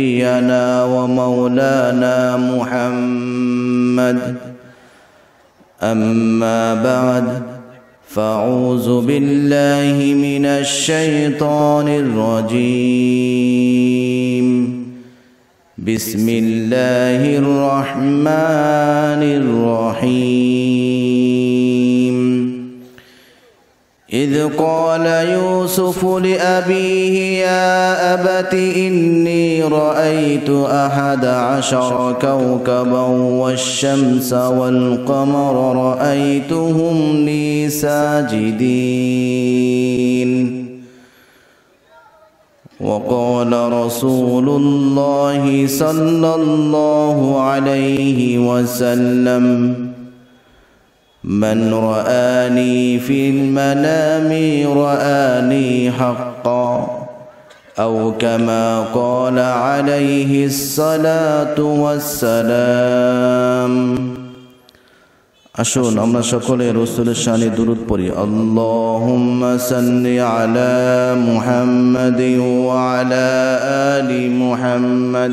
نبينا ومولانا محمد أما بعد فأعوذ بالله من الشيطان الرجيم بسم الله الرحمن الرحيم إذ قال يوسف لأبيه يا أبت إني رأيت أحد عشر كوكبا والشمس والقمر رأيتهم لي ساجدين وقال رسول الله صلى الله عليه وسلم من رآني في المنام رآني حقا أو كما قال عليه الصلاة والسلام আসুন আমরা সকলে রসুলের শানে দুরুদ পড়ি আল্লাহুম্মা সাল্লি আলা মুহাম্মাদি ওয়া আলা আলি মুহাম্মাদ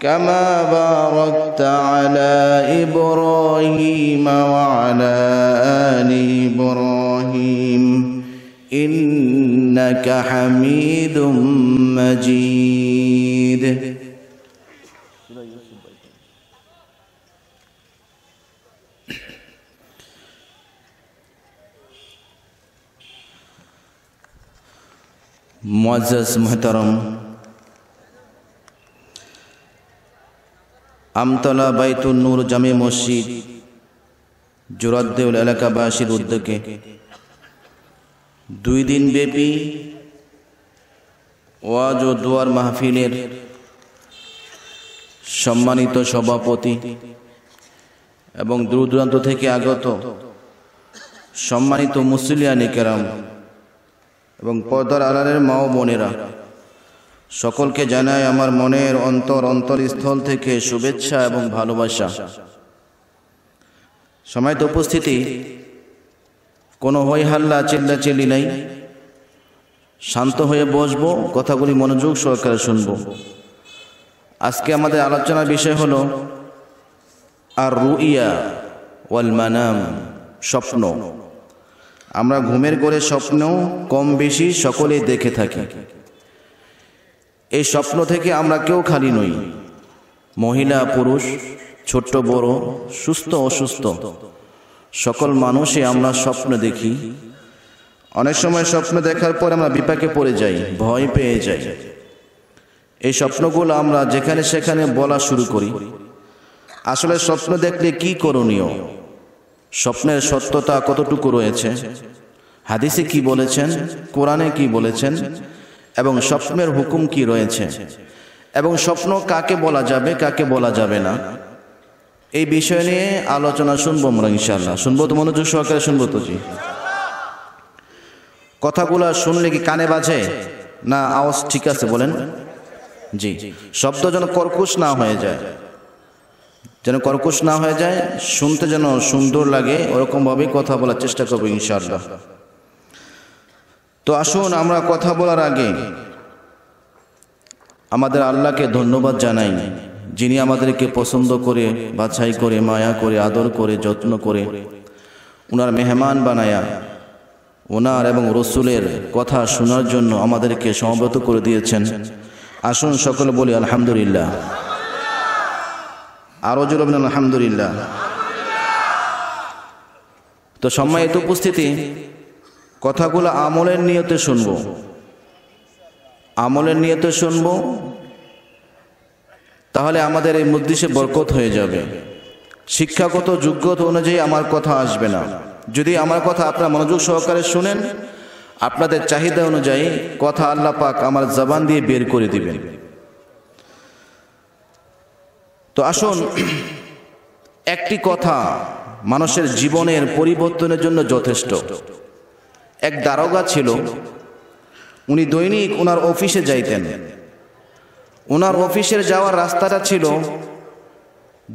كما باركت على إبراهيم وعلى آل إبراهيم إنك حميد مجيد معزز محترم আমতলা বাইতুল নূর জামে মসজিদ জোরাদ্দেউল এলাকাবাসীর উদ্যোগে দুই দিন ব্যাপী ওয়াজ ও দুয়ার মাহফিলের সম্মানিত সভাপতি এবং দূর দূরান্ত থেকে আগত সম্মানিত মুসলিয়ানিকেরাম এবং পর্দার আড়ালের মা বোনেরা সকলকে জানাই আমার মনের অন্তর অন্তরস্থল থেকে শুভেচ্ছা এবং ভালোবাসা সময় তো উপস্থিতি কোনো হই হাল্লা চিল্লা নাই শান্ত হয়ে বসবো কথাগুলি মনোযোগ সহকারে শুনব আজকে আমাদের আলোচনার বিষয় হলো আর রুইয়া ওয়াল মানাম স্বপ্ন আমরা ঘুমের করে স্বপ্ন কম বেশি সকলেই দেখে থাকি এই স্বপ্ন থেকে আমরা কেউ খালি নই মহিলা পুরুষ ছোট্ট বড় সুস্থ অসুস্থ সকল মানুষই আমরা স্বপ্ন দেখি অনেক সময় স্বপ্ন দেখার পর আমরা বিপাকে পড়ে যাই ভয় পেয়ে যাই এই স্বপ্নগুলো আমরা যেখানে সেখানে বলা শুরু করি আসলে স্বপ্ন দেখলে কি করণীয় স্বপ্নের সত্যতা কতটুকু রয়েছে হাদিসে কি বলেছেন কোরআনে কি বলেছেন এবং স্বপ্নের হুকুম কি রয়েছে এবং স্বপ্ন কাকে বলা যাবে কাকে বলা যাবে না এই বিষয় নিয়ে আলোচনা শুনবো আমরা ইনশাল্লাহ শুনবো তো মনোযোগ সহকারে শুনবো তো জি কথাগুলো শুনলে কি কানে বাজে না আওয়াজ ঠিক আছে বলেন জি শব্দ যেন কর্কশ না হয়ে যায় যেন কর্কশ না হয়ে যায় শুনতে যেন সুন্দর লাগে ওরকমভাবেই কথা বলার চেষ্টা করবো ইনশাআল্লাহ তো আসুন আমরা কথা বলার আগে আমাদের আল্লাহকে ধন্যবাদ জানাই যিনি আমাদেরকে পছন্দ করে বাছাই করে মায়া করে আদর করে যত্ন করে ওনার মেহমান বানায়া ওনার এবং রসুলের কথা শোনার জন্য আমাদেরকে সমবত করে দিয়েছেন আসুন সকলে বলি আলহামদুলিল্লাহ আরও জোরবেন আলহামদুলিল্লাহ তো সম্মানিত উপস্থিতি কথাগুলো আমলের নিয়তে শুনব আমলের নিয়তে শুনব তাহলে আমাদের এই মধ্যে বরকত হয়ে যাবে শিক্ষাগত যোগ্যতা অনুযায়ী আমার কথা আসবে না যদি আমার কথা আপনার মনোযোগ সহকারে শুনেন আপনাদের চাহিদা অনুযায়ী কথা আল্লাহ পাক আমার জবান দিয়ে বের করে দিবেন তো আসুন একটি কথা মানুষের জীবনের পরিবর্তনের জন্য যথেষ্ট এক দারোগা ছিল উনি দৈনিক ওনার অফিসে যাইতেন ওনার অফিসের যাওয়ার রাস্তাটা ছিল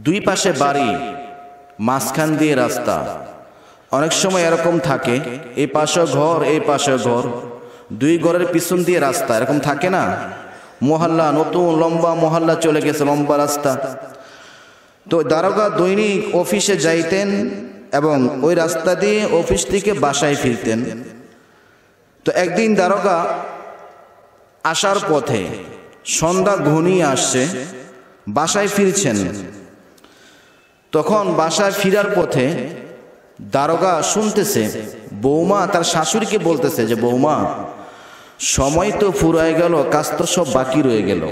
দুই পাশে বাড়ি মাঝখান দিয়ে রাস্তা অনেক সময় এরকম থাকে এই পাশে ঘর এই পাশে ঘর দুই ঘরের পিছন দিয়ে রাস্তা এরকম থাকে না মহল্লা নতুন লম্বা মহল্লা চলে গেছে লম্বা রাস্তা তো দারোগা দৈনিক অফিসে যাইতেন এবং ওই রাস্তা দিয়ে অফিস থেকে বাসায় ফিরতেন তো একদিন দারোগা আসার পথে সন্ধ্যা ঘনিয়ে আসছে বাসায় ফিরছেন তখন বাসায় ফিরার পথে দারোগা শুনতেছে বৌমা তার শাশুড়িকে বলতেছে যে বৌমা সময় তো ফুরায় গেল কাজ তো সব বাকি রয়ে গেল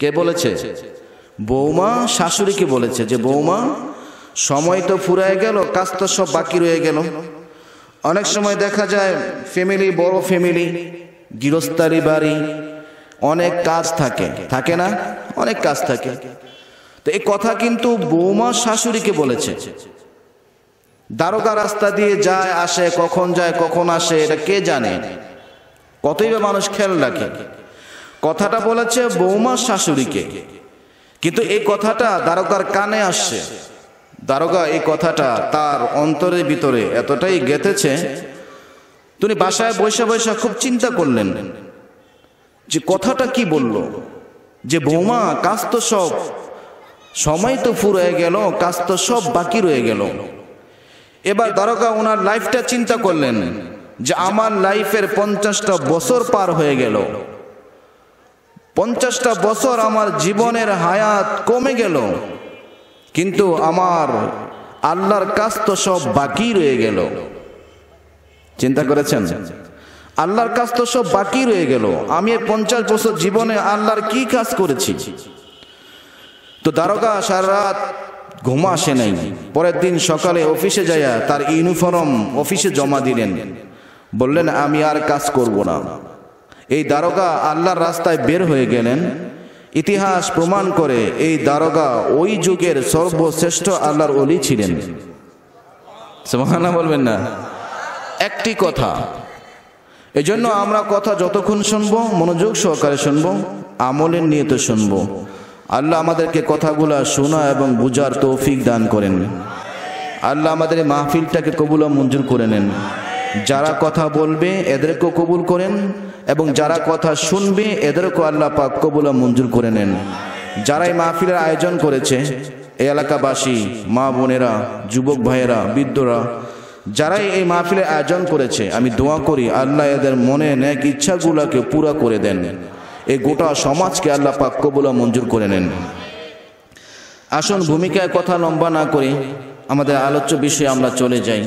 কে বলেছে বৌমা শাশুড়িকে বলেছে যে বৌমা সময় তো ফুরায় গেল কাজ তো সব বাকি রয়ে গেল অনেক সময় দেখা যায় ফ্যামিলি বড় ফ্যামিলি গৃহস্থালী বাড়ি অনেক কাজ থাকে থাকে না অনেক কাজ থাকে তো এই কথা কিন্তু বৌমা শাশুড়িকে বলেছে দারোগা রাস্তা দিয়ে যায় আসে কখন যায় কখন আসে এটা কে জানে কতই বা মানুষ খেয়াল রাখে কথাটা বলেছে বৌমা শাশুড়িকে কিন্তু এই কথাটা দারোগার কানে আসছে দারোগা এই কথাটা তার অন্তরের ভিতরে এতটাই গেঁথেছে তিনি বাসায় বসে বসে খুব চিন্তা করলেন যে কথাটা কি বলল যে বৌমা কাজ তো সব সময় তো ফুর হয়ে গেল কাজ তো সব বাকি রয়ে গেল এবার দারোগা ওনার লাইফটা চিন্তা করলেন যে আমার লাইফের পঞ্চাশটা বছর পার হয়ে গেল পঞ্চাশটা বছর আমার জীবনের হায়াত কমে গেল কিন্তু আমার আল্লাহর কাজ তো সব বাকি রয়ে গেল চিন্তা করেছেন আল্লাহর কাজ তো সব বাকি রয়ে গেল আমি পঞ্চাশ বছর জীবনে আল্লাহর কি কাজ করেছি তো দারোগা সারা রাত ঘুমা আসে নাই পরের দিন সকালে অফিসে যাইয়া তার ইউনিফর্ম অফিসে জমা দিলেন বললেন আমি আর কাজ করব না এই দারোগা আল্লাহর রাস্তায় বের হয়ে গেলেন ইতিহাস প্রমাণ করে এই দারোগা ওই যুগের সর্বশ্রেষ্ঠ আল্লাহর অলি ছিলেন বলবেন না একটি কথা এজন্য আমরা কথা যতক্ষণ শুনবো মনোযোগ সহকারে শুনবো আমলের নিয়ে তো শুনবো আল্লাহ আমাদেরকে কথাগুলা শোনা এবং বুঝার তৌফিক দান করেন আল্লাহ আমাদের মাহফিলটাকে কবুলা মঞ্জুর করে নেন যারা কথা বলবে এদেরকেও কবুল করেন এবং যারা কথা শুনবে এদেরকে আল্লাহ পাক কবুলা মঞ্জুর করে নেন যারাই মাহফিলের আয়োজন করেছে এই এলাকাবাসী মা বোনেরা যুবক ভাইয়েরা বৃদ্ধরা যারাই এই মাহফিলের আয়োজন করেছে আমি দোয়া করি আল্লাহ এদের মনে ন্যাক ইচ্ছাগুলোকে পুরা করে দেন এই গোটা সমাজকে আল্লাহ পাক কবুলা মঞ্জুর করে নেন আসন ভূমিকায় কথা লম্বা না করে আমাদের আলোচ্য বিষয়ে আমরা চলে যাই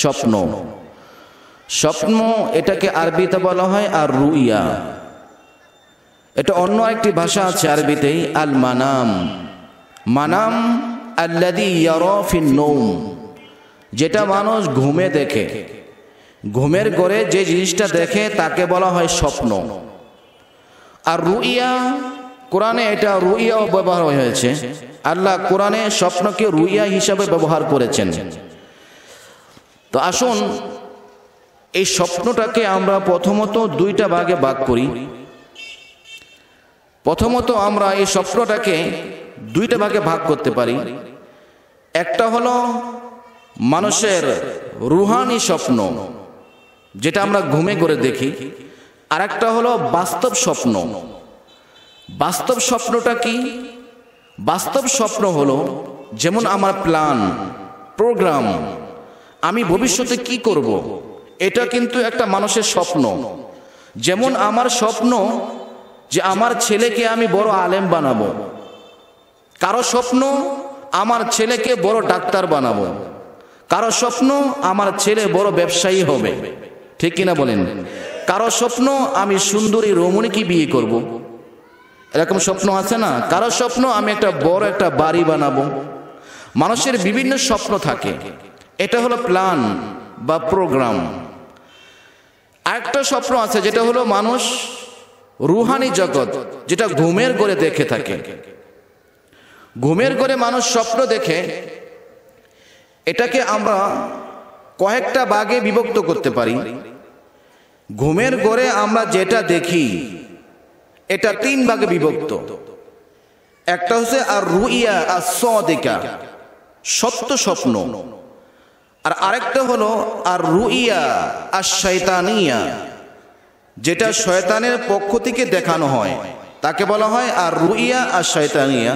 স্বপ্ন স্বপ্ন এটাকে আরবিতে বলা হয় আর রুইয়া এটা অন্য একটি ভাষা আছে আরবিতেই আল মানাম মানাম আল্লাদি নৌম যেটা মানুষ ঘুমে দেখে ঘুমের করে যে জিনিসটা দেখে তাকে বলা হয় স্বপ্ন আর রুইয়া কোরআনে এটা রুইয়াও ব্যবহার হয়েছে আল্লাহ কোরআনে স্বপ্নকে রুইয়া হিসাবে ব্যবহার করেছেন তো আসুন এই স্বপ্নটাকে আমরা প্রথমত দুইটা ভাগে ভাগ করি প্রথমত আমরা এই স্বপ্নটাকে দুইটা ভাগে ভাগ করতে পারি একটা হলো মানুষের রুহানি স্বপ্ন যেটা আমরা ঘুমে করে দেখি আর একটা হলো বাস্তব স্বপ্ন বাস্তব স্বপ্নটা কি বাস্তব স্বপ্ন হলো যেমন আমার প্ল্যান প্রোগ্রাম আমি ভবিষ্যতে কি করব। এটা কিন্তু একটা মানুষের স্বপ্ন যেমন আমার স্বপ্ন যে আমার ছেলেকে আমি বড় আলেম বানাবো কারো স্বপ্ন আমার ছেলেকে বড় ডাক্তার বানাবো কারো স্বপ্ন আমার ছেলে বড় ব্যবসায়ী হবে ঠিক কিনা বলেন কারো স্বপ্ন আমি সুন্দরী রমণীকে বিয়ে করব। এরকম স্বপ্ন আছে না কারো স্বপ্ন আমি একটা বড় একটা বাড়ি বানাবো মানুষের বিভিন্ন স্বপ্ন থাকে এটা হলো প্ল্যান বা প্রোগ্রাম আরেকটা স্বপ্ন আছে যেটা হলো মানুষ রুহানি জগৎ যেটা ঘুমের করে দেখে থাকে ঘুমের করে মানুষ স্বপ্ন দেখে এটাকে আমরা কয়েকটা বাগে বিভক্ত করতে পারি ঘুমের গড়ে আমরা যেটা দেখি এটা তিন ভাগে বিভক্ত একটা হচ্ছে আর রুইয়া আর সদেকা সত্য স্বপ্ন আর আরেকটা হলো আর রুইয়া আর শৈতানিয়া যেটা শয়তানের পক্ষ থেকে দেখানো হয় তাকে বলা হয় আর রুইয়া আর শৈতানিয়া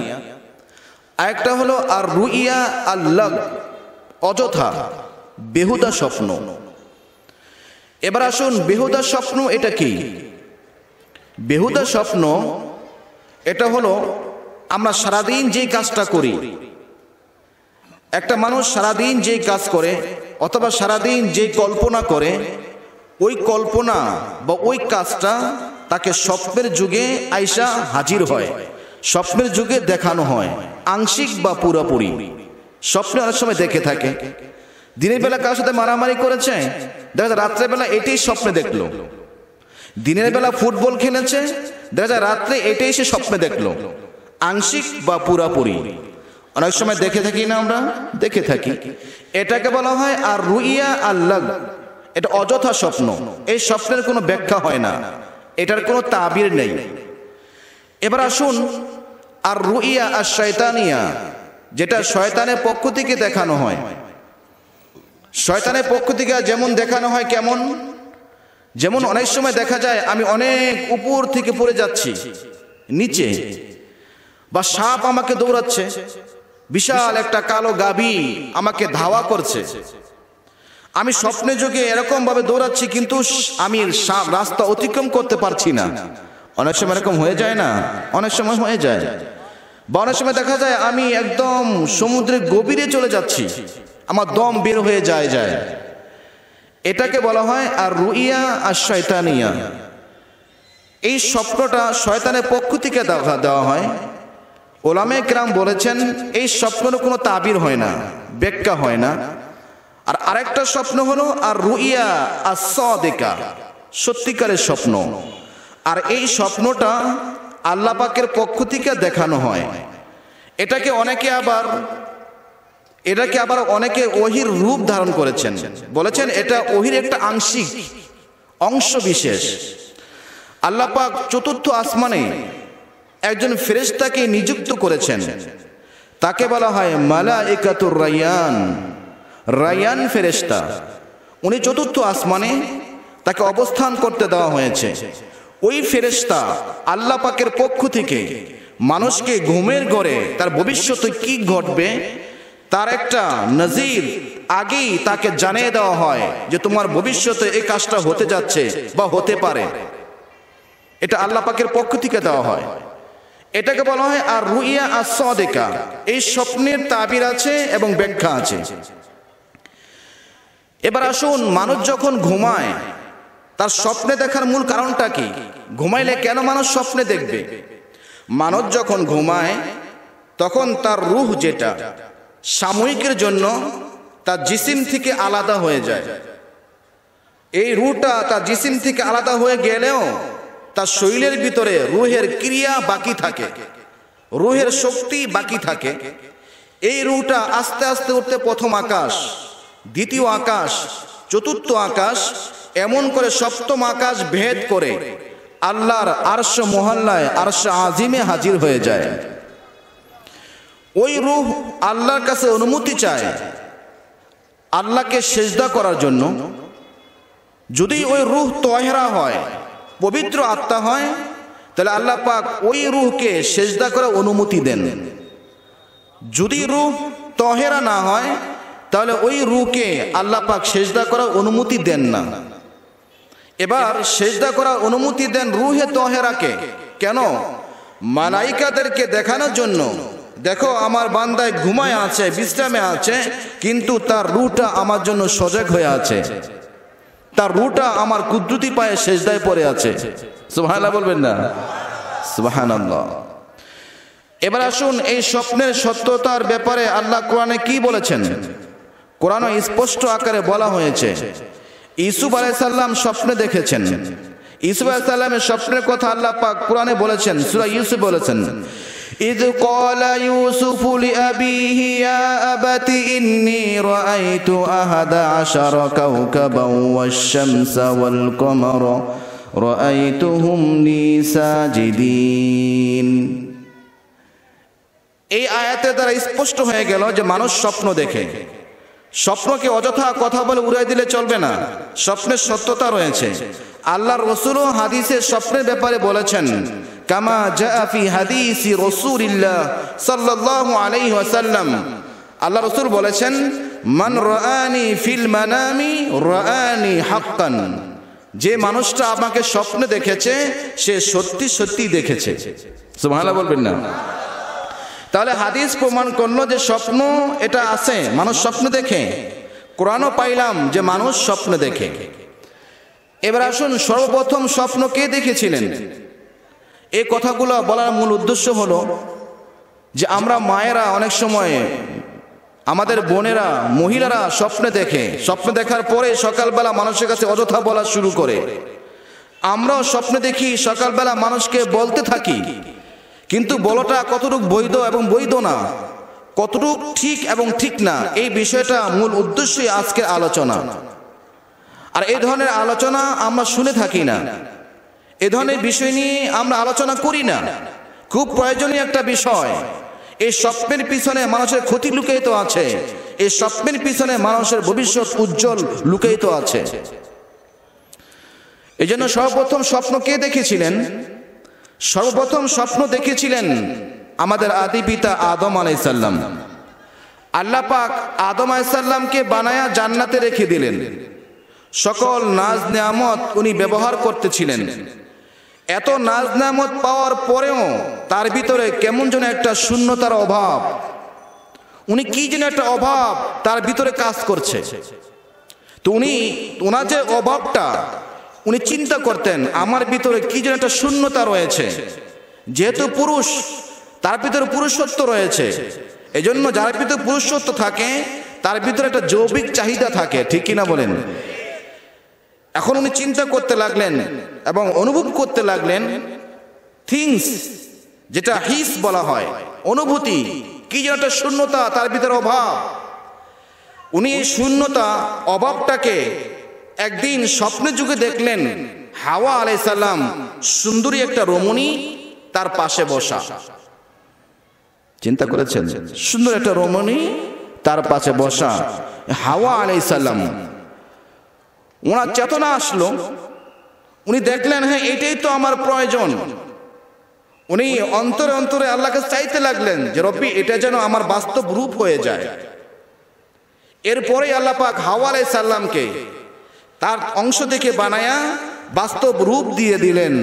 আরেকটা হলো আর রুইয়া আর লগ অযথা বেহুদা স্বপ্ন এবার আসুন বেহুদা স্বপ্ন এটা কি বেহুদা স্বপ্ন এটা হলো আমরা সারাদিন যে কাজটা করি একটা মানুষ সারাদিন যেই কাজ করে অথবা সারাদিন যেই কল্পনা করে ওই কল্পনা বা ওই কাজটা তাকে স্বপ্নের যুগে আয়সা হাজির হয় স্বপ্নের যুগে দেখানো হয় আংশিক বা পুরোপুরি স্বপ্নে অনেক সময় দেখে থাকে দিনের বেলা কার সাথে মারামারি করেছে দেখা যায় রাত্রেবেলা এটাই স্বপ্নে দেখলো দিনের বেলা ফুটবল খেলেছে দেখা যায় রাত্রে এটাই সে স্বপ্নে দেখলো আংশিক বা পুরাপুরি অনেক সময় দেখে থাকি না আমরা দেখে থাকি এটাকে বলা হয় আর রুইয়া আল্লাহ এটা অযথা স্বপ্ন এই স্বপ্নের কোনো ব্যাখ্যা হয় না এটার কোনো তাবির নেই এবার আসুন আর রুইয়া আর শয়তানিয়া যেটা শয়তানের পক্ষ থেকে দেখানো হয় শয়তানের পক্ষ থেকে যেমন দেখানো হয় কেমন যেমন অনেক সময় দেখা যায় আমি অনেক উপর থেকে পড়ে যাচ্ছি নিচে বা সাপ আমাকে দৌড়াচ্ছে বিশাল একটা কালো গাবি আমাকে ধাওয়া করছে আমি স্বপ্নে যুগে এরকম ভাবে দৌড়াচ্ছি কিন্তু আমি রাস্তা অতিক্রম করতে পারছি না অনেক সময় এরকম হয়ে যায় না অনেক সময় হয়ে যায় বা অনেক সময় দেখা যায় আমি একদম সমুদ্রের গভীরে চলে যাচ্ছি আমার দম বের হয়ে যায় যায় এটাকে বলা হয় আর রুইয়া আর শয়তানিয়া এই স্বপ্নটা শয়তানের পক্ষ থেকে দেওয়া হয় ওলামে ক্রাম বলেছেন এই স্বপ্নের কোনো তাবির হয় না ব্যাখ্যা হয় না আর আরেকটা স্বপ্ন হলো আর রুইয়া আর সদেকা সত্যিকারের স্বপ্ন আর এই স্বপ্নটা আল্লাহ পাকের পক্ষ থেকে দেখানো হয় এটাকে অনেকে আবার এটাকে আবার অনেকে ওহির রূপ ধারণ করেছেন বলেছেন এটা ওহির একটা আংশিক অংশ বিশেষ আল্লাপাক চতুর্থ আসমানে একজন ফেরেস্তাকে নিযুক্ত করেছেন তাকে বলা হয় মালা একাতুর রায়ান রায়ান ফেরেস্তা উনি চতুর্থ আসমানে তাকে অবস্থান করতে দেওয়া হয়েছে ওই ফেরেস্তা আল্লাহ পাকের পক্ষ থেকে মানুষকে ঘুমের ঘরে তার ভবিষ্যতে কি ঘটবে তার একটা নজির আগেই তাকে জানিয়ে দেওয়া হয় যে তোমার ভবিষ্যতে এই কাজটা হতে যাচ্ছে বা হতে পারে এটা আল্লাহ পাকের পক্ষ থেকে দেওয়া হয় এটাকে বলা হয় আর রুইয়া আর সদেকা এই স্বপ্নের তাবির আছে এবং ব্যাখ্যা আছে এবার আসুন মানুষ যখন ঘুমায় তার স্বপ্নে দেখার মূল কারণটা কি ঘুমাইলে কেন মানুষ স্বপ্নে দেখবে মানুষ যখন ঘুমায় তখন তার রুহ যেটা সাময়িকের জন্য তার জিসিম থেকে আলাদা হয়ে যায় এই রুটা তার জিসিম থেকে আলাদা হয়ে গেলেও তার শরীরের ভিতরে রুহের ক্রিয়া বাকি থাকে রুহের শক্তি বাকি থাকে এই রুটা আস্তে আস্তে উঠতে প্রথম আকাশ দ্বিতীয় আকাশ চতুর্থ আকাশ এমন করে সপ্তম আকাশ ভেদ করে আল্লাহর আরশ মহল্লায় আরশ আজিমে হাজির হয়ে যায় ওই রুহ আল্লাহর কাছে অনুমতি চায় আল্লাহকে সেজদা করার জন্য যদি ওই রুহ তহেরা হয় পবিত্র আত্মা হয় তাহলে আল্লাহ পাক ওই রুহকে সেজদা করার অনুমতি দেন যদি রুহ তহেরা না হয় তাহলে ওই রুহকে আল্লাহ পাক সেজদা করার অনুমতি দেন না এবার সেজদা করার অনুমতি দেন রুহে তহেরাকে কেন মালাইকাদেরকে দেখানোর জন্য দেখো আমার বান্দায় ঘুমায় আছে বিশ্রামে আছে কিন্তু তার রুটা আমার জন্য সজাগ হয়ে আছে তার রুটা আমার কুদ্রুতি পায়ে শেষদায় পড়ে আছে সুহানা বলবেন না সুবহানাল্লাহ এবার আসুন এই স্বপ্নের সত্যতার ব্যাপারে আল্লাহ কোরআনে কি বলেছেন কোরআন স্পষ্ট আকারে বলা হয়েছে ইসুফ আলাইসাল্লাম স্বপ্নে দেখেছেন ইসুফ আলাইসাল্লামের স্বপ্নের কথা আল্লাহ পাক কোরআনে বলেছেন সুরা ইউসুফ বলেছেন إذ قال يوسف لأبيه يا أبت إني رأيت أحد عشر كوكبا والشمس والقمر رأيتهم لي ساجدين এই আয়াতে দ্বারা স্পষ্ট হয়ে গেল যে মানুষ স্বপ্ন দেখে স্বপ্নকে অযথা কথা বলে উড়াই দিলে চলবে না স্বপ্নের সত্যতা রয়েছে আল্লাহ রসুলও হাদিসে স্বপ্নের ব্যাপারে বলেছেন কামা জাফি হাদিস صلى الله عليه وسلم আল্লাহ রসুল বলেছেন মান রানি في المنام রানি حقا যে মানুষটা আমাকে স্বপ্নে দেখেছে সে সত্যি সত্যি দেখেছে সুবহানাল্লাহ বলবেন না তাহলে হাদিস প্রমাণ করলো যে স্বপ্ন এটা আছে মানুষ স্বপ্ন দেখে কোরআনও পাইলাম যে মানুষ স্বপ্ন দেখে এবার আসুন সর্বপ্রথম স্বপ্ন কে দেখেছিলেন এই কথাগুলো বলার মূল উদ্দেশ্য হলো যে আমরা মায়েরা অনেক সময়ে আমাদের বোনেরা মহিলারা স্বপ্নে দেখে স্বপ্নে দেখার পরে সকালবেলা মানুষের কাছে অযথা বলা শুরু করে আমরাও স্বপ্নে দেখি সকালবেলা মানুষকে বলতে থাকি কিন্তু বলাটা কতটুকু বৈধ এবং বৈধ না কতটুক ঠিক এবং ঠিক না এই বিষয়টা মূল উদ্দেশ্যই আজকের আলোচনা আর এই ধরনের আলোচনা আমরা শুনে থাকি না এ ধরনের বিষয় নিয়ে আমরা আলোচনা করি না খুব প্রয়োজনীয় একটা বিষয় এই স্বপ্নের পিছনে মানুষের ক্ষতি লুকায়িত আছে এই স্বপ্নের পিছনে মানুষের ভবিষ্যৎ উজ্জ্বল লুকায়িত আছে এই জন্য সর্বপ্রথম স্বপ্ন কে দেখেছিলেন সর্বপ্রথম স্বপ্ন দেখেছিলেন আমাদের আদি পিতা আদম আলাইসাল্লাম আল্লাহ পাক আদম আলাইসাল্লামকে বানায়া জান্নাতে রেখে দিলেন সকল নাজ নিয়ামত উনি ব্যবহার করতেছিলেন এত নাজ নামত পাওয়ার পরেও তার ভিতরে কেমন যেন একটা শূন্যতার অভাব উনি কি যেন একটা অভাব তার ভিতরে কাজ করছে তো উনি ওনার যে অভাবটা উনি চিন্তা করতেন আমার ভিতরে কি যেন একটা শূন্যতা রয়েছে যেহেতু পুরুষ তার ভিতরে পুরুষত্ব রয়েছে এজন্য যার ভিতরে পুরুষত্ব থাকে তার ভিতরে একটা জৈবিক চাহিদা থাকে ঠিক কিনা বলেন এখন উনি চিন্তা করতে লাগলেন এবং অনুভব করতে লাগলেন থিংস যেটা হিস বলা হয় অনুভূতি কি যেন একটা শূন্যতা তার ভিতরে অভাব উনি এই শূন্যতা অভাবটাকে একদিন স্বপ্নে যুগে দেখলেন হাওয়া সাল্লাম সুন্দরী একটা রমণী তার পাশে বসা চিন্তা করেছেন সুন্দর একটা রমণী তার পাশে বসা হাওয়া সাল্লাম ওনার চেতনা আসলো উনি দেখলেন হ্যাঁ এটাই তো আমার প্রয়োজন উনি অন্তরে অন্তরে আল্লাহকে চাইতে লাগলেন যে রব্বি এটা যেন আমার বাস্তব রূপ হয়ে যায় এরপরে আল্লাহ পাক হাওয়া আলাই সাল্লামকে তার অংশ দেখে বানায়া বাস্তব রূপ দিয়ে দিলেন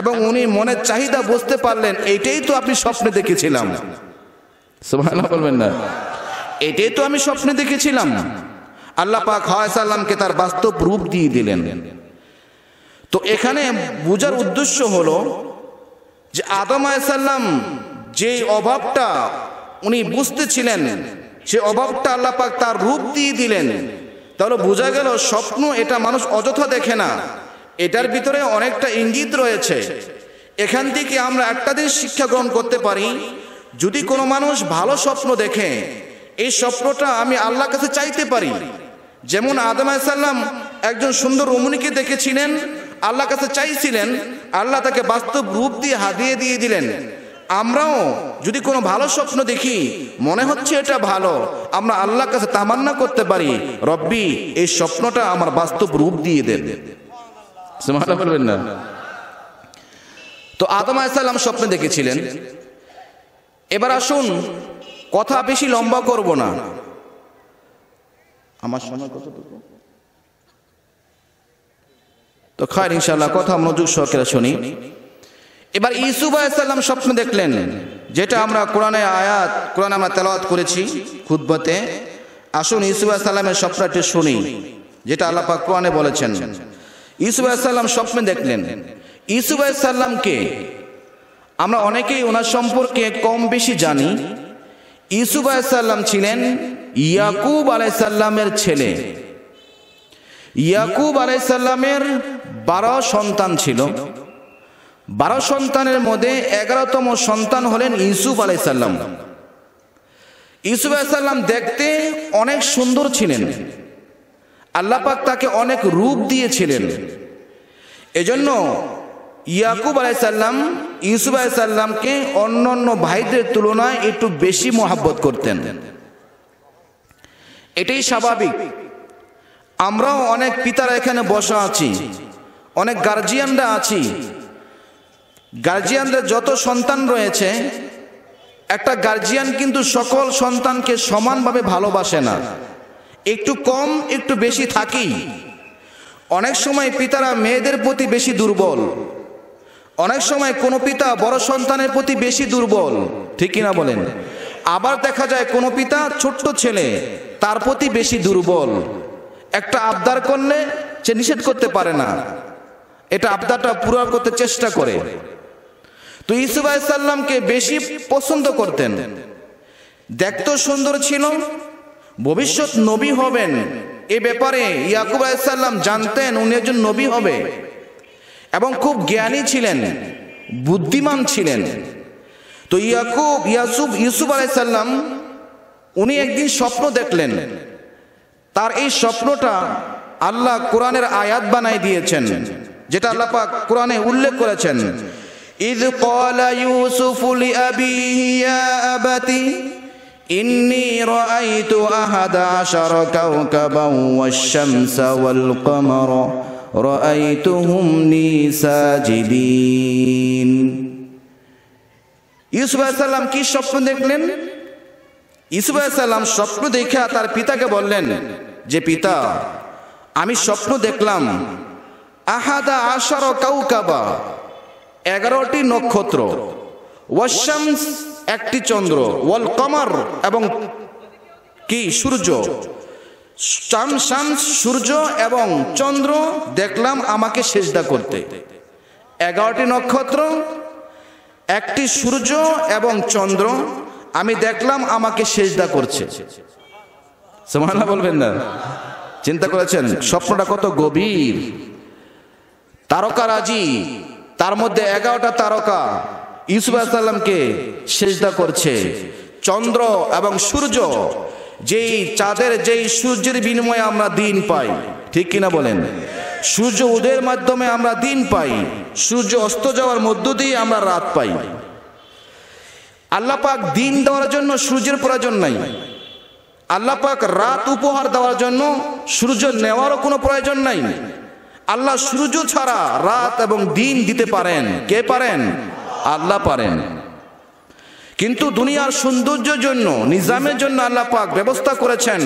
এবং উনি মনের চাহিদা বুঝতে পারলেন এটাই তো আপনি স্বপ্নে দেখেছিলাম বলবেন না এটাই তো আমি স্বপ্নে দেখেছিলাম না আল্লাহ পাক হাওয়া সাল্লামকে তার বাস্তব রূপ দিয়ে দিলেন তো এখানে বোঝার উদ্দেশ্য হলো যে আদম আলাইসাল্লাম যে অভাবটা উনি বুঝতেছিলেন সে অভাবটা আল্লাহ পাক তার রূপ দিয়ে দিলেন তাহলে বোঝা গেল স্বপ্ন এটা মানুষ অযথা দেখে না এটার ভিতরে অনেকটা ইঙ্গিত রয়েছে এখান থেকে আমরা একটা দিন শিক্ষা গ্রহণ করতে পারি যদি কোনো মানুষ ভালো স্বপ্ন দেখে এই স্বপ্নটা আমি আল্লাহর কাছে চাইতে পারি যেমন আদম আলাইসাল্লাম একজন সুন্দর রমণীকে দেখেছিলেন আল্লাহ কাছে চাইছিলেন আল্লাহ তাকে বাস্তব রূপ দিয়ে হাতিয়ে দিয়ে দিলেন আমরাও যদি কোনো ভালো স্বপ্ন দেখি মনে হচ্ছে এটা ভালো আমরা আল্লাহর কাছে তামান্না করতে পারি রব্বি এই স্বপ্নটা আমার বাস্তব রূপ দিয়ে দেন বলবেন না তো আদম আলাইসাল্লাম স্বপ্নে দেখেছিলেন এবার আসুন কথা বেশি লম্বা করব না আমার সময় কতটুকু তো খায় ইনশাল্লাহ কথা মনোযোগ সহকারে শুনি এবার ইসুফ আলাইসাল্লাম স্বপ্ন দেখলেন যেটা আমরা কোরআনে আয়াত কোরআনে আমরা তেলাওয়াত করেছি খুদ্বতে আসুন ইসুফ আলাইসাল্লামের স্বপ্নটি শুনি যেটা আল্লাপা কোরআনে বলেছেন ইসুফ আলাইসাল্লাম স্বপ্নে দেখলেন ইসুফ আলাইসাল্লামকে আমরা অনেকেই ওনার সম্পর্কে কম বেশি জানি ইসুফ আলাইসাল্লাম ছিলেন ইয়াকুব আলাইসাল্লামের ছেলে ইয়াকুব আলাইসাল্লামের বারো সন্তান ছিল বারো সন্তানের মধ্যে এগারোতম সন্তান হলেন ইউসুফ আলাইসাল্লাম ইউসুফ আলাইসাল্লাম দেখতে অনেক সুন্দর ছিলেন আল্লাপাক তাকে অনেক রূপ দিয়েছিলেন এজন্য ইয়াকুব আলাইসাল্লাম ইউসুফ আলাইসাল্লামকে অন্য অন্য ভাইদের তুলনায় একটু বেশি মহাব্বত করতেন এটাই স্বাভাবিক আমরাও অনেক পিতারা এখানে বসা আছি অনেক গার্জিয়ানরা আছি গার্জিয়ানদের যত সন্তান রয়েছে একটা গার্জিয়ান কিন্তু সকল সন্তানকে সমানভাবে ভালোবাসে না একটু কম একটু বেশি থাকি অনেক সময় পিতারা মেয়েদের প্রতি বেশি দুর্বল অনেক সময় কোনো পিতা বড় সন্তানের প্রতি বেশি দুর্বল ঠিক কিনা বলেন আবার দেখা যায় কোনো পিতা ছোট্ট ছেলে তার প্রতি বেশি দুর্বল একটা আবদার করলে সে নিষেধ করতে পারে না এটা আবদারটা পূরণ করতে চেষ্টা করে তো ইসুফ আলাইসাল্লামকে বেশি পছন্দ করতেন দেখতে সুন্দর ছিল ভবিষ্যৎ নবী হবেন এ ব্যাপারে ইয়াকুব আলাইসাল্লাম জানতেন উনি একজন নবী হবে এবং খুব জ্ঞানী ছিলেন বুদ্ধিমান ছিলেন তো ইয়াকুব ইয়াসুফ ইউসুফ আলাইসাল্লাম উনি একদিন স্বপ্ন দেখলেন তার এই স্বপ্নটা আল্লাহ কোরআনের আয়াত বানাই দিয়েছেন যেটা আল্লাপাক কোরআনে উল্লেখ করেছেন إذ قال يوسف لأبيه يا أبتي إني رأيت أحد عشر كوكبا والشمس والقمر رأيتهم لي ساجدين ইউসুফ আলাইহিস সালাম কি স্বপ্ন দেখলেন সাল্লাম স্বপ্ন দেখে তার পিতাকে বললেন যে পিতা আমি স্বপ্ন দেখলাম আহাদা আশার কাউকাবা এগারোটি নক্ষত্র ওয়াশামস একটি চন্দ্র ওয়াল কমার এবং কি সূর্য শামস সূর্য এবং চন্দ্র দেখলাম আমাকে সেজদা করতে এগারোটি নক্ষত্র একটি সূর্য এবং চন্দ্র আমি দেখলাম আমাকে সেজদা করছে সমানা বলবেন না চিন্তা করেছেন স্বপ্নটা কত গভীর তারকা রাজি তার মধ্যে এগারোটা তারকা ইউসুফ আসাল্লামকে সেজদা করছে চন্দ্র এবং সূর্য যেই চাঁদের যেই সূর্যের বিনিময়ে আমরা দিন পাই ঠিক কিনা বলেন সূর্য উদয়ের মাধ্যমে আমরা দিন পাই সূর্য অস্ত যাওয়ার মধ্য দিয়ে আমরা রাত পাই আল্লাহ পাক দিন দেওয়ার জন্য সূর্যের প্রয়োজন নাই আল্লাহ পাক রাত উপহার দেওয়ার জন্য সূর্য নেওয়ারও কোনো প্রয়োজন নাই আল্লাহ সূর্য ছাড়া রাত এবং দিন দিতে পারেন কে পারেন আল্লাহ পারেন কিন্তু দুনিয়ার সৌন্দর্যের জন্য নিজামের জন্য আল্লাহ পাক ব্যবস্থা করেছেন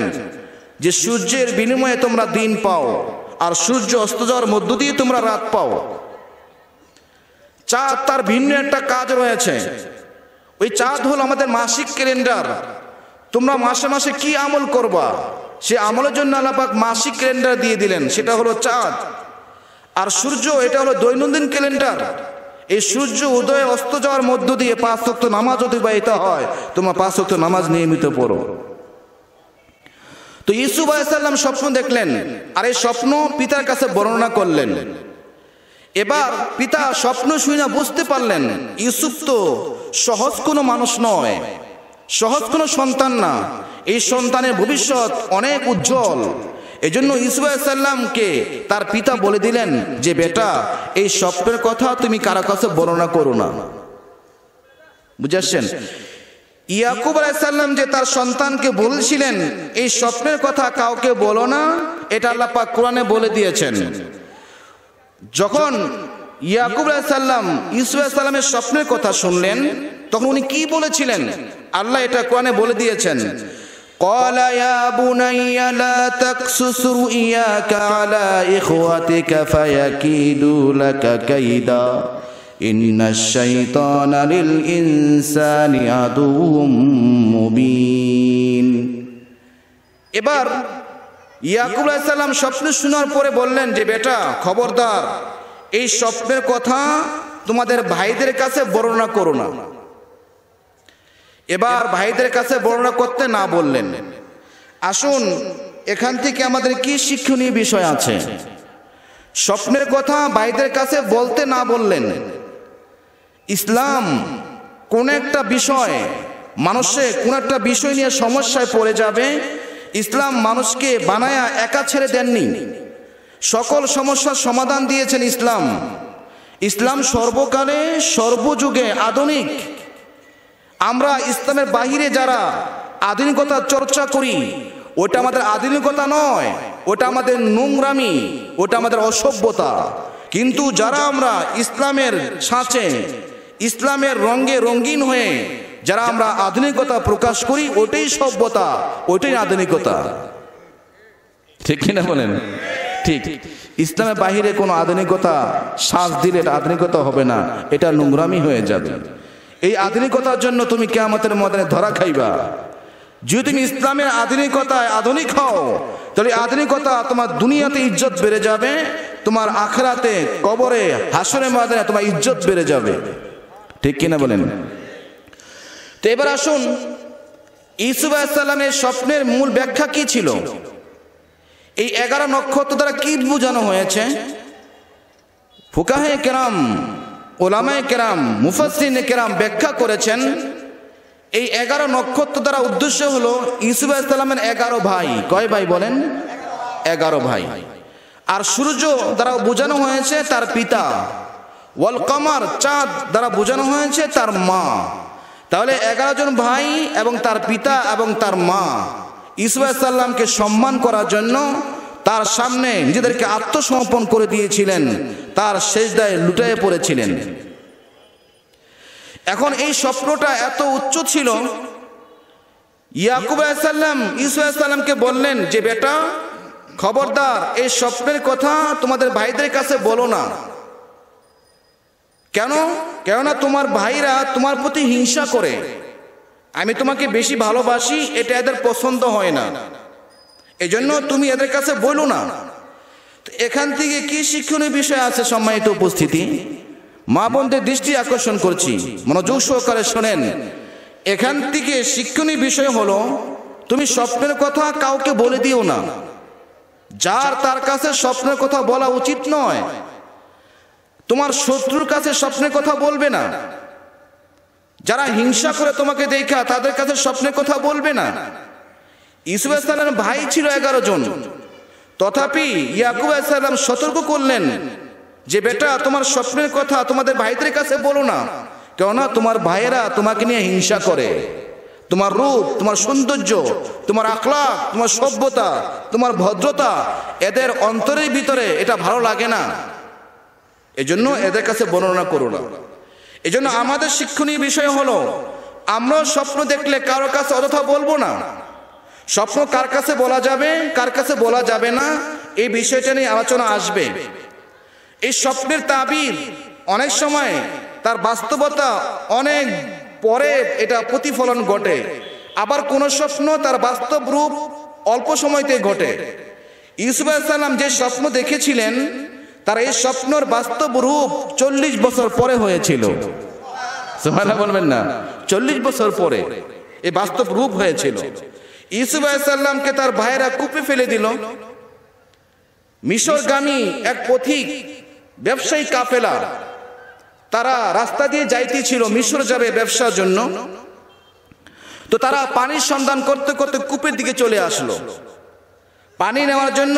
যে সূর্যের বিনিময়ে তোমরা দিন পাও আর সূর্য অস্ত যাওয়ার মধ্য দিয়ে তোমরা রাত পাও চাঁদ তার ভিন্ন একটা কাজ রয়েছে ওই চাঁদ হলো আমাদের মাসিক ক্যালেন্ডার তোমরা মাসে মাসে কি আমল করবা সে আমলের জন্য আলাপাক মাসিক ক্যালেন্ডার দিয়ে দিলেন সেটা হলো চাঁদ আর সূর্য এটা হলো দৈনন্দিন ক্যালেন্ডার এই সূর্য উদয় অস্ত যাওয়ার মধ্য দিয়ে পাঁচ শক্ত নামাজ অতিবাহিত হয় তোমরা পাঁচ শক্ত নামাজ নিয়মিত পড়ো তো ইসুফ আলাইসাল্লাম স্বপ্ন দেখলেন আর এই স্বপ্ন পিতার কাছে বর্ণনা করলেন এবার পিতা স্বপ্ন শুনে বুঝতে পারলেন ইউসুফ তো সহজ কোনো মানুষ নয় সহজ কোনো সন্তান না এই সন্তানের ভবিষ্যৎ অনেক উজ্জ্বল এজন্য জন্য ইসুয়াল্লামকে তার পিতা বলে দিলেন যে বেটা এই স্বপ্নের কথা তুমি কারো কাছে বর্ণনা করো না বুঝাচ্ছেন ইয়াকুব আলাইসাল্লাম যে তার সন্তানকে বলছিলেন এই স্বপ্নের কথা কাউকে বলো না এটা আল্লাপা কোরআনে বলে দিয়েছেন যখন ইয়াকুব আলাইসাল্লাম ইউসুফ আলাইসাল্লামের স্বপ্নের কথা শুনলেন তখন উনি কি বলেছিলেন আল্লাহ এটা কোরআনে বলে দিয়েছেন قال يا بني لا تقصص رؤياك على إخوتك فيكيدوا لك كيدا إن الشيطان للإنسان عدو مبين এবার ইয়াকুব আলাইহিস সালাম স্বপ্ন শোনার পরে বললেন যে বেটা খবরদার এই স্বপ্নের কথা তোমাদের ভাইদের কাছে বর্ণনা করো না এবার ভাইদের কাছে বর্ণনা করতে না বললেন আসুন এখান থেকে আমাদের কি শিক্ষণীয় বিষয় আছে স্বপ্নের কথা ভাইদের কাছে বলতে না বললেন ইসলাম কোন একটা বিষয় মানুষে কোন একটা বিষয় নিয়ে সমস্যায় পড়ে যাবে ইসলাম মানুষকে বানায়া একা ছেড়ে দেননি সকল সমস্যার সমাধান দিয়েছেন ইসলাম ইসলাম সর্বকালে সর্বযুগে আধুনিক আমরা ইসলামের বাহিরে যারা আধুনিকতা চর্চা করি ওটা আমাদের আধুনিকতা নয় ওটা আমাদের নোংরামি ওটা আমাদের অসভ্যতা কিন্তু যারা আমরা ইসলামের ছাঁচে ইসলামের রঙে রঙিন হয়ে যারা আমরা আধুনিকতা প্রকাশ করি ওটাই সভ্যতা ওটাই আধুনিকতা ঠিক কিনা বলেন ঠিক ইসলামের বাহিরে কোনো আধুনিকতা শ্বাস দিলে এটা আধুনিকতা হবে না এটা নোংরামি হয়ে যাবে এই আধুনিকতার জন্য তুমি কেয়ামতের মদনে ধরা খাইবা যদি তুমি ইসলামের আধুনিকতায় আধুনিক হও তাহলে আধুনিকতা তোমার দুনিয়াতে ইজ্জত বেড়ে যাবে তোমার আখড়াতে কবরে হাসরে ময়দানে তোমার ইজ্জত বেড়ে যাবে ঠিক কিনা বলেন তো এবার আসুন ইসুফ আলাইসাল্লামের স্বপ্নের মূল ব্যাখ্যা কি ছিল এই এগারো নক্ষত্র দ্বারা কি বোঝানো হয়েছে ফুকাহে কেরাম ওলামায় কেরাম মুফাসিন কেরাম ব্যাখ্যা করেছেন এই এগারো নক্ষত্র দ্বারা উদ্দেশ্য হলো ইসুফ ইসলামের এগারো ভাই কয় ভাই বলেন এগারো ভাই আর সূর্য দ্বারা বোঝানো হয়েছে তার পিতা ওয়াল কমার চাঁদ দ্বারা বোঝানো হয়েছে তার মা তাহলে এগারো জন ভাই এবং তার পিতা এবং তার মা ইসুয়াসাল্লামকে সম্মান করার জন্য তার সামনে নিজেদেরকে আত্মসমর্পণ করে দিয়েছিলেন তার শেষ দায় লুটাইয়ে পড়েছিলেন এখন এই স্বপ্নটা এত উচ্চ ছিল ইয়াকুব আলাইসাল্লাম ইসুয়াসাল্লামকে বললেন যে বেটা খবরদার এই স্বপ্নের কথা তোমাদের ভাইদের কাছে বলো না কেন কেননা তোমার ভাইরা তোমার প্রতি হিংসা করে আমি তোমাকে বেশি ভালোবাসি এটা এদের পছন্দ হয় না এজন্য তুমি এদের কাছে বলো না এখান থেকে কি শিক্ষণীয় বিষয় আছে সম্মানিত উপস্থিতি মা বোনদের দৃষ্টি আকর্ষণ করছি মনোযোগ সহকারে শোনেন এখান থেকে শিক্ষণীয় বিষয় হলো তুমি স্বপ্নের কথা কাউকে বলে দিও না যার তার কাছে স্বপ্নের কথা বলা উচিত নয় তোমার শত্রুর কাছে স্বপ্নের কথা বলবে না যারা হিংসা করে তোমাকে দেখা তাদের কাছে স্বপ্নের কথা বলবে না ইসুফ ইসলামের ভাই ছিল এগারো জন তথাপি ইয়াকুব আসালাম সতর্ক করলেন যে বেটা তোমার স্বপ্নের কথা তোমাদের ভাইদের কাছে বলো না কেননা তোমার ভাইয়েরা তোমাকে নিয়ে হিংসা করে তোমার রূপ তোমার সৌন্দর্য তোমার আখলা তোমার সভ্যতা তোমার ভদ্রতা এদের অন্তরের ভিতরে এটা ভালো লাগে না এজন্য এদের কাছে বর্ণনা করো না এজন্য আমাদের শিক্ষণীয় বিষয় হলো আমরা স্বপ্ন দেখলে কারো কাছে অযথা বলবো না স্বপ্ন কার কাছে বলা যাবে কার কাছে বলা যাবে না এই বিষয়টা নিয়ে আলোচনা আসবে এই স্বপ্নের তাবির অনেক সময় তার বাস্তবতা অনেক পরে এটা প্রতিফলন ঘটে আবার কোন স্বপ্ন তার বাস্তব রূপ অল্প সময়তে ঘটে ইউসুফ আলাইসাল্লাম যে স্বপ্ন দেখেছিলেন তারা এই স্বপ্নর বাস্তব রূপ চল্লিশ বছর পরে হয়েছিল বলবেন না চল্লিশ বছর পরে এই বাস্তব রূপ হয়েছিল ইসুফ আলাইসাল্লামকে তার ভাইরা কূপে ফেলে দিল মিশরগামী এক পথিক ব্যবসায়ী কাফেলা তারা রাস্তা দিয়ে যাইতেছিল মিশর যাবে ব্যবসার জন্য তো তারা পানির সন্ধান করতে করতে কূপের দিকে চলে আসলো পানি নেওয়ার জন্য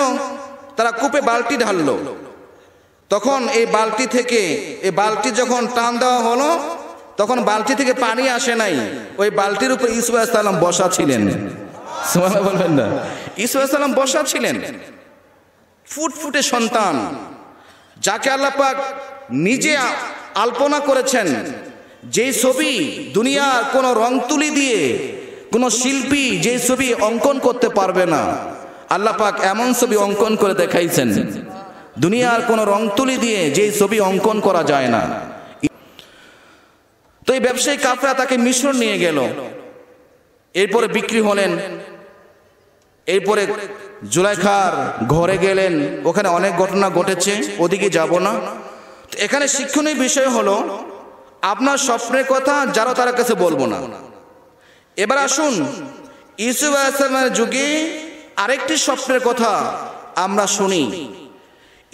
তারা কূপে বালতি ঢাললো তখন এই বালতি থেকে এই বালতি যখন টান দেওয়া হলো তখন বালতি থেকে পানি আসে নাই ওই বালতির উপর ইসু বসা ছিলেন বলবেন না ইসু বসা ছিলেন ফুটফুটে সন্তান যাকে আল্লাপাক নিজে আলপনা করেছেন যেই ছবি দুনিয়ার কোনো রং তুলি দিয়ে কোনো শিল্পী যেই ছবি অঙ্কন করতে পারবে না আল্লাপাক এমন ছবি অঙ্কন করে দেখাইছেন দুনিয়ার কোনো রং তুলি দিয়ে যেই ছবি অঙ্কন করা যায় না তো এই ব্যবসায়ী কাফরা তাকে মিশ্রণ নিয়ে গেল এরপরে বিক্রি হলেন এরপরে জুলাইখার ঘরে গেলেন ওখানে অনেক ঘটনা ঘটেছে ওদিকে যাব না এখানে শিক্ষণীয় বিষয় হলো আপনার স্বপ্নের কথা যারা তার কাছে বলবো না এবার আসুন ইউসুফ আসলামের যুগে আরেকটি স্বপ্নের কথা আমরা শুনি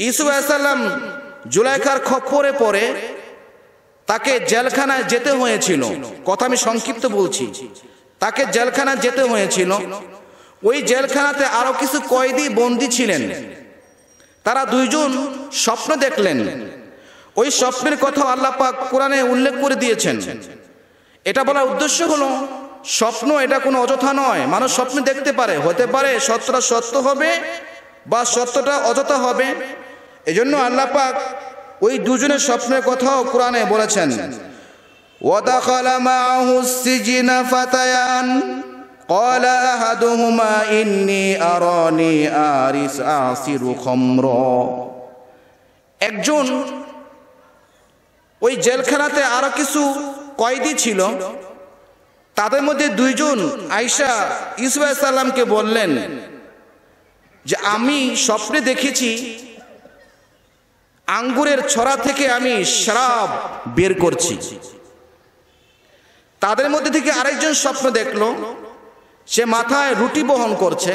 ইসু আসাল্লাম জুলাইখার খপরে পরে তাকে জেলখানায় যেতে হয়েছিল কথা আমি সংক্ষিপ্ত বলছি তাকে জেলখানায় যেতে হয়েছিল ওই জেলখানাতে আরো কিছু কয়েদি বন্দি ছিলেন তারা দুইজন স্বপ্ন দেখলেন ওই স্বপ্নের কথা আল্লাহ পাক কোরআনে উল্লেখ করে দিয়েছেন এটা বলার উদ্দেশ্য হলো স্বপ্ন এটা কোনো অযথা নয় মানুষ স্বপ্ন দেখতে পারে হতে পারে সত্যটা সত্য হবে বা সত্যটা অযথা হবে এজন্য আল্লাহ পাক ওই দুজনের স্বপ্নের কথাও কোরআনে বলেছেন একজন ওই জেলখানাতে আরো কিছু কয়েদি ছিল তাদের মধ্যে দুইজন আইসা ইসু সাল্লামকে বললেন যে আমি স্বপ্নে দেখেছি আঙ্গুরের ছড়া থেকে আমি শ্রাব বের করছি তাদের মধ্যে থেকে আরেকজন স্বপ্ন দেখল সে মাথায় রুটি বহন করছে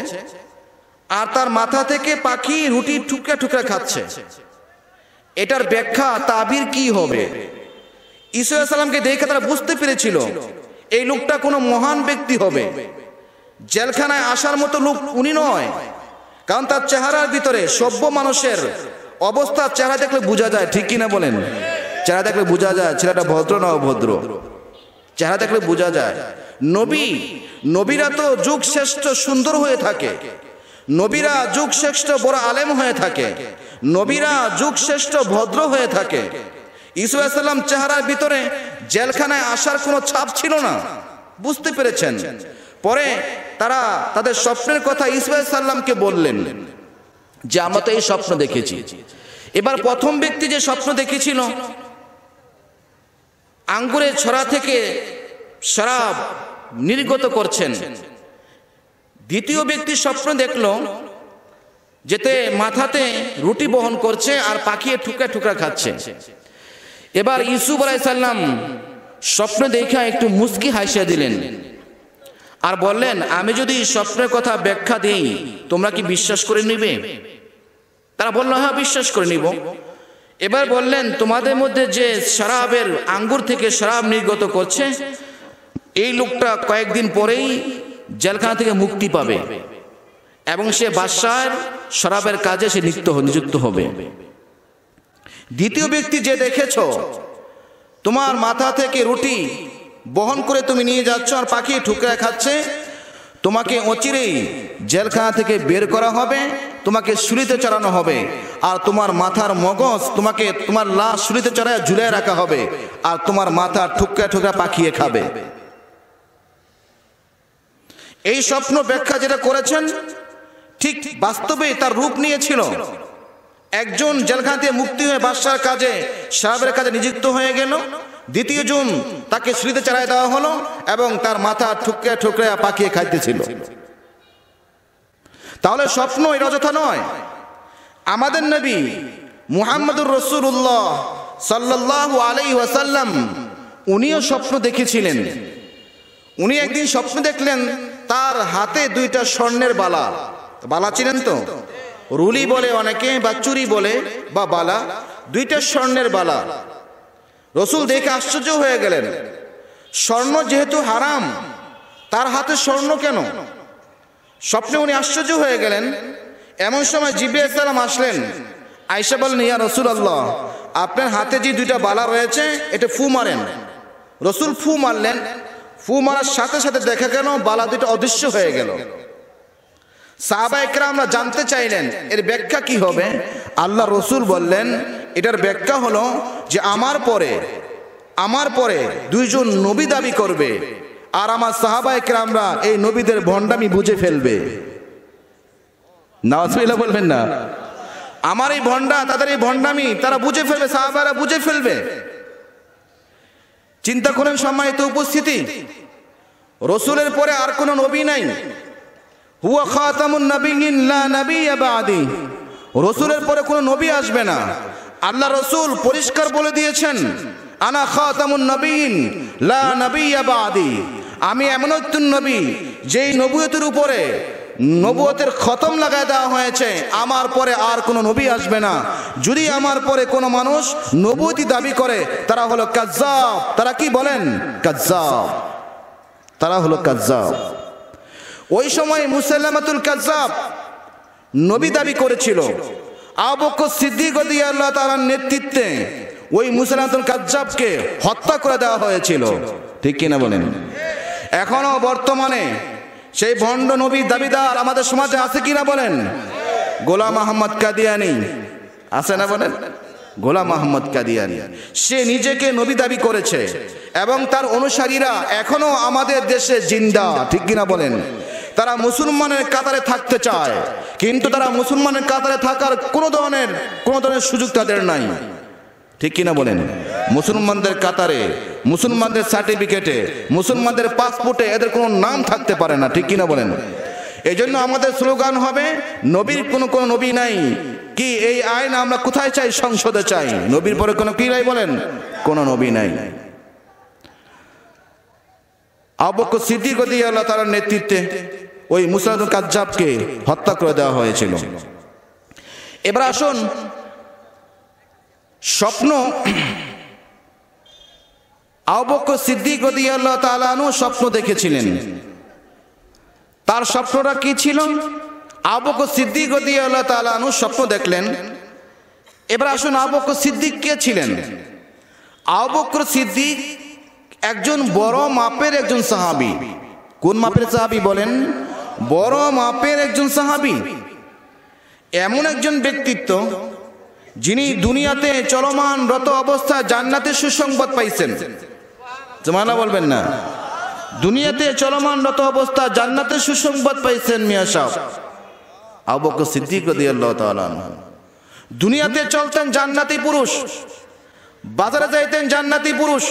আর তার মাথা থেকে পাখি রুটি ঠুকরা ঠুকরা খাচ্ছে এটার ব্যাখ্যা তাবির কি হবে ইসলামকে দেখে তারা বুঝতে পেরেছিল এই লোকটা কোনো মহান ব্যক্তি হবে জেলখানায় আসার মতো লোক উনি নয় কারণ তার চেহারার ভিতরে সভ্য মানুষের অবস্থা চেহারা দেখলে বোঝা যায় ঠিক কিনা বলেন চেহারা দেখলে বোঝা যায় ছেলেটা ভদ্র না অভদ্র চেহারা দেখলে বোঝা যায় নবী নবীরা তো যুগ শ্রেষ্ঠ সুন্দর হয়ে থাকে নবীরা যুগ শ্রেষ্ঠ বড় আলেম হয়ে থাকে নবীরা যুগ শ্রেষ্ঠ ভদ্র হয়ে থাকে ইসু আসাল্লাম চেহারার ভিতরে জেলখানায় আসার কোনো ছাপ ছিল না বুঝতে পেরেছেন পরে তারা তাদের স্বপ্নের কথা ইসু আসাল্লামকে বললেন যে আমরা তো এই স্বপ্ন দেখেছি এবার প্রথম ব্যক্তি যে স্বপ্ন দেখেছিল আঙ্গুরের ছড়া থেকে শরাব নির্গত করছেন দ্বিতীয় ব্যক্তি স্বপ্ন দেখল যেতে মাথাতে রুটি বহন করছে আর পাখিয়ে ঠুকরা ঠুকরা খাচ্ছে এবার ইসুফ আলাইসাল্লাম স্বপ্ন দেখে একটু মুস্কি হাসিয়া দিলেন আর বললেন আমি যদি স্বপ্নের কথা ব্যাখ্যা দিই তোমরা কি বিশ্বাস করে নিবে তারা বলল হ্যাঁ বিশ্বাস করে নিব এবার বললেন তোমাদের মধ্যে যে শরাবের আঙ্গুর থেকে শরাব নির্গত করছে এই লোকটা কয়েকদিন পরেই জেলখানা থেকে মুক্তি পাবে এবং সে বাসার শরাবের কাজে সে নিত্য নিযুক্ত হবে দ্বিতীয় ব্যক্তি যে দেখেছ তোমার মাথা থেকে রুটি বহন করে তুমি নিয়ে যাচ্ছ আর পাখি ঠুকরা খাচ্ছে তোমাকে অচিরেই জেলখানা থেকে বের করা হবে তোমাকে শুলিতে চড়ানো হবে আর তোমার মাথার মগজ তোমাকে তোমার লাশ সুরিতে চড়ায় ঝুলিয়ে রাখা হবে আর তোমার মাথা ঠুকরা ঠুকরা পাখিয়ে খাবে এই স্বপ্ন ব্যাখ্যা যেটা করেছেন ঠিক বাস্তবে তার রূপ নিয়েছিল একজন জেলখানাতে মুক্তি হয়ে বাদশার কাজে সাহাবের কাজে নিযুক্ত হয়ে গেল দ্বিতীয় জুম তাকে স্মৃতি চালায় দেওয়া হলো এবং তার মাথা ঠুকরে ঠুকরে পাকিয়ে খাইতেছিল তাহলে স্বপ্ন এর অযথা নয় আমাদের নবী মুহাম্মদুর রসুল্লাহ সাল্লাহ আলাই ওয়াসাল্লাম উনিও স্বপ্ন দেখেছিলেন উনি একদিন স্বপ্ন দেখলেন তার হাতে দুইটা স্বর্ণের বালা বালা ছিলেন তো রুলি বলে অনেকে বা চুরি বলে বা বালা দুইটা স্বর্ণের বালা রসুল দেখে আশ্চর্য হয়ে গেলেন স্বর্ণ যেহেতু হারাম তার হাতে স্বর্ণ কেন স্বপ্নে উনি আশ্চর্য হয়ে গেলেন এমন সময় জিবি ইসলাম আসলেন আয়সা বলেন ইয়া রসুল আল্লাহ আপনার হাতে যে দুইটা বালা রয়েছে এটা ফু মারেন রসুল ফু মারলেন ফু মারার সাথে সাথে দেখা গেল বালা দুটো অদৃশ্য হয়ে গেল সাহাবাইকরা আমরা জানতে চাইলেন এর ব্যাখ্যা কি হবে আল্লাহ রসুল বললেন এটার ব্যাখ্যা হলো যে আমার পরে আমার পরে দুইজন নবী দাবি করবে আর আমার সাহাবাইকরা আমরা এই নবীদের ভণ্ডামি বুঝে ফেলবে নাওয়াজবিল্লা বলবেন না আমার এই ভণ্ডা তাদের এই ভণ্ডামি তারা বুঝে ফেলবে সাহাবারা বুঝে ফেলবে চিন্তা করেন সম্মানিত উপস্থিতি রসুলের পরে আর কোনো নবী নাই হুয়া খাতামুন নাবিয়িন লা নাবিয়্যা বাদি রসুলের পরে কোনো নবী আসবে না আল্লাহ রসুল পরিষ্কার বলে দিয়েছেন আনা খাতামুন নবীন লা নবিয়া বাদি আমি এমন একজন নবী যেই নবুয়তের উপরে নবুয়তের খতম লাগায় দেওয়া হয়েছে আমার পরে আর কোনো নবী আসবে না যদি আমার পরে কোনো মানুষ নবুয়তি দাবি করে তারা হলো কাজ্জাব তারা কি বলেন কাজ্জাব তারা হলো কাজ্জাব ওই সময় মুসাল্লামাতুল কাজাব নবী দাবি করেছিল আবক্ষ সিদ্দিক আল্লাহ তালার নেতৃত্বে ওই মুসাল্লামাতুল কাজাবকে হত্যা করে দেওয়া হয়েছিল ঠিক কিনা বলেন এখনো বর্তমানে সেই ভণ্ড নবী দাবিদার আমাদের সমাজে আছে কিনা বলেন গোলাম আহমদ কাদিয়ানি আছে না বলেন গোলাম আহমদ কাদিয়ানি সে নিজেকে নবী দাবি করেছে এবং তার অনুসারীরা এখনো আমাদের দেশে জিন্দা ঠিক কিনা বলেন তারা মুসলমানের কাতারে থাকতে চায় কিন্তু তারা মুসলমানের কাতারে থাকার কোনো ধরনের কোনো ধরনের সুযোগ তাদের নাই ঠিক কিনা বলেন মুসলমানদের কাতারে মুসলমানদের সার্টিফিকেটে মুসলমানদের পাসপোর্টে এদের কোনো নাম থাকতে পারে না ঠিক কিনা বলেন এজন্য আমাদের স্লোগান হবে নবীর কোনো কোনো নবী নাই কি এই আইন আমরা কোথায় চাই সংসদে চাই নবীর পরে কোনো কি রাই বলেন কোনো নবী নাই আবক্য সিদ্দিক আল্লাহ তার নেতৃত্বে ওই মুসাদুল কাজ্জাবকে হত্যা করে দেওয়া হয়েছিল এবার আসুন স্বপ্ন আবক্য সিদ্দিক আল্লাহ তালানু স্বপ্ন দেখেছিলেন তার স্বপ্নটা কি ছিল আবক সিদ্দিক আল্লাহ স্বপ্ন দেখলেন এবার আসুন আবক সিদ্দিক কে ছিলেন আবকর সিদ্দিক একজন বড় মাপের একজন সাহাবি কোন মাপের সাহাবি বলেন বড় মাপের একজন সাহাবি এমন একজন ব্যক্তিত্ব যিনি দুনিয়াতে চলমান রত অবস্থা জান্নাতের সুসংবাদ পাইছেন জমানা বলবেন না দুনিয়াতে চলমানরত অবস্থা জান্নাতের সুসংবাদ পাইছেন মিয়া সাহ আবক সিদ্দিক দুনিয়াতে চলতেন জান্নাতি পুরুষ বাজারে যাইতেন জান্নাতি পুরুষ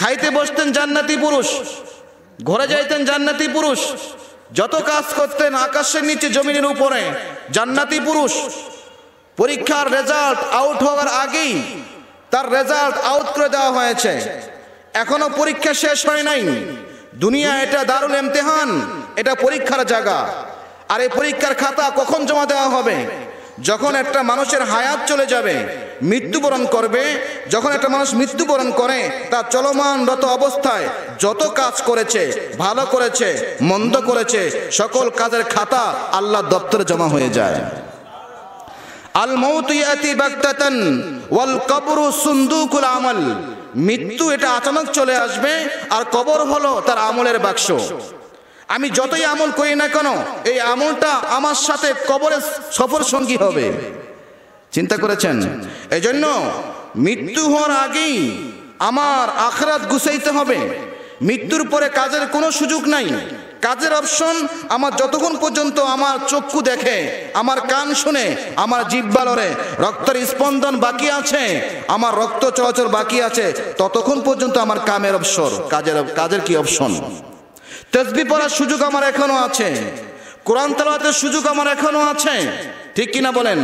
খাইতে বসতেন জান্নাতি পুরুষ ঘরে যাইতেন জান্নাতি পুরুষ যত কাজ করতেন আকাশের নিচে জমিনের উপরে জান্নাতি পুরুষ পরীক্ষার রেজাল্ট আউট হওয়ার আগেই তার রেজাল্ট আউট করে দেওয়া হয়েছে এখনো পরীক্ষা শেষ হয় নাই দুনিয়া এটা দারুল এমতেহান এটা পরীক্ষার জায়গা আর এই পরীক্ষার খাতা কখন জমা দেওয়া হবে যখন একটা মানুষের হায়াত চলে যাবে মৃত্যুবরণ করবে যখন একটা মানুষ মৃত্যুবরণ করে তার চলমানরত অবস্থায় যত কাজ করেছে ভালো করেছে মন্দ করেছে সকল কাজের খাতা আল্লাহ দপ্তরে জমা হয়ে যায় আল মৌতুয়াতি বাক্তাতান ওয়াল কবরু সুন্দুকুল আমল মৃত্যু এটা আচানক চলে আসবে আর কবর হলো তার আমলের বাক্স আমি যতই আমল করি না কেন এই আমলটা আমার সাথে কবরের সফর সঙ্গী হবে চিন্তা করেছেন এজন্য মৃত্যু হওয়ার আগেই আমার আখরাত গুছাইতে হবে মৃত্যুর পরে কাজের কোনো সুযোগ নাই কাজের অপশন আমার যতক্ষণ পর্যন্ত আমার চক্ষু দেখে আমার কান শুনে আমার লড়ে রক্তের স্পন্দন বাকি আছে আমার রক্ত চলাচল বাকি আছে ততক্ষণ পর্যন্ত আমার কামের অবসর কাজের কাজের কি অপশন তেজবি পড়ার সুযোগ আমার এখনো আছে কোরআন তালাতের সুযোগ আমার এখনো আছে ঠিক কিনা বলেন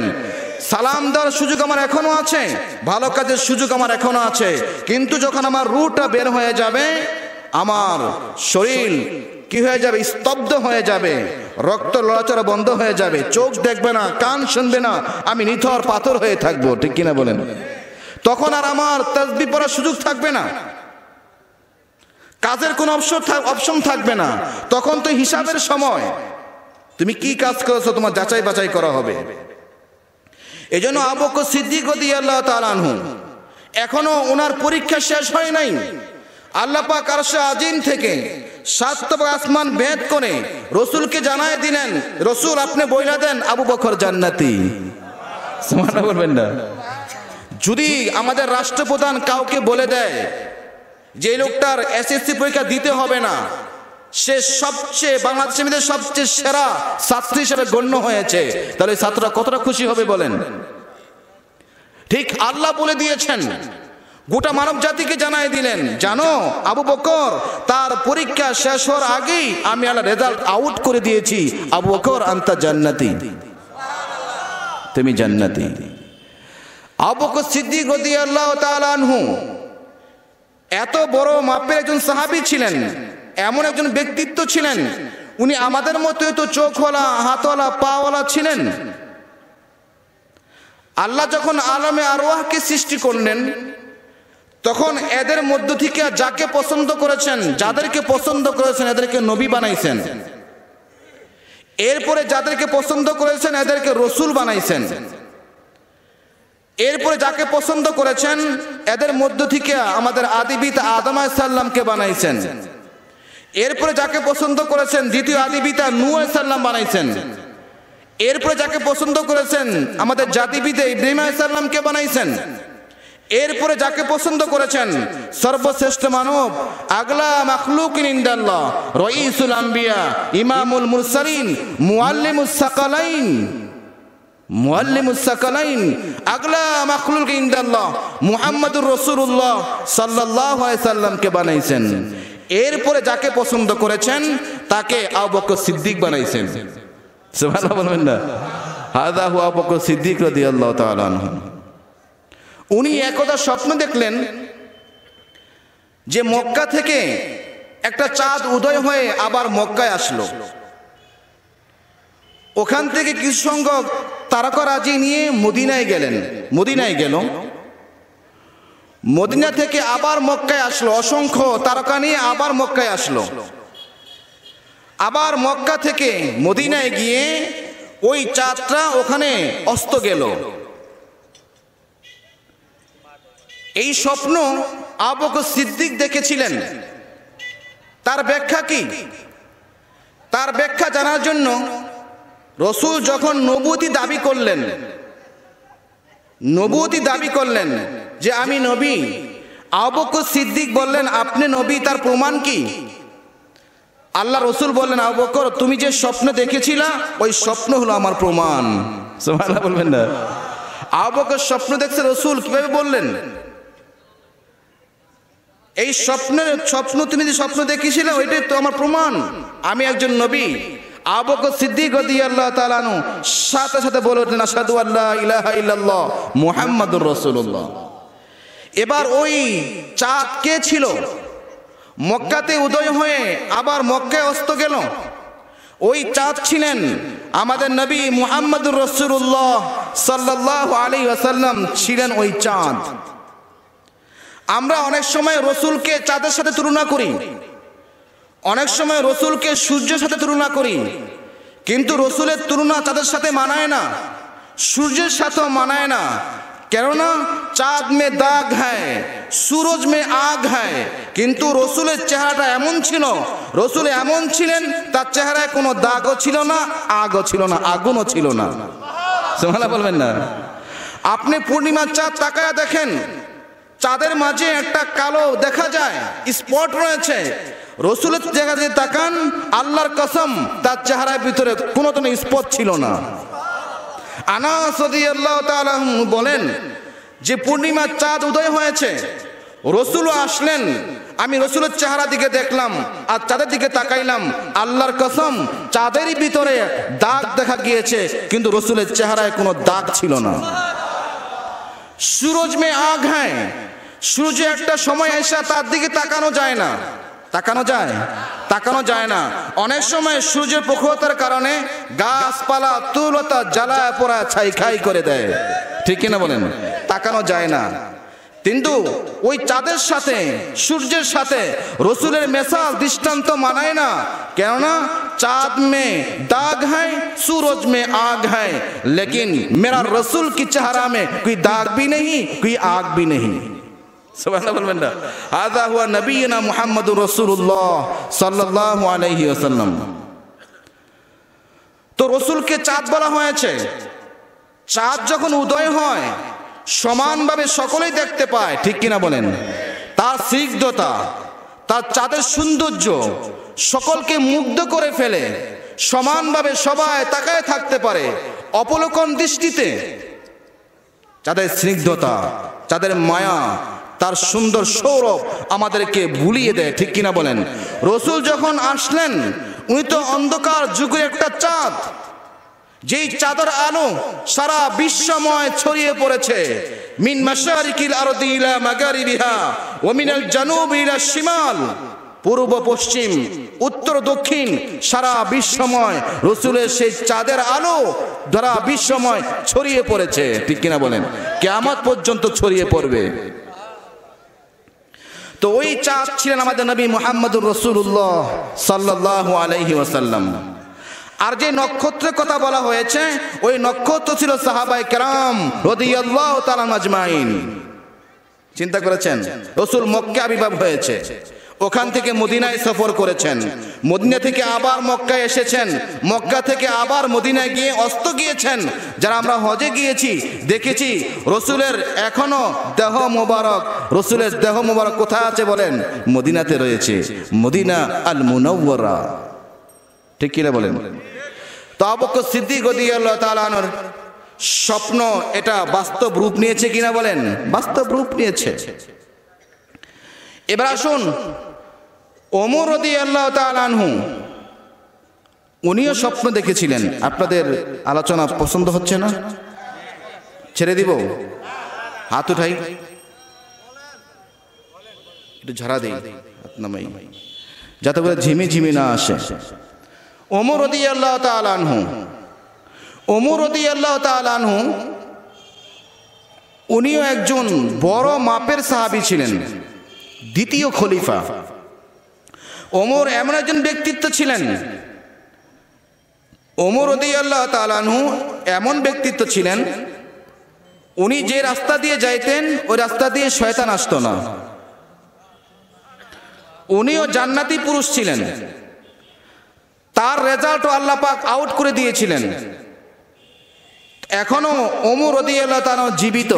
সালাম দেওয়ার সুযোগ আমার এখনো আছে ভালো কাজের সুযোগ আমার এখনো আছে কিন্তু যখন আমার রুটা বের হয়ে যাবে আমার শরীর কি হয়ে যাবে স্তব্ধ হয়ে যাবে রক্ত লড়াচড়া বন্ধ হয়ে যাবে চোখ দেখবে না কান শুনবে না আমি নিথর পাথর হয়ে থাকবো ঠিক কিনা বলেন তখন আর আমার তসবি পড়ার সুযোগ থাকবে না কাজের কোনো অপশন অপশন থাকবে না তখন তো হিসাবের সময় তুমি কি কাজ করেছো তোমার যাচাই বাছাই করা হবে এজন্য আবক সিদ্দিক আল্লাহ তালানহু এখনো ওনার পরীক্ষা শেষ হয় নাই আল্লাপাক আরশে আজিম থেকে আসমান ভেদ করে রসুলকে জানায় দিলেন রসুল আপনি বইলা দেন আবু বখর জান্নাতি বলবেন না যদি আমাদের রাষ্ট্রপ্রধান কাউকে বলে দেয় যে লোকটার এসএসসি পরীক্ষা দিতে হবে না সে সবচেয়ে বাংলাদেশের মধ্যে সবচেয়ে সেরা ছাত্রী হিসেবে গণ্য হয়েছে তাহলে ছাত্ররা কতটা খুশি হবে বলেন ঠিক আল্লাহ বলে দিয়েছেন গোটা মানব জাতিকে জানাই দিলেন জানো আবু বকর তার পরীক্ষা শেষ হওয়ার আগেই আমি আল্লাহ রেজাল্ট আউট করে দিয়েছি আবু বকর আন্তা জান্নাতি তুমি জান্নাতি আবু বকর সিদ্দিক রাদিয়াল্লাহু তাআলা আনহু এত বড় মাপের একজন সাহাবী ছিলেন এমন একজন ব্যক্তিত্ব ছিলেন উনি আমাদের মতোই তো চোখওয়ালা হাতওয়ালা পাওয়ালা ছিলেন আল্লাহ যখন আলমে আরওয়াহকে সৃষ্টি করলেন তখন এদের মধ্য থেকে যাকে পছন্দ করেছেন যাদেরকে পছন্দ করেছেন এদেরকে নবী বানাইছেন এরপরে যাদেরকে পছন্দ করেছেন এদেরকে রসুল বানাইছেন এরপরে যাকে পছন্দ করেছেন এদের মধ্য থেকে আমাদের আদিবিদ আদম সাল্লামকে বানাইছেন এরপরে যাকে পছন্দ করেছেন দ্বিতীয় আদিবিতা নু সাল্লাম বানাইছেন এরপরে যাকে পছন্দ করেছেন আমাদের জাতিবিদে ইব্রাহিম সাল্লামকে বানাইছেন এরপরে যাকে পছন্দ করেছেন সর্বশ্রেষ্ঠ মানব আগলা মখলুকিন ইন্দাল্লাহ রইসুল আম্বিয়া ইমামুল মুরসালিন মুআল্লিমুস সাকালাইন মুআল্লিমুস সাকালাইন আগলা মখলুক ইন্দাল্লাহ মুহাম্মাদুর রাসূলুল্লাহ সাল্লাল্লাহু আলাইহি সাল্লামকে বানাইছেন এরপরে যাকে পছন্দ করেছেন তাকে আবু বকর সিদ্দিক বানাইছেন সুবহানাল্লাহ বলবেন না হাদা হুয়া বকর সিদ্দিক রাদিয়াল্লাহু তাআলা আনহু উনি একদা স্বপ্ন দেখলেন যে মক্কা থেকে একটা চাঁদ উদয় হয়ে আবার মক্কায় আসলো ওখান থেকে কিছু সংখ্যক তারকা রাজি নিয়ে মদিনায় গেলেন মদিনায় গেল মদিনা থেকে আবার মক্কায় আসলো অসংখ্য তারকা নিয়ে আবার মক্কায় আসলো আবার মক্কা থেকে মদিনায় গিয়ে ওই চাঁদটা ওখানে অস্ত গেল এই স্বপ্ন আবক সিদ্দিক দেখেছিলেন তার ব্যাখ্যা কি তার ব্যাখ্যা জানার জন্য রসুল যখন নবুতি দাবি করলেন নবুতি দাবি করলেন যে আমি নবী আবক সিদ্দিক বললেন আপনি নবী তার প্রমাণ কি আল্লাহ রসুল বললেন আবকর তুমি যে স্বপ্ন দেখেছিলা ওই স্বপ্ন হলো আমার প্রমাণ বলবেন না আবকর স্বপ্ন দেখছে রসুল কিভাবে বললেন এই স্বপ্নের স্বপ্ন তুমি যে স্বপ্ন দেখিছিলে ওইটাই তো আমার প্রমাণ আমি একজন নবী আল্লাহ সাথে সাথে আল্লাহ মুহাম্মাদুর এবার ওই চাঁদ কে ছিল মক্কাতে উদয় হয়ে আবার মক্কায় অস্ত গেল ওই চাঁদ ছিলেন আমাদের নবী মুহাম্মদুর রসুল্লাহ সাল্লাহ আলী আসাল্লাম ছিলেন ওই চাঁদ আমরা অনেক সময় রসুলকে চাঁদের সাথে তুলনা করি অনেক সময় রসুলকে সূর্যের সাথে তুলনা করি কিন্তু রসুলের তুলনা চাঁদের সাথে মানায় না সূর্যের সাথেও মানায় না কেননা চাঁদ মে দাগ হ্যায় সুরজ মে আগ হ্যায় কিন্তু রসুলের চেহারাটা এমন ছিল রসুল এমন ছিলেন তার চেহারায় কোনো দাগও ছিল না আগও ছিল না আগুনও ছিল না বলবেন না আপনি পূর্ণিমার চাঁদ তাকায় দেখেন চাঁদের মাঝে একটা কালো দেখা যায় স্পট রয়েছে রসুলের জায়গা দিয়ে তাকান আল্লাহর কসম তার চেহারার ভিতরে কোনো কোনো স্পট ছিল না আনাসদি আল্লাহ বলেন যে পূর্ণিমার চাঁদ উদয় হয়েছে রসুলও আসলেন আমি রসুলের চেহারা দিকে দেখলাম আর চাঁদের দিকে তাকাইলাম আল্লাহর কসম চাঁদেরই ভিতরে দাগ দেখা গিয়েছে কিন্তু রসুলের চেহারায় কোনো দাগ ছিল না সুরজ মে আগ হ্যাঁ সূর্য একটা সময় এসে তার দিকে তাকানো যায় না তাকানো যায় তাকানো যায় না অনেক সময় সূর্যের প্রখরতার কারণে গাছপালা তুলতা জ্বালায় পোড়া ছাই খাই করে দেয় ঠিক কিনা বলেন তাকানো যায় না কিন্তু ওই চাঁদের সাথে সূর্যের সাথে রসুলের মেশাল দৃষ্টান্ত মানায় না কেননা চাঁদ মে দাগ হয় सूरज মে আগ হয় লেকিন মেরা রসুল কি চেহারা মে कोई দাগ বি নেই कोई আগ বি নেই তো রসুলকে চাঁদ বলা হয়েছে চাঁদ যখন উদয় হয় সমানভাবে সকলেই দেখতে পায় ঠিক কিনা বলেন তার স্নিগ্ধতা তার চাঁদের সৌন্দর্য সকলকে মুগ্ধ করে ফেলে সমানভাবে সবাই তাকায় থাকতে পারে অপলোকন দৃষ্টিতে চাঁদের স্নিগ্ধতা যাদের মায়া তার সুন্দর সৌরভ আমাদেরকে ভুলিয়ে দেয় ঠিক কিনা বলেন রসুল যখন আসলেন উনি তো অন্ধকার যুগের একটা চাঁদ যেই চাদর আলো সারা বিশ্বময় ছড়িয়ে পড়েছে মিন মাশারিকিল আরদি ইলা মাগারিবিহা ওয়া মিনাল জানুব ইলা শিমাল পূর্ব পশ্চিম উত্তর দক্ষিণ সারা বিশ্বময় রসুলের সেই চাঁদের আলো ধরা বিশ্বময় ছড়িয়ে পড়েছে ঠিক কিনা বলেন কেয়ামত পর্যন্ত ছড়িয়ে পড়বে তো ওই চাঁদ ছিলেন আমাদের নবী মোহাম্মদুর রসুল্লাহ সাল্লাহ আলহি ওয়াসাল্লাম আর যে নক্ষত্রের কথা বলা হয়েছে ওই নক্ষত্র ছিল সাহাবাই কেরাম রাজমাইন চিন্তা করেছেন রসুল মক্কে আবির্ভাব হয়েছে ওখান থেকে মদিনায় সফর করেছেন মদিনা থেকে আবার মক্কায় এসেছেন মক্কা থেকে আবার মদিনায় গিয়ে অস্ত গিয়েছেন যারা আমরা হজে গিয়েছি দেখেছি রসুলের এখনো দেহ মোবারক রসুলের দেহ মোবারক কোথায় আছে বলেন মদিনাতে রয়েছে মদিনা আল মুনওয়ারা ঠিক কিনা বলেন তো আবক্ষ সিদ্দিক আল্লাহ তালানোর স্বপ্ন এটা বাস্তব রূপ নিয়েছে কিনা বলেন বাস্তব রূপ নিয়েছে এবার আসুন অমর রদি আল্লাহ তালানহু উনিও স্বপ্ন দেখেছিলেন আপনাদের আলোচনা পছন্দ হচ্ছে না ছেড়ে দিব হাত উঠাই একটু ঝাড়া দিই হাত নামাই যাতে করে ঝিমি ঝিমি না আসে ওমর রদি আল্লাহ তালানহু ওমর রদি আল্লাহ তালানহু উনিও একজন বড় মাপের সাহাবি ছিলেন দ্বিতীয় খলিফা ওমর এমন একজন ব্যক্তিত্ব ছিলেন ওমর রদি আল্লাহ তালানহু এমন ব্যক্তিত্ব ছিলেন উনি যে রাস্তা দিয়ে যাইতেন ওই রাস্তা দিয়ে শয়তান আসত না উনিও জান্নাতি পুরুষ ছিলেন তার রেজাল্টও আল্লাহ পাক আউট করে দিয়েছিলেন এখনো ওমর রদিয়াল্লাহ জীবিত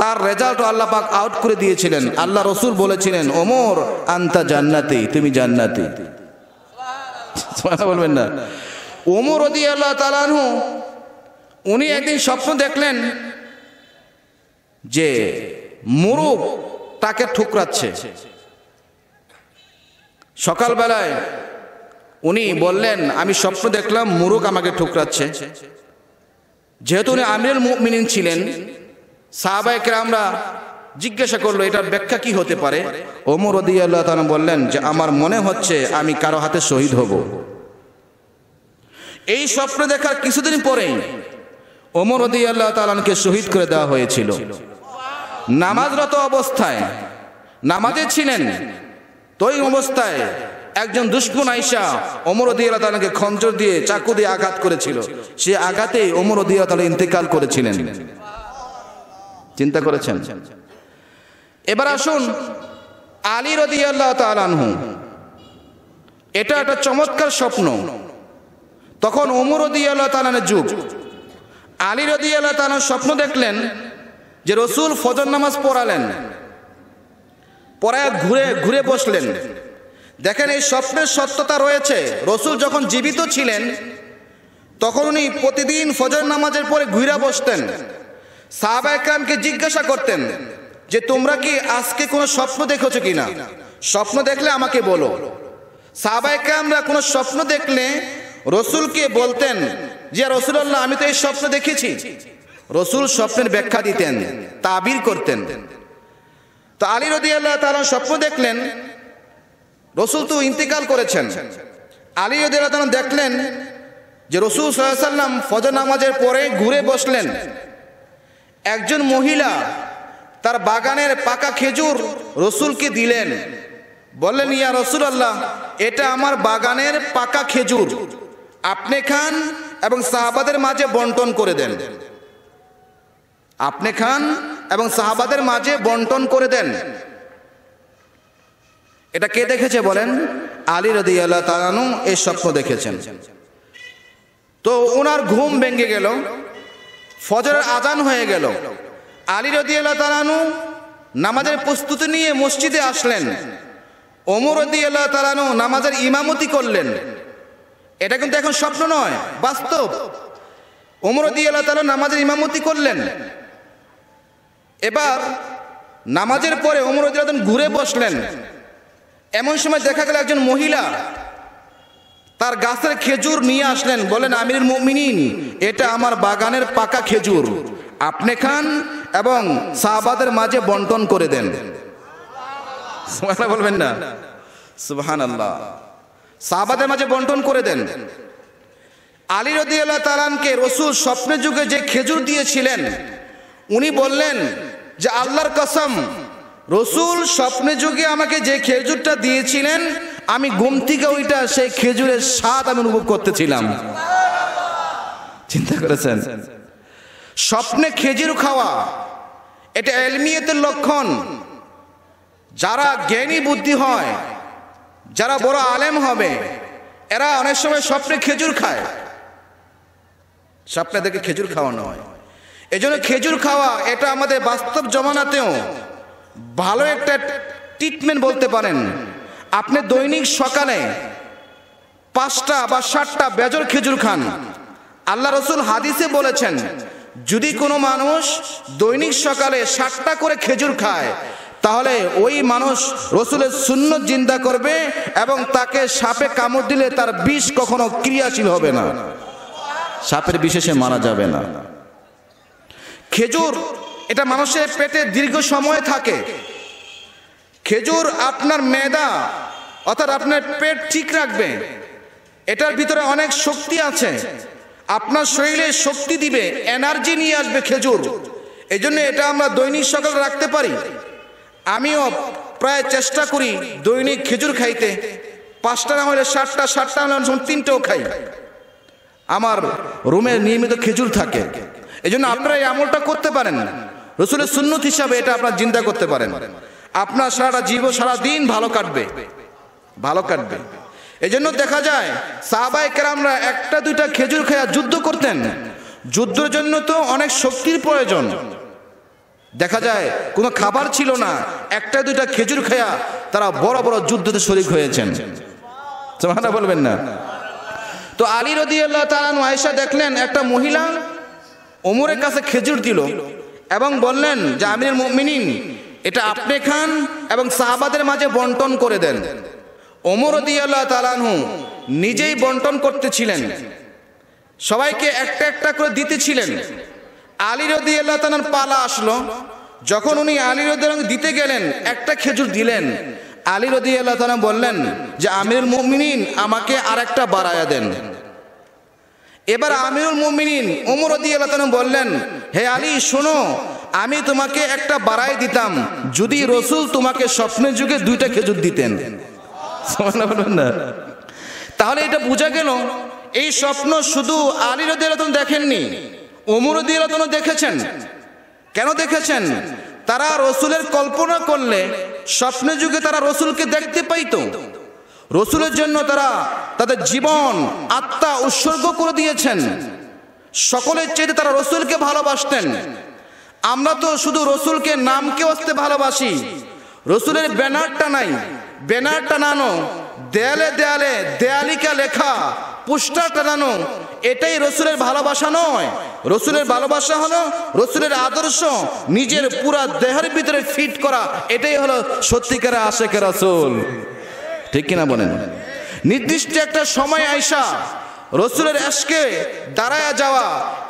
তার রেজাল্ট আল্লাহ পাক আউট করে দিয়েছিলেন আল্লাহ রসুল বলেছিলেন ওমর আন্তা জান্নাতি তুমি জান্নাতি বলবেন না ওমর আল্লাহ তালানহু উনি একদিন স্বপ্ন দেখলেন যে মোরগ তাকে ঠুকরাচ্ছে সকালবেলায় উনি বললেন আমি স্বপ্ন দেখলাম মুরুখ আমাকে ঠুকরাচ্ছে যেহেতু উনি আমিরুল মিনিন ছিলেন সাহাবাহিকরা আমরা জিজ্ঞাসা করলো এটার ব্যাখ্যা কি হতে পারে ওমর রদিয়াল্লাহ তালা বললেন যে আমার মনে হচ্ছে আমি কারো হাতে শহীদ হব এই স্বপ্ন দেখার কিছুদিন পরেই ওমর রদিয়াল্লাহ তালানকে শহীদ করে দেওয়া হয়েছিল নামাজরত অবস্থায় নামাজে ছিলেন তো অবস্থায় একজন দুষ্কুন আইসা অমর দিয়ালাকে খঞ্জর দিয়ে চাকু দিয়ে আঘাত করেছিল সে আঘাতে অমর দিয়ালা ইন্তেকাল করেছিলেন চিন্তা করেছেন এবার আসুন আলী রদিয়াল্লাহ তালানহু এটা একটা চমৎকার স্বপ্ন তখন ওমর রদিয়াল্লাহ তালানের যুগ আলী আল্লাহ তালান স্বপ্ন দেখলেন যে রসুল ফজর নামাজ পড়ালেন পড়ায় ঘুরে ঘুরে বসলেন দেখেন এই স্বপ্নের সত্যতা রয়েছে রসুল যখন জীবিত ছিলেন তখন উনি প্রতিদিন ফজর নামাজের পরে ঘুরা বসতেন সাহাবা একরামকে জিজ্ঞাসা করতেন যে তোমরা কি আজকে কোনো স্বপ্ন দেখেছো কিনা স্বপ্ন দেখলে আমাকে বলো সাহাবা একরামরা কোনো স্বপ্ন দেখলে রসুলকে বলতেন যে আল্লাহ আমি তো এই স্বপ্ন দেখেছি রসুল স্বপ্নের ব্যাখ্যা দিতেন তাবির করতেন তো আলী রদিয়াল্লাহ আল্লাহ তারা স্বপ্ন দেখলেন রসুল তো ইন্তেকাল করেছেন আলী রদিয়াল দেখলেন যে রসুল সাল্লাম ফজর নামাজের পরে ঘুরে বসলেন একজন মহিলা তার বাগানের পাকা খেজুর রসুলকে দিলেন বললেন ইয়া রসুল আল্লাহ এটা আমার বাগানের পাকা খেজুর আপনি খান এবং সাহাবাদের মাঝে বন্টন করে দেন আপনি খান এবং সাহাবাদের মাঝে বন্টন করে দেন এটা কে দেখেছে বলেন আলী রদি আল্লাহ তালানু এই স্বপ্ন দেখেছেন তো ওনার ঘুম ভেঙে গেল ফজরের আজান হয়ে গেল আলী রদি আল্লাহ তালানু নামাজের প্রস্তুতি নিয়ে মসজিদে আসলেন ওমর রদি আল্লাহ তালানু নামাজের ইমামতি করলেন এটা কিন্তু এখন স্বপ্ন নয় বাস্তব ওমর রদি আল্লাহ তালা নামাজের ইমামতি করলেন এবার নামাজের পরে ওমর রদি ঘুরে বসলেন এমন সময় দেখা গেল একজন মহিলা তার গাছের খেজুর নিয়ে আসলেন বলেন আমির মুমিনিন এটা আমার বাগানের পাকা খেজুর আপনি খান এবং সাহাবাদের মাঝে বন্টন করে দেন বলবেন না সুহান আল্লাহ সাহাবাদের মাঝে বন্টন করে দেন আলী রদিয়াল্লাহ তালানকে রসুল স্বপ্নে যুগে যে খেজুর দিয়েছিলেন উনি বললেন যে আল্লাহর কসম রসুল স্বপ্নে যুগে আমাকে যে খেজুরটা দিয়েছিলেন আমি ঘুম থেকে ওইটা সেই খেজুরের স্বাদ আমি অনুভব করতেছিলাম চিন্তা করেছেন স্বপ্নে খেজুর খাওয়া এটা এলমিয়তের লক্ষণ যারা জ্ঞানী বুদ্ধি হয় যারা বড় আলেম হবে এরা অনেক সময় স্বপ্নে খেজুর খায় স্বপ্নে দেখে খেজুর খাওয়ানো হয় এজন্য খেজুর খাওয়া এটা আমাদের বাস্তব জমানাতেও ভালো একটা ট্রিটমেন্ট বলতে পারেন আপনি দৈনিক সকালে পাঁচটা বা ষাটটা বেজর খেজুর খান আল্লাহ রসুল হাদিসে বলেছেন যদি কোনো মানুষ দৈনিক সকালে ষাটটা করে খেজুর খায় তাহলে ওই মানুষ রসুলের শূন্য জিন্দা করবে এবং তাকে সাপে কামড় দিলে তার বিষ কখনো ক্রিয়াশীল হবে না সাপের বিশেষে মারা যাবে না খেজুর এটা মানুষের পেটে দীর্ঘ সময় থাকে খেজুর আপনার মেদা অর্থাৎ আপনার পেট ঠিক রাখবে এটার ভিতরে অনেক শক্তি আছে আপনার শরীরে শক্তি দিবে এনার্জি নিয়ে আসবে খেজুর এই জন্য এটা আমরা দৈনিক সকাল রাখতে পারি আমিও প্রায় চেষ্টা করি দৈনিক খেজুর খাইতে পাঁচটা না হলে সাতটা সাতটা না হলে তিনটেও খাই আমার রুমে নিয়মিত খেজুর থাকে এই জন্য আপনারা এই আমলটা করতে পারেন রসুলের সুন্নত হিসাবে এটা আপনার চিন্তা করতে পারেন আপনার সারাটা জীব সারা দিন ভালো কাটবে ভালো কাটবে এই জন্য দেখা যায় সাহাবায় কেরামরা একটা দুইটা খেজুর খেয়া যুদ্ধ করতেন যুদ্ধের জন্য তো অনেক শক্তির প্রয়োজন দেখা যায় কোনো খাবার ছিল না একটা দুইটা খেজুর খেয়া তারা বড় বড় যুদ্ধতে শরিক হয়েছেন বলবেন না তো আলী রদি আল্লাহ তালান আয়সা দেখলেন একটা মহিলা ওমরের কাছে খেজুর দিল এবং বললেন যে আমির মুমিনিন এটা আপনি খান এবং সাহাবাদের মাঝে বন্টন করে দেন ওমর দিয়াল্লাহ তালানহু নিজেই বন্টন করতেছিলেন সবাইকে একটা একটা করে দিতেছিলেন আলী রদি আল্লাহ তালার পালা আসলো যখন উনি আলী রদি দিতে গেলেন একটা খেজুর দিলেন আলী রদি আল্লাহ তালা বললেন যে আমির মুমিনিন আমাকে আর একটা বাড়ায়া দেন এবার আমিরুল মুমিনিন উমর দিয়ালাতন বললেন হে আলী শোনো আমি তোমাকে একটা বাড়াই দিতাম যদি রসুল তোমাকে স্বপ্নের যুগে দুইটা খেজুর দিতেন তাহলে এটা বোঝা গেল এই স্বপ্ন শুধু আলীর দিয়ে দেখেননি উমর দিয়ালাতনও দেখেছেন কেন দেখেছেন তারা রসুলের কল্পনা করলে স্বপ্নের যুগে তারা রসুলকে দেখতে পাইতো রসুলের জন্য তারা তাদের জীবন আত্মা উৎসর্গ করে দিয়েছেন সকলের চেয়ে তারা রসুলকে ভালোবাসতেন আমরা তো শুধু রসুলকে নামকে আসতে ভালোবাসি রসুলের ব্যানারটা নাই ব্যানার টানানো দেয়ালে দেয়ালে দেয়ালিকা লেখা পোস্টার টানানো এটাই রসুলের ভালোবাসা নয় রসুলের ভালোবাসা হলো রসুলের আদর্শ নিজের পুরা দেহের ভিতরে ফিট করা এটাই হলো সত্যিকারের আশেখ রসুল ঠিক কিনা বলেন নির্দিষ্ট একটা সময় আইসা রসুলের আশকে দাঁড়ায় যাওয়া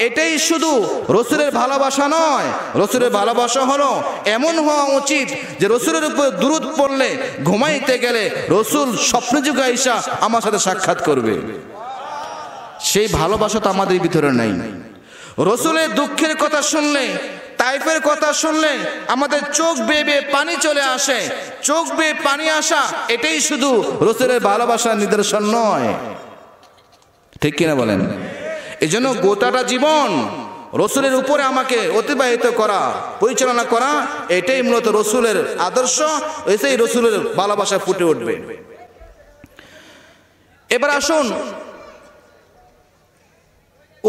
এটাই শুধু রসুলের ভালোবাসা নয় রসুলের ভালোবাসা হলো এমন হওয়া উচিত যে রসুলের উপর দূরত পড়লে ঘুমাইতে গেলে রসুল স্বপ্নযুগ আইসা আমার সাথে সাক্ষাৎ করবে সেই ভালোবাসা তো আমাদের ভিতরে নাই রসুলের দুঃখের কথা শুনলে তাইফের কথা শুনলে আমাদের চোখ বেয়ে বেয়ে পানি চলে আসে চোখ বেয়ে পানি আসা এটাই শুধু রসুলের ভালোবাসার নিদর্শন নয় ঠিক কিনা বলেন এই জন্য গোটাটা জীবন রসুলের উপরে আমাকে অতিবাহিত করা পরিচালনা করা এটাই মূলত রসুলের আদর্শ এসেই রসুলের ভালোবাসা ফুটে উঠবে এবার আসুন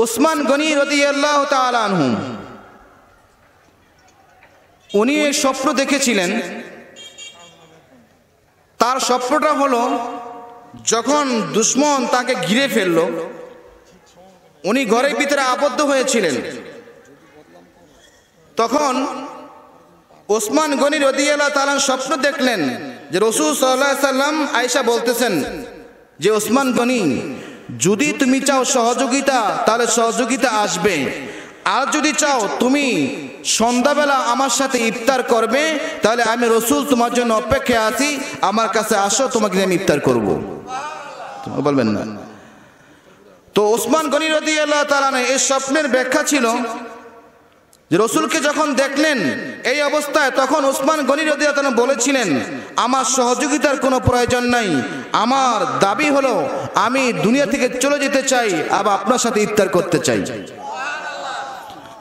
ওসমান গনি রদি আল্লাহ তালুম উনি এই স্বপ্ন দেখেছিলেন তার স্বপ্নটা হল যখন দুশ্মন তাকে ঘিরে ফেলল উনি ঘরের ভিতরে আবদ্ধ হয়েছিলেন তখন ওসমান গনির রদিয়াল্লাহ তালান স্বপ্ন দেখলেন যে রসুল সাল্লাহ সাল্লাম আয়সা বলতেছেন যে ওসমান গনি যদি তুমি চাও সহযোগিতা তাহলে সহযোগিতা আসবে আর যদি চাও তুমি সন্ধ্যাবেলা আমার সাথে ইফতার করবে তাহলে আমি রসুল তোমার জন্য অপেক্ষায় আছি আমার কাছে আসো তোমাকে আমি ইফতার করব বলবেন না তো ওসমান গনিরদি আল্লাহ তালানে এই স্বপ্নের ব্যাখ্যা ছিল যে রসুলকে যখন দেখলেন এই অবস্থায় তখন ওসমান গনির অধিরাতনা বলেছিলেন আমার সহযোগিতার কোনো প্রয়োজন নাই আমার দাবি হলো আমি দুনিয়া থেকে চলে যেতে চাই আবার আপনার সাথে ইফতার করতে চাই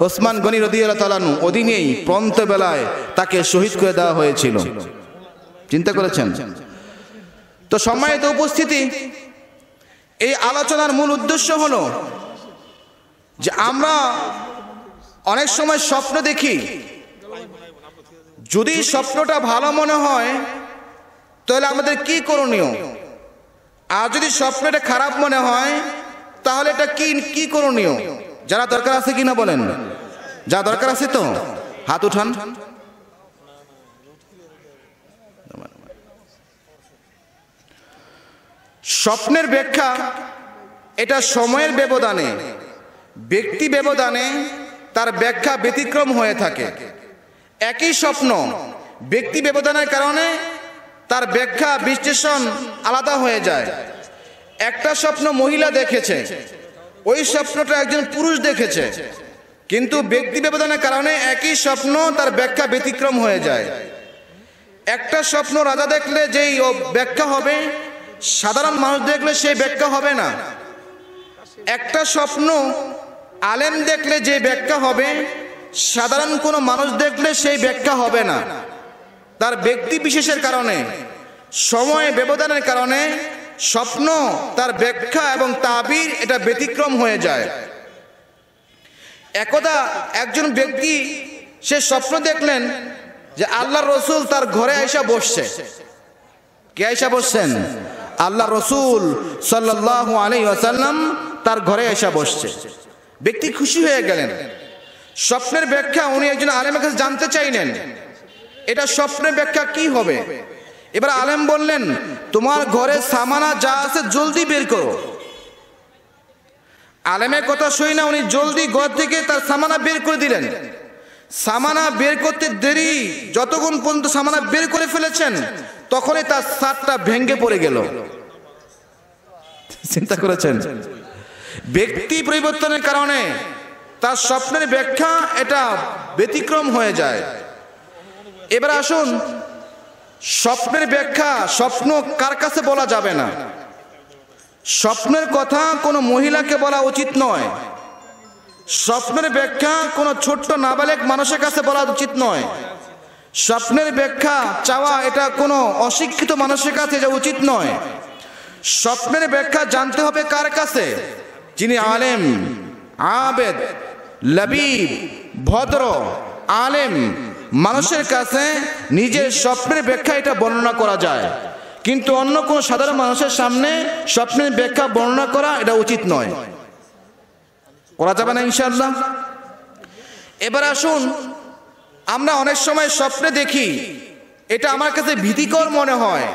ওসমান গনি রদিয়াল তালানু অধীনেই প্রন্ত বেলায় তাকে শহীদ করে দেওয়া হয়েছিল চিন্তা করেছেন তো সম্মানিত উপস্থিতি এই আলোচনার মূল উদ্দেশ্য হলো যে আমরা অনেক সময় স্বপ্ন দেখি যদি স্বপ্নটা ভালো মনে হয় তাহলে আমাদের কি করণীয় আর যদি স্বপ্নটা খারাপ মনে হয় তাহলে এটা কি কি করণীয় যারা দরকার আছে কিনা বলেন যা দরকার আছে তো হাত উঠান স্বপ্নের ব্যাখ্যা এটা সময়ের ব্যবধানে ব্যক্তি ব্যবধানে তার ব্যাখ্যা ব্যতিক্রম হয়ে থাকে একই স্বপ্ন ব্যক্তি ব্যবধানের কারণে তার ব্যাখ্যা বিশ্লেষণ আলাদা হয়ে যায় একটা স্বপ্ন মহিলা দেখেছে ওই স্বপ্নটা একজন পুরুষ দেখেছে কিন্তু ব্যক্তি ব্যবধানের কারণে একই স্বপ্ন তার ব্যাখ্যা ব্যতিক্রম হয়ে যায় একটা স্বপ্ন রাজা দেখলে যেই ব্যাখ্যা হবে সাধারণ মানুষ দেখলে সেই ব্যাখ্যা হবে না একটা স্বপ্ন আলেম দেখলে যে ব্যাখ্যা হবে সাধারণ কোনো মানুষ দেখলে সেই ব্যাখ্যা হবে না তার ব্যক্তি বিশেষের কারণে সময় ব্যবধানের কারণে স্বপ্ন তার ব্যাখ্যা এবং তাবির এটা ব্যতিক্রম হয়ে যায় একদা একজন ব্যক্তি সে স্বপ্ন দেখলেন যে আল্লাহ রসুল তার ঘরে আইসা বসছে কে আইসা বসছেন আল্লাহ রসুল সাল্লাহ আলী আসাল্লাম তার ঘরে আইসা বসছে ব্যক্তি খুশি হয়ে গেলেন স্বপ্নের ব্যাখ্যা উনি একজন আলেমের কাছে জানতে চাইলেন এটা স্বপ্নের ব্যাখ্যা কি হবে এবার আলেম বললেন তোমার ঘরে সামানা যা আছে জলদি বের করো আলেমের কথা শুই না উনি জলদি ঘর থেকে তার সামানা বের করে দিলেন সামানা বের করতে দেরি যতক্ষণ পর্যন্ত সামানা বের করে ফেলেছেন তখনই তার সারটা ভেঙ্গে পড়ে গেল চিন্তা করেছেন ব্যক্তি পরিবর্তনের কারণে তার স্বপ্নের ব্যাখ্যা এটা ব্যতিক্রম হয়ে যায় এবার আসুন স্বপ্নের ব্যাখ্যা স্বপ্ন কার কাছে বলা যাবে না স্বপ্নের কথা কোনো মহিলাকে বলা উচিত নয় স্বপ্নের ব্যাখ্যা কোনো ছোট্ট নাবালেক মানুষের কাছে বলা উচিত নয় স্বপ্নের ব্যাখ্যা চাওয়া এটা কোনো অশিক্ষিত মানুষের কাছে যা উচিত নয় স্বপ্নের ব্যাখ্যা জানতে হবে কার কাছে যিনি আলেম আবেদ লবিব ভদ্র আলেম মানুষের কাছে নিজের স্বপ্নের ব্যাখ্যা এটা বর্ণনা করা যায় কিন্তু অন্য কোনো সাধারণ মানুষের সামনে স্বপ্নের ব্যাখ্যা বর্ণনা করা এটা উচিত নয় করা যাবে না ইনশাল্লাহ এবার আসুন আমরা অনেক সময় স্বপ্নে দেখি এটা আমার কাছে ভীতিকর মনে হয়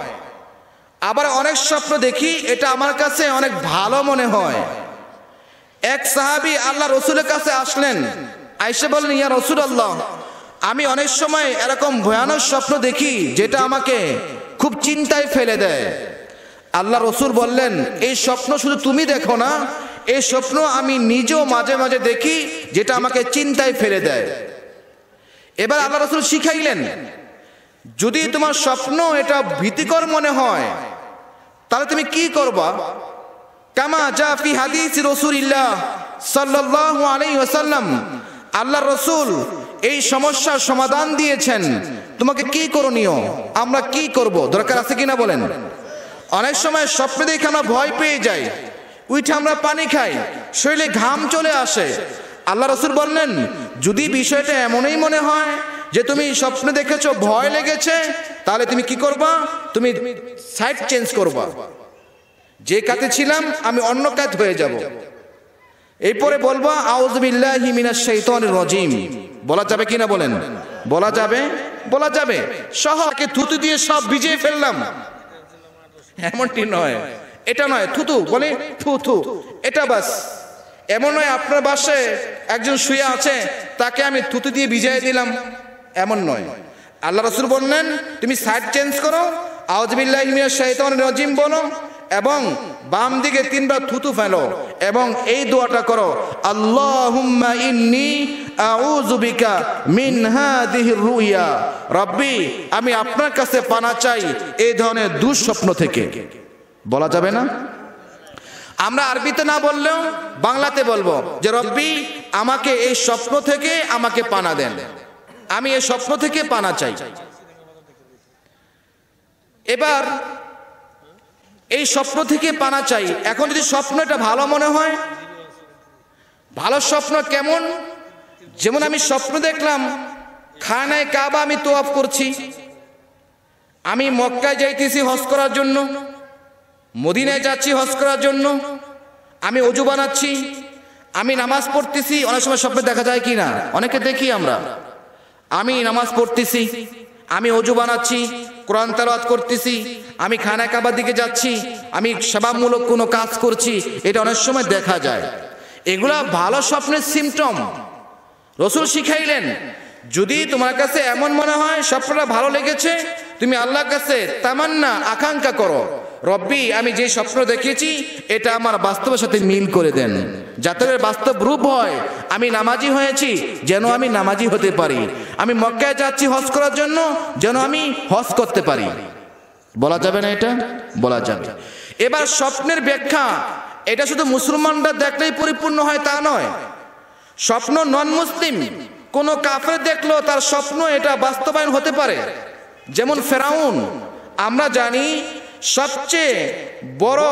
আবার অনেক স্বপ্ন দেখি এটা আমার কাছে অনেক ভালো মনে হয় এক সাহাবি আল্লাহ রসুলের কাছে আসলেন আইসে বললেন ইয়া রসুল আল্লাহ আমি অনেক সময় এরকম ভয়ানক স্বপ্ন দেখি যেটা আমাকে খুব চিন্তায় ফেলে দেয় আল্লাহ রসুল বললেন এই স্বপ্ন শুধু তুমি দেখো না এই স্বপ্ন আমি নিজেও মাঝে মাঝে দেখি যেটা আমাকে চিন্তায় ফেলে দেয় এবার আল্লাহ রসুল শিখাইলেন যদি তোমার স্বপ্ন এটা ভীতিকর মনে হয় তাহলে তুমি কি করবা কামা যা ফি হাদিস ইল্লাহ সাল্লাল্লাহু আলাইহি ওয়াসাল্লাম আল্লাহ রসুল এই সমস্যার সমাধান দিয়েছেন তোমাকে কি করণীয় আমরা কি করব দরকার আছে কিনা বলেন অনেক সময় স্বপ্নে দেখে আমরা ভয় পেয়ে যাই উঠে আমরা পানি খাই শরীরে ঘাম চলে আসে আল্লাহ রসুল বললেন যদি বিষয়টা এমনই মনে হয় যে তুমি স্বপ্নে দেখেছো ভয় লেগেছে তাহলে তুমি কি করবা তুমি সাইড চেঞ্জ করবা যে কাতে ছিলাম আমি অন্য কাত হয়ে যাব এরপরে বলবা আউজবিল্লাহ মিনাশ শাইতানির রাজিম বলা যাবে কি না বলেন বলা যাবে বলা যাবে শহরকে থুতু দিয়ে সব ভিজিয়ে ফেললাম এমনটি নয় এটা নয় থুতু বলে থুথু এটা বাস এমন নয় আপনার বাসে একজন শুয়ে আছে তাকে আমি থুতু দিয়ে ভিজিয়ে দিলাম এমন নয় আল্লাহ রসুল বললেন তুমি সাইড চেঞ্জ করো আউজবিল্লাহ মিয়া শাহিদ রাজিম বলো এবং বাম দিকে তিনবার থুতু ফেলো এবং এই দোয়াটা করো আল্লাহুম্মা ইন্নি আউযু মিন হাযিহির রুইয়া রব্বি আমি আপনার কাছে পানা চাই এই ধরনের দুঃস্বপ্ন থেকে বলা যাবে না আমরা আরবিতে না বললেও বাংলাতে বলবো যে রব্বি আমাকে এই স্বপ্ন থেকে আমাকে পানা দেন আমি এই স্বপ্ন থেকে পানা চাই এবার এই স্বপ্ন থেকে পানা চাই এখন যদি স্বপ্ন এটা ভালো মনে হয় ভালো স্বপ্ন কেমন যেমন আমি স্বপ্ন দেখলাম খানায় কাবা আমি তোয়াফ করছি আমি মক্কায় যাইতেছি হস করার জন্য মদিনায় যাচ্ছি হস করার জন্য আমি অজু বানাচ্ছি আমি নামাজ পড়তেছি অনেক সময় স্বপ্নে দেখা যায় কি না অনেকে দেখি আমরা আমি নামাজ পড়তেছি আমি অজু বানাচ্ছি কোরআন তালাত করতেছি আমি খানা কাবার দিকে যাচ্ছি আমি সেবামূলক কোনো কাজ করছি এটা অনেক সময় দেখা যায় এগুলা ভালো স্বপ্নের সিমটম রসুল শিখাইলেন যদি তোমার কাছে এমন মনে হয় স্বপ্নটা ভালো লেগেছে তুমি আল্লাহর কাছে তামান্না আকাঙ্ক্ষা করো রব্বি আমি যে স্বপ্ন দেখেছি এটা আমার বাস্তবের সাথে মিল করে দেন যাতে বাস্তব রূপ হয় আমি নামাজি হয়েছি যেন আমি নামাজি হতে পারি আমি মক্কায় যাচ্ছি হস করার জন্য যেন আমি হস করতে পারি বলা যাবে না এটা বলা যাবে এবার স্বপ্নের ব্যাখ্যা এটা শুধু মুসলমানরা দেখলেই পরিপূর্ণ হয় তা নয় স্বপ্ন নন মুসলিম কোনো কাফের দেখলো তার স্বপ্ন এটা বাস্তবায়ন হতে পারে যেমন ফেরাউন আমরা জানি সবচেয়ে বড়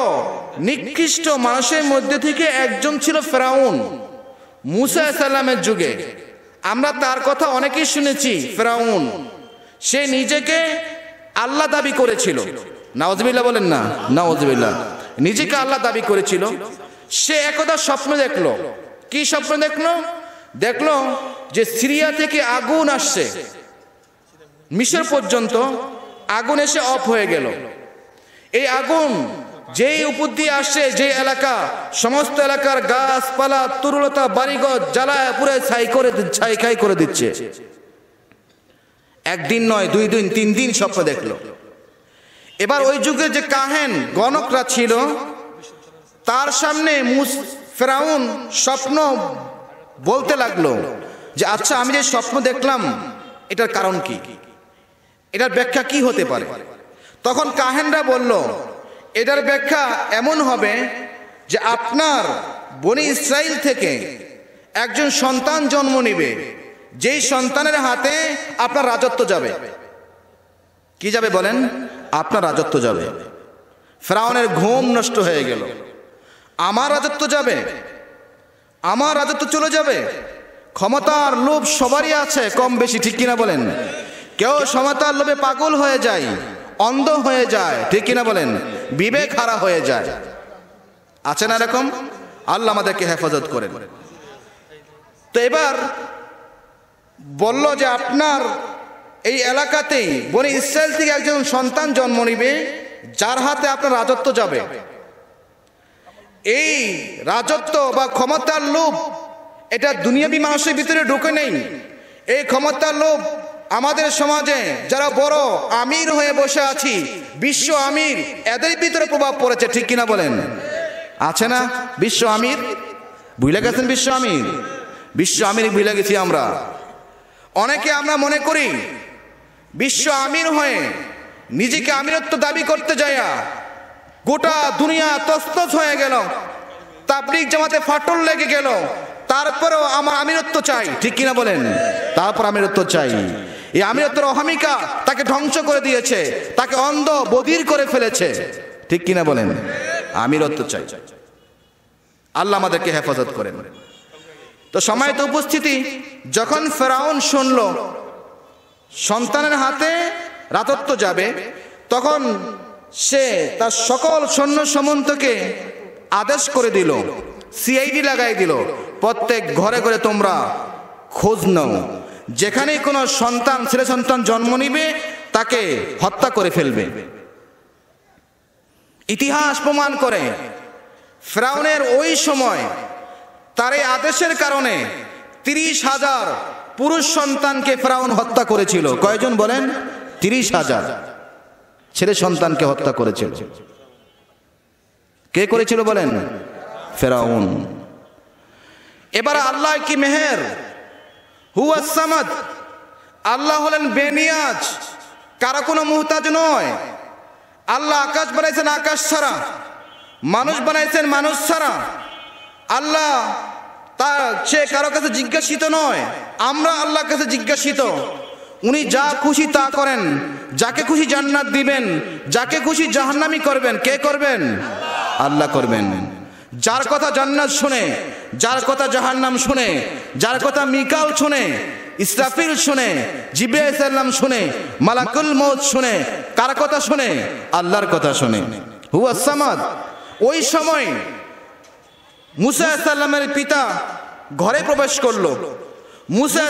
নিকৃষ্ট মানুষের মধ্যে থেকে একজন ছিল ফেরাউন মুসা সাল্লামের যুগে আমরা তার কথা অনেকেই শুনেছি ফেরাউন সে নিজেকে আল্লাহ দাবি করেছিল নওয়াজবিল্লা বলেন না নওয়াজবিল্লা নিজেকে আল্লাহ দাবি করেছিল সে একদা স্বপ্ন দেখলো কি স্বপ্ন দেখলো দেখলো যে সিরিয়া থেকে আগুন আসছে মিশর পর্যন্ত আগুন এসে অফ হয়ে গেল এই আগুন যেই উপর দিয়ে আসে যে এলাকা সমস্ত এলাকার গাছপালা তরুলতা বাড়িঘর জ্বালায় পুরে ছাই করে ছাই খাই করে দিচ্ছে একদিন নয় দুই দিন তিন দিন স্বপ্ন দেখলো এবার ওই যুগে যে কাহেন গণকরা ছিল তার সামনে ফেরাউন স্বপ্ন বলতে লাগলো যে আচ্ছা আমি যে স্বপ্ন দেখলাম এটার কারণ কি এটার ব্যাখ্যা কি হতে পারে তখন কাহেনরা বলল এটার ব্যাখ্যা এমন হবে যে আপনার বনি ইসরায়েল থেকে একজন সন্তান জন্ম নিবে যেই সন্তানের হাতে আপনার রাজত্ব যাবে কি যাবে বলেন আপনার রাজত্ব যাবে ফ্রাউনের ঘুম নষ্ট হয়ে গেল আমার রাজত্ব যাবে আমার রাজত্ব চলে যাবে ক্ষমতার লোভ সবারই আছে কম বেশি ঠিক কিনা বলেন কেউ সমতার লোভে পাগল হয়ে যায় অন্ধ হয়ে যায় ঠিক কিনা বলেন বিবেক হারা হয়ে যায় আছে না এরকম আল্লাহ আমাদেরকে হেফাজত করেন তো এবার বলল যে আপনার এই এলাকাতেই বনি ইসরায়েল থেকে একজন সন্তান জন্ম নিবে যার হাতে আপনার রাজত্ব যাবে এই রাজত্ব বা ক্ষমতার লোভ এটা দুনিয়াবি মানুষের ভিতরে ঢুকে নেই এই ক্ষমতার লোভ আমাদের সমাজে যারা বড় আমির হয়ে বসে আছি বিশ্ব আমির এদের ভিতরে প্রভাব পড়েছে ঠিক কিনা বলেন আছে না বিশ্ব আমির ভুলে গেছেন বিশ্ব আমির বিশ্ব আমির ভুলে গেছি আমরা অনেকে আমরা মনে করি বিশ্ব আমির হয়ে নিজেকে আমিরত্ব দাবি করতে যায়া গোটা দুনিয়া তস্তস হয়ে গেল তাবলিক জামাতে ফাটল লেগে গেল তারপরেও আমার আমিরত্ব চাই ঠিক কিনা বলেন তারপর আমিরত্ব চাই এই আমিরাতের অহামিকা তাকে ধ্বংস করে দিয়েছে তাকে অন্ধ বধির করে ফেলেছে ঠিক কিনা বলেন আমিরত্ব চাই আল্লাহ আমাদেরকে হেফাজত করেন তো সময় তো উপস্থিতি যখন ফেরাউন শুনল সন্তানের হাতে রাতত্ব যাবে তখন সে তার সকল সৈন্য সামন্তকে আদেশ করে দিল সিআইডি লাগাই দিল প্রত্যেক ঘরে ঘরে তোমরা খোঁজ নাও যেখানেই কোনো সন্তান ছেলে সন্তান জন্ম নিবে তাকে হত্যা করে ফেলবে ইতিহাস প্রমাণ করে ফ্রাউনের ওই সময় তার এই আদেশের কারণে তিরিশ হাজার পুরুষ সন্তানকে ফ্রাউন হত্যা করেছিল কয়জন বলেন তিরিশ হাজার ছেলে সন্তানকে হত্যা করেছিল কে করেছিল বলেন ফেরাউন এবার আল্লাহ কি মেহের হুয়াসামাদ আল্লাহ হলেন বেনিয়াজ কারা কোনো মুহতাজ নয় আল্লাহ আকাশ বানাইছেন আকাশ ছাড়া মানুষ বানাইছেন মানুষ ছাড়া আল্লাহ তার সে কারো কাছে জিজ্ঞাসিত নয় আমরা আল্লাহর কাছে জিজ্ঞাসিত উনি যা খুশি তা করেন যাকে খুশি জান্নাত দিবেন যাকে খুশি জাহান্নামি করবেন কে করবেন আল্লাহ করবেন যার কথা জান্নাত শুনে যার কথা জাহান্নাম শুনে যার কথা মিকাল শুনে ইসরাফিল শুনে জিবাইসাল্লাম শুনে মালাকুল মৌত শুনে কার কথা শুনে আল্লাহর কথা শুনে হুয়া সামাদ ওই সময় মুসা পিতা ঘরে প্রবেশ করলো মুসা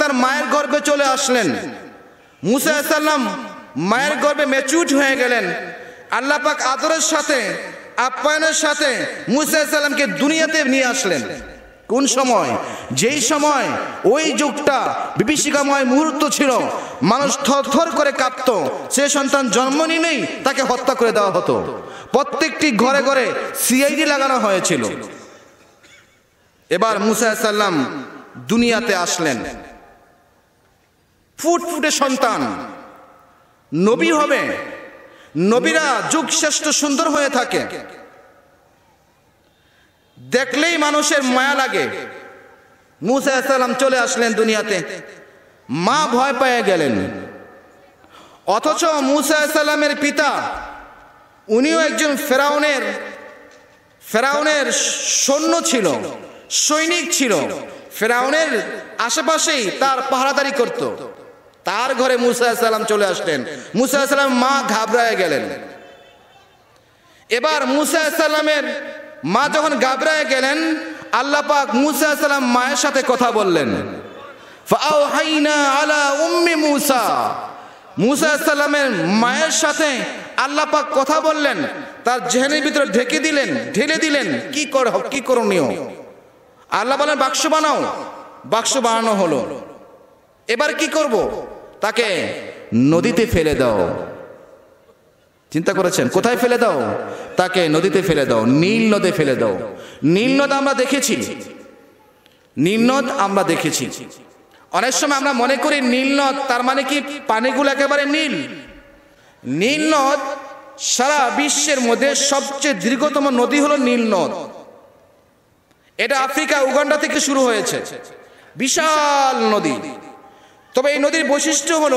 তার মায়ের গর্ভে চলে আসলেন মুসা মায়ের গর্ভে মেচুট হয়ে গেলেন আল্লাপাক আদরের সাথে আপ্যায়নের সাথে মুসা সালামকে দুনিয়াতে নিয়ে আসলেন কোন সময় যেই সময় ওই যুগটা বিভীষিকাময় মুহূর্ত ছিল মানুষ থরথর করে কাঁপত সে সন্তান জন্ম নিলেই তাকে হত্যা করে দেওয়া হতো প্রত্যেকটি ঘরে ঘরে সিআইডি লাগানো হয়েছিল এবার মুসা সাল্লাম দুনিয়াতে আসলেন ফুট ফুটে সন্তান নবী হবে নবীরা যুগ শ্রেষ্ঠ সুন্দর হয়ে থাকে দেখলেই মানুষের মায়া লাগে মুসাইসালাম চলে আসলেন দুনিয়াতে মা ভয় পেয়ে গেলেন অথচ মুসাইসালামের পিতা উনিও একজন ফেরাউনের ফেরাউনের সৈন্য ছিল সৈনিক ছিল ফেরাউনের আশেপাশেই তার পাহারাদারি করত তার ঘরে মুসা সালাম চলে আসলেন মুসা সালাম মা ঘাবড়ায় গেলেন এবার মুসা সালামের মা যখন ঘাবড়ায় গেলেন আল্লাহ পাক মুসা সালাম মায়ের সাথে কথা বললেন আলা উম্মি মুসা মুসা মায়ের সাথে আল্লাহ পাক কথা বললেন তার জেহেনের ভিতরে ঢেকে দিলেন ঢেলে দিলেন কি কর কি করণীয় আল্লাহ বলেন বাক্স বানাও বাক্স বানানো হলো এবার কি করবো তাকে নদীতে ফেলে দাও চিন্তা করেছেন কোথায় ফেলে দাও তাকে নদীতে ফেলে দাও নীল নদে ফেলে দাও নীল নদ আমরা দেখেছি নীল নদ আমরা দেখেছি অনেক সময় আমরা মনে করি নীল নদ তার মানে কি পানিগুলো একেবারে নীল নীল নদ সারা বিশ্বের মধ্যে সবচেয়ে দীর্ঘতম নদী হলো নীল নদ এটা আফ্রিকা উগান্ডা থেকে শুরু হয়েছে বিশাল নদী তবে এই নদীর বৈশিষ্ট্য হল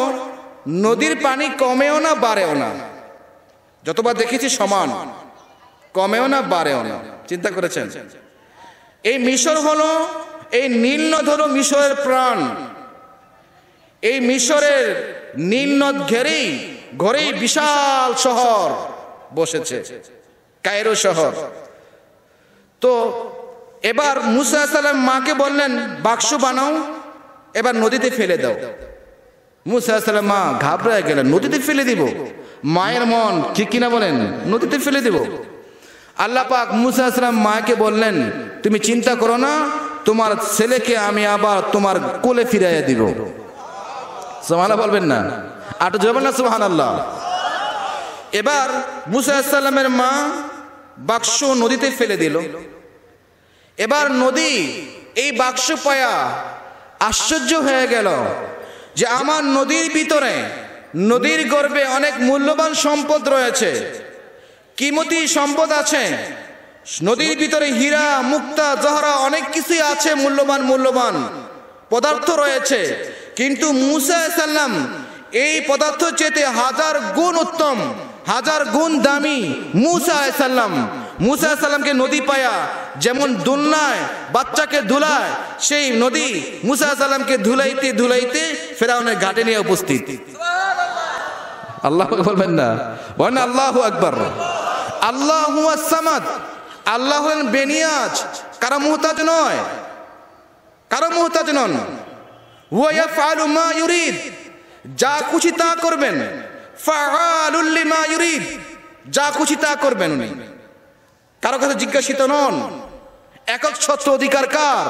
নদীর পানি কমেও না বাড়েও না যতবার দেখেছি সমান কমেও না বাড়েও না চিন্তা করেছেন এই মিশর হল এই নীল নদ মিশরের প্রাণ এই মিশরের নীল নদ ঘেরেই ঘরেই বিশাল শহর বসেছে কায়রো শহর তো এবার মুসা সালাম মাকে বললেন বাক্স বানাও এবার নদীতে ফেলে দাও মুসা মা ঘাবড়ায় গেলেন নদীতে ফেলে দিব মায়ের মন ঠিক কিনা বলেন নদীতে ফেলে দিব আল্লাহ পাক মুসা আসলাম মাকে বললেন তুমি চিন্তা করো না তোমার ছেলেকে আমি আবার তোমার কোলে ফিরাইয়া দিব সোহানা বলবেন না আট যাবেন না সোহান আল্লাহ এবার মুসা আসসালামের মা বাক্স নদীতে ফেলে দিল এবার নদী এই বাক্স পায়া আশ্চর্য হয়ে গেল যে আমার নদীর ভিতরে নদীর গর্বে অনেক মূল্যবান সম্পদ রয়েছে কিমতি সম্পদ আছে নদীর ভিতরে হীরা মুক্তা জহরা অনেক কিছুই আছে মূল্যবান মূল্যবান পদার্থ রয়েছে কিন্তু মুসা সাল্লাম এই পদার্থ চেতে হাজার গুণ উত্তম হাজার গুণ দামি মুসা সাল্লাম মুসা সাল্লামকে নদী পায়া যেমন দুলনায় বাচ্চাকে ধুলায় সেই নদী মুসা সালামকে ধুলাইতে ধুলাইতে ফেরাউনের ঘাটে নিয়ে উপস্থিত আল্লাহ বলবেন না বলেন আল্লাহ আকবর আল্লাহ সামাদ আল্লাহ হলেন বেনিয়াজ কারো মোহতাজ নয় কারো মোহতাজ নন মা ইউরিদ যা খুশি তা করবেন ফাআলুল লিমা ইউরিদ যা খুশি তা করবেন উনি কারো কাছে জিজ্ঞাসিত নন একক ছত্র অধিকার কার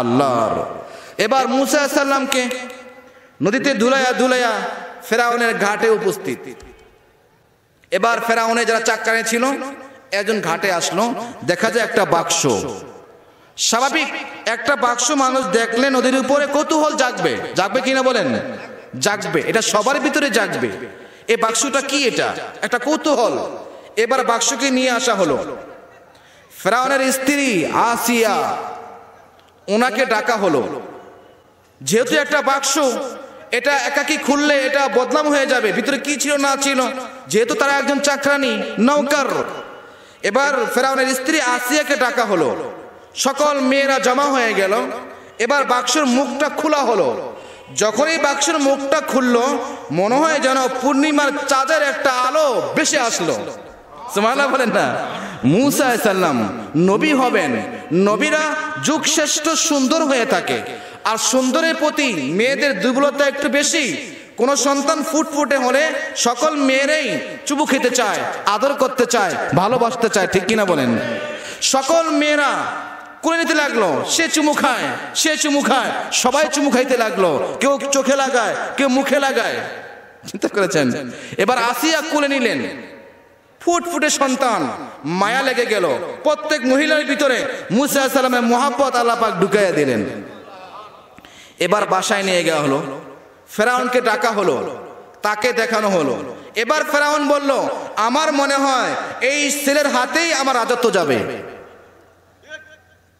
আল্লাহর এবার মুসা সাল্লামকে নদীতে ধুলাইয়া ধুলাইয়া ফেরাউনের ঘাটে উপস্থিত এবার ফেরাউনে যারা চাক্কানে ছিল একজন ঘাটে আসলো দেখা যায় একটা বাক্স স্বাভাবিক একটা বাক্স মানুষ দেখলে নদীর উপরে কৌতূহল জাগবে জাগবে কিনা বলেন জাগবে এটা সবার ভিতরে জাগবে এ বাক্সটা কি এটা একটা কৌতূহল এবার বাক্সকে নিয়ে আসা হলো ফেরাউনের স্ত্রী আসিয়া ওনাকে ডাকা হলো যেহেতু একটা বাক্স এটা একাকি খুললে এটা বদনাম হয়ে যাবে ভিতরে কি ছিল না ছিল যেহেতু তারা একজন চাকরানি নৌকার এবার ফেরাউনের স্ত্রী আসিয়াকে ডাকা হলো সকল মেয়েরা জমা হয়ে গেল এবার বাক্সের মুখটা খোলা হলো যখন এই বাক্সের মুখটা খুললো মনে হয় যেন পূর্ণিমার চাঁদের একটা আলো বেশি আসলো সুমানা বলেন না মুসা সাল্লাম নবী হবেন নবীরা যুগশ্রেষ্ঠ সুন্দর হয়ে থাকে আর সুন্দরের প্রতি মেয়েদের দুর্বলতা একটু বেশি কোন সন্তান ফুটফুটে হলে সকল মেয়েরাই চুবু খেতে চায় আদর করতে চায় ভালোবাসতে চায় ঠিক কিনা বলেন সকল মেয়েরা করে নিতে লাগলো সে চুমু খায় সে চুমু খায় সবাই চুমু খাইতে লাগলো কেউ চোখে লাগায় কেউ মুখে লাগায় চিন্তা করেছেন এবার আসিয়া কুলে নিলেন ফুটফুটে সন্তান মায়া লেগে গেল প্রত্যেক মহিলার ভিতরে মুসা সালামের মহাপত আল্লাপাক ঢুকাইয়া দিলেন এবার বাসায় নিয়ে গেওয়া হলো ফেরাউনকে ডাকা হলো তাকে দেখানো হলো এবার ফেরাউন বলল আমার মনে হয় এই ছেলের হাতেই আমার রাজত্ব যাবে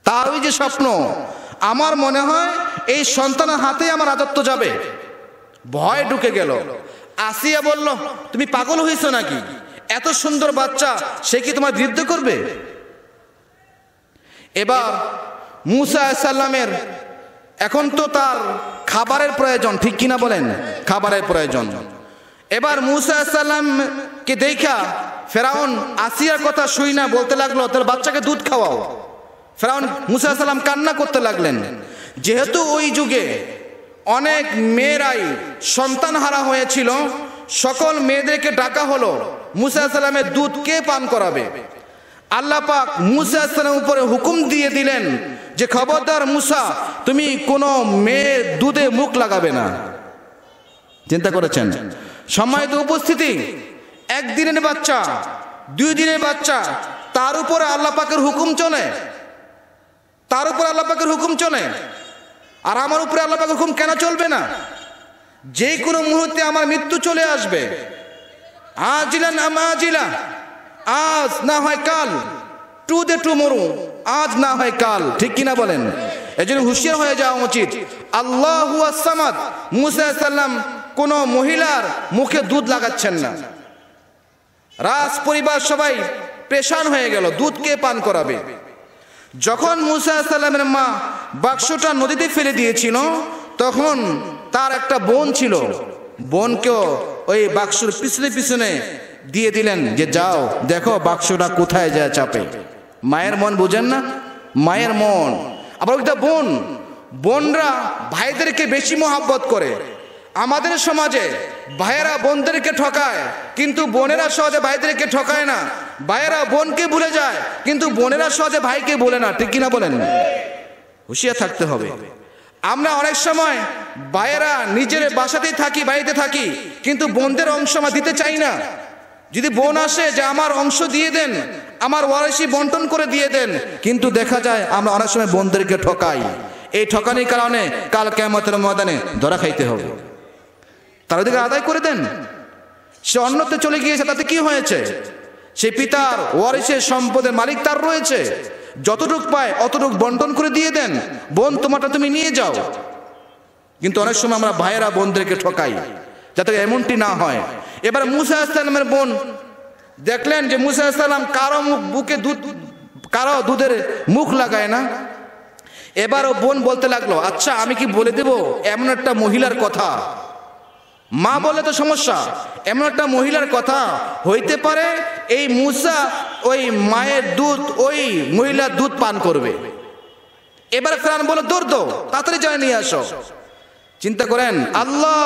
তার ওই যে স্বপ্ন আমার মনে হয় এই সন্তানের হাতেই আমার রাজত্ব যাবে ভয় ঢুকে গেল আসিয়া বলল তুমি পাগল হয়েছ নাকি এত সুন্দর বাচ্চা সে কি তোমার বৃদ্ধ করবে এবার মুসা সাল্লামের এখন তো তার খাবারের প্রয়োজন ঠিক কিনা বলেন খাবারের প্রয়োজন এবার মুসা দেখা ফেরাউন আসিয়ার কথা শুই না বলতে লাগলো তার বাচ্চাকে দুধ খাওয়াও ফেরাউন মুসা সাল্লাম কান্না করতে লাগলেন যেহেতু ওই যুগে অনেক মেয়েরাই সন্তান হারা হয়েছিল সকল মেয়েদেরকে ডাকা হলো মুসা সালামের দুধ কে পান করাবে আল্লাহ পাক মুসা উপরে হুকুম দিয়ে দিলেন যে খবরদার মুসা তুমি কোনো মেয়ে দুধে মুখ লাগাবে না চিন্তা করেছেন তো উপস্থিতি একদিনের বাচ্চা দুই দিনের বাচ্চা তার উপরে আল্লাহ পাকের হুকুম চলে তার উপরে আল্লাহ পাকের হুকুম চলে আর আমার উপরে আল্লাহ পাকের হুকুম কেন চলবে না যে কোনো মুহূর্তে আমার মৃত্যু চলে আসবে আজিলান আমাজিলা আজ না হয় কাল টু দে মরু আজ না হয় কাল ঠিক কিনা বলেন এই জন্য হুঁশিয়ার হয়ে যাওয়া উচিত আল্লাহ সামাদ মুসাল্লাম কোন মহিলার মুখে দুধ লাগাচ্ছেন না রাজ পরিবার সবাই পেশান হয়ে গেল দুধ কে পান করাবে যখন মুসা সাল্লামের মা বাক্সটা নদীতে ফেলে দিয়েছিল তখন তার একটা বোন ছিল বোনকেও ওই বাক্সর পিছনে পিছনে দিয়ে দিলেন যে যাও দেখো বাক্সটা কোথায় যায় চাপে মায়ের মন বোঝেন না মায়ের মন আবার ওইটা বোন বোনরা ভাইদেরকে বেশি মোহাব্বত করে আমাদের সমাজে ভাইয়েরা বোনদেরকে ঠকায় কিন্তু বোনেরা সহজে ভাইদেরকে ঠকায় না ভাইয়েরা বোনকে ভুলে যায় কিন্তু বোনেরা সহজে ভাইকে বলে না ঠিক কিনা বলেন হুঁশিয়ার থাকতে হবে আমরা অনেক সময় বায়েরা নিজের বাসাতেই থাকি বাড়িতে থাকি কিন্তু বোনদের অংশ আমার দিতে চাই না যদি বোন আসে যে আমার অংশ দিয়ে দেন আমার ওয়ারেসি বন্টন করে দিয়ে দেন কিন্তু দেখা যায় আমরা অনেক সময় বোনদেরকে ঠকাই এই ঠকানির কারণে কাল কেমতের ময়দানে ধরা খাইতে হবে তার ওদিকে আদায় করে দেন সে অন্যতে চলে গিয়েছে তাতে কি হয়েছে সে পিতার ওয়ারিসের সম্পদের মালিক তার রয়েছে যতটুক পায় অতটুক বন্টন করে দিয়ে দেন বোন তোমারটা তুমি নিয়ে যাও কিন্তু অনেক সময় আমরা ভাইয়েরা বোনদেরকে ঠকাই যাতে এমনটি না হয় এবার মুসা ইসলামের বোন দেখলেন যে মুসা ইসলাম কারো মুখ বুকে দুধ কারো দুধের মুখ লাগায় না এবার ও বোন বলতে লাগলো আচ্ছা আমি কি বলে দেব এমন একটা মহিলার কথা মা বলে তো সমস্যা এমন একটা মহিলার কথা হইতে পারে এই মুসা ওই মায়ের দুধ ওই মহিলার দুধ পান করবে এবার ফেরান বলো দৌড় দো তাড়াতাড়ি যায় নিয়ে আসো চিন্তা করেন আল্লাহ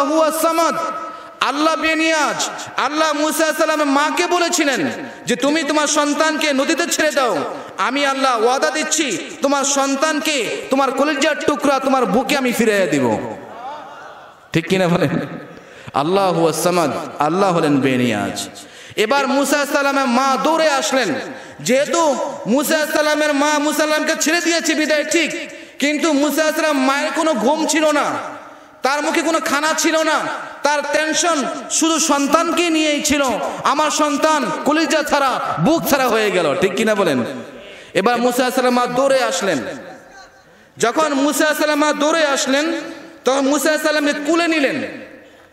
আল্লাহ বেনিয়াজ আল্লাহ মুসা সালামের মাকে বলেছিলেন যে তুমি তোমার সন্তানকে নদীতে ছেড়ে দাও আমি আল্লাহ ওয়াদা দিচ্ছি তোমার সন্তানকে তোমার কলিজার টুকরা তোমার বুকে আমি ফিরে দিব ঠিক কিনা বলেন আল্লাহ সামাদ আল্লাহ হলেন বেনিয়াজ এবার মুসা সালামের মা দৌড়ে আসলেন যেহেতু মুসা সালামের মা মুসাল্লামকে ছেড়ে দিয়েছে বিদায় ঠিক কিন্তু মুসা সালাম মায়ের কোনো ঘুম ছিল না তার মুখে কোনো খানা ছিল না তার টেনশন শুধু সন্তানকে নিয়েই ছিল আমার সন্তান কলিজা ছাড়া বুক ছাড়া হয়ে গেল ঠিক কিনা বলেন এবার মুসা সালামা দৌড়ে আসলেন যখন মুসা সালামা দৌড়ে আসলেন তখন মুসা সালামকে কুলে নিলেন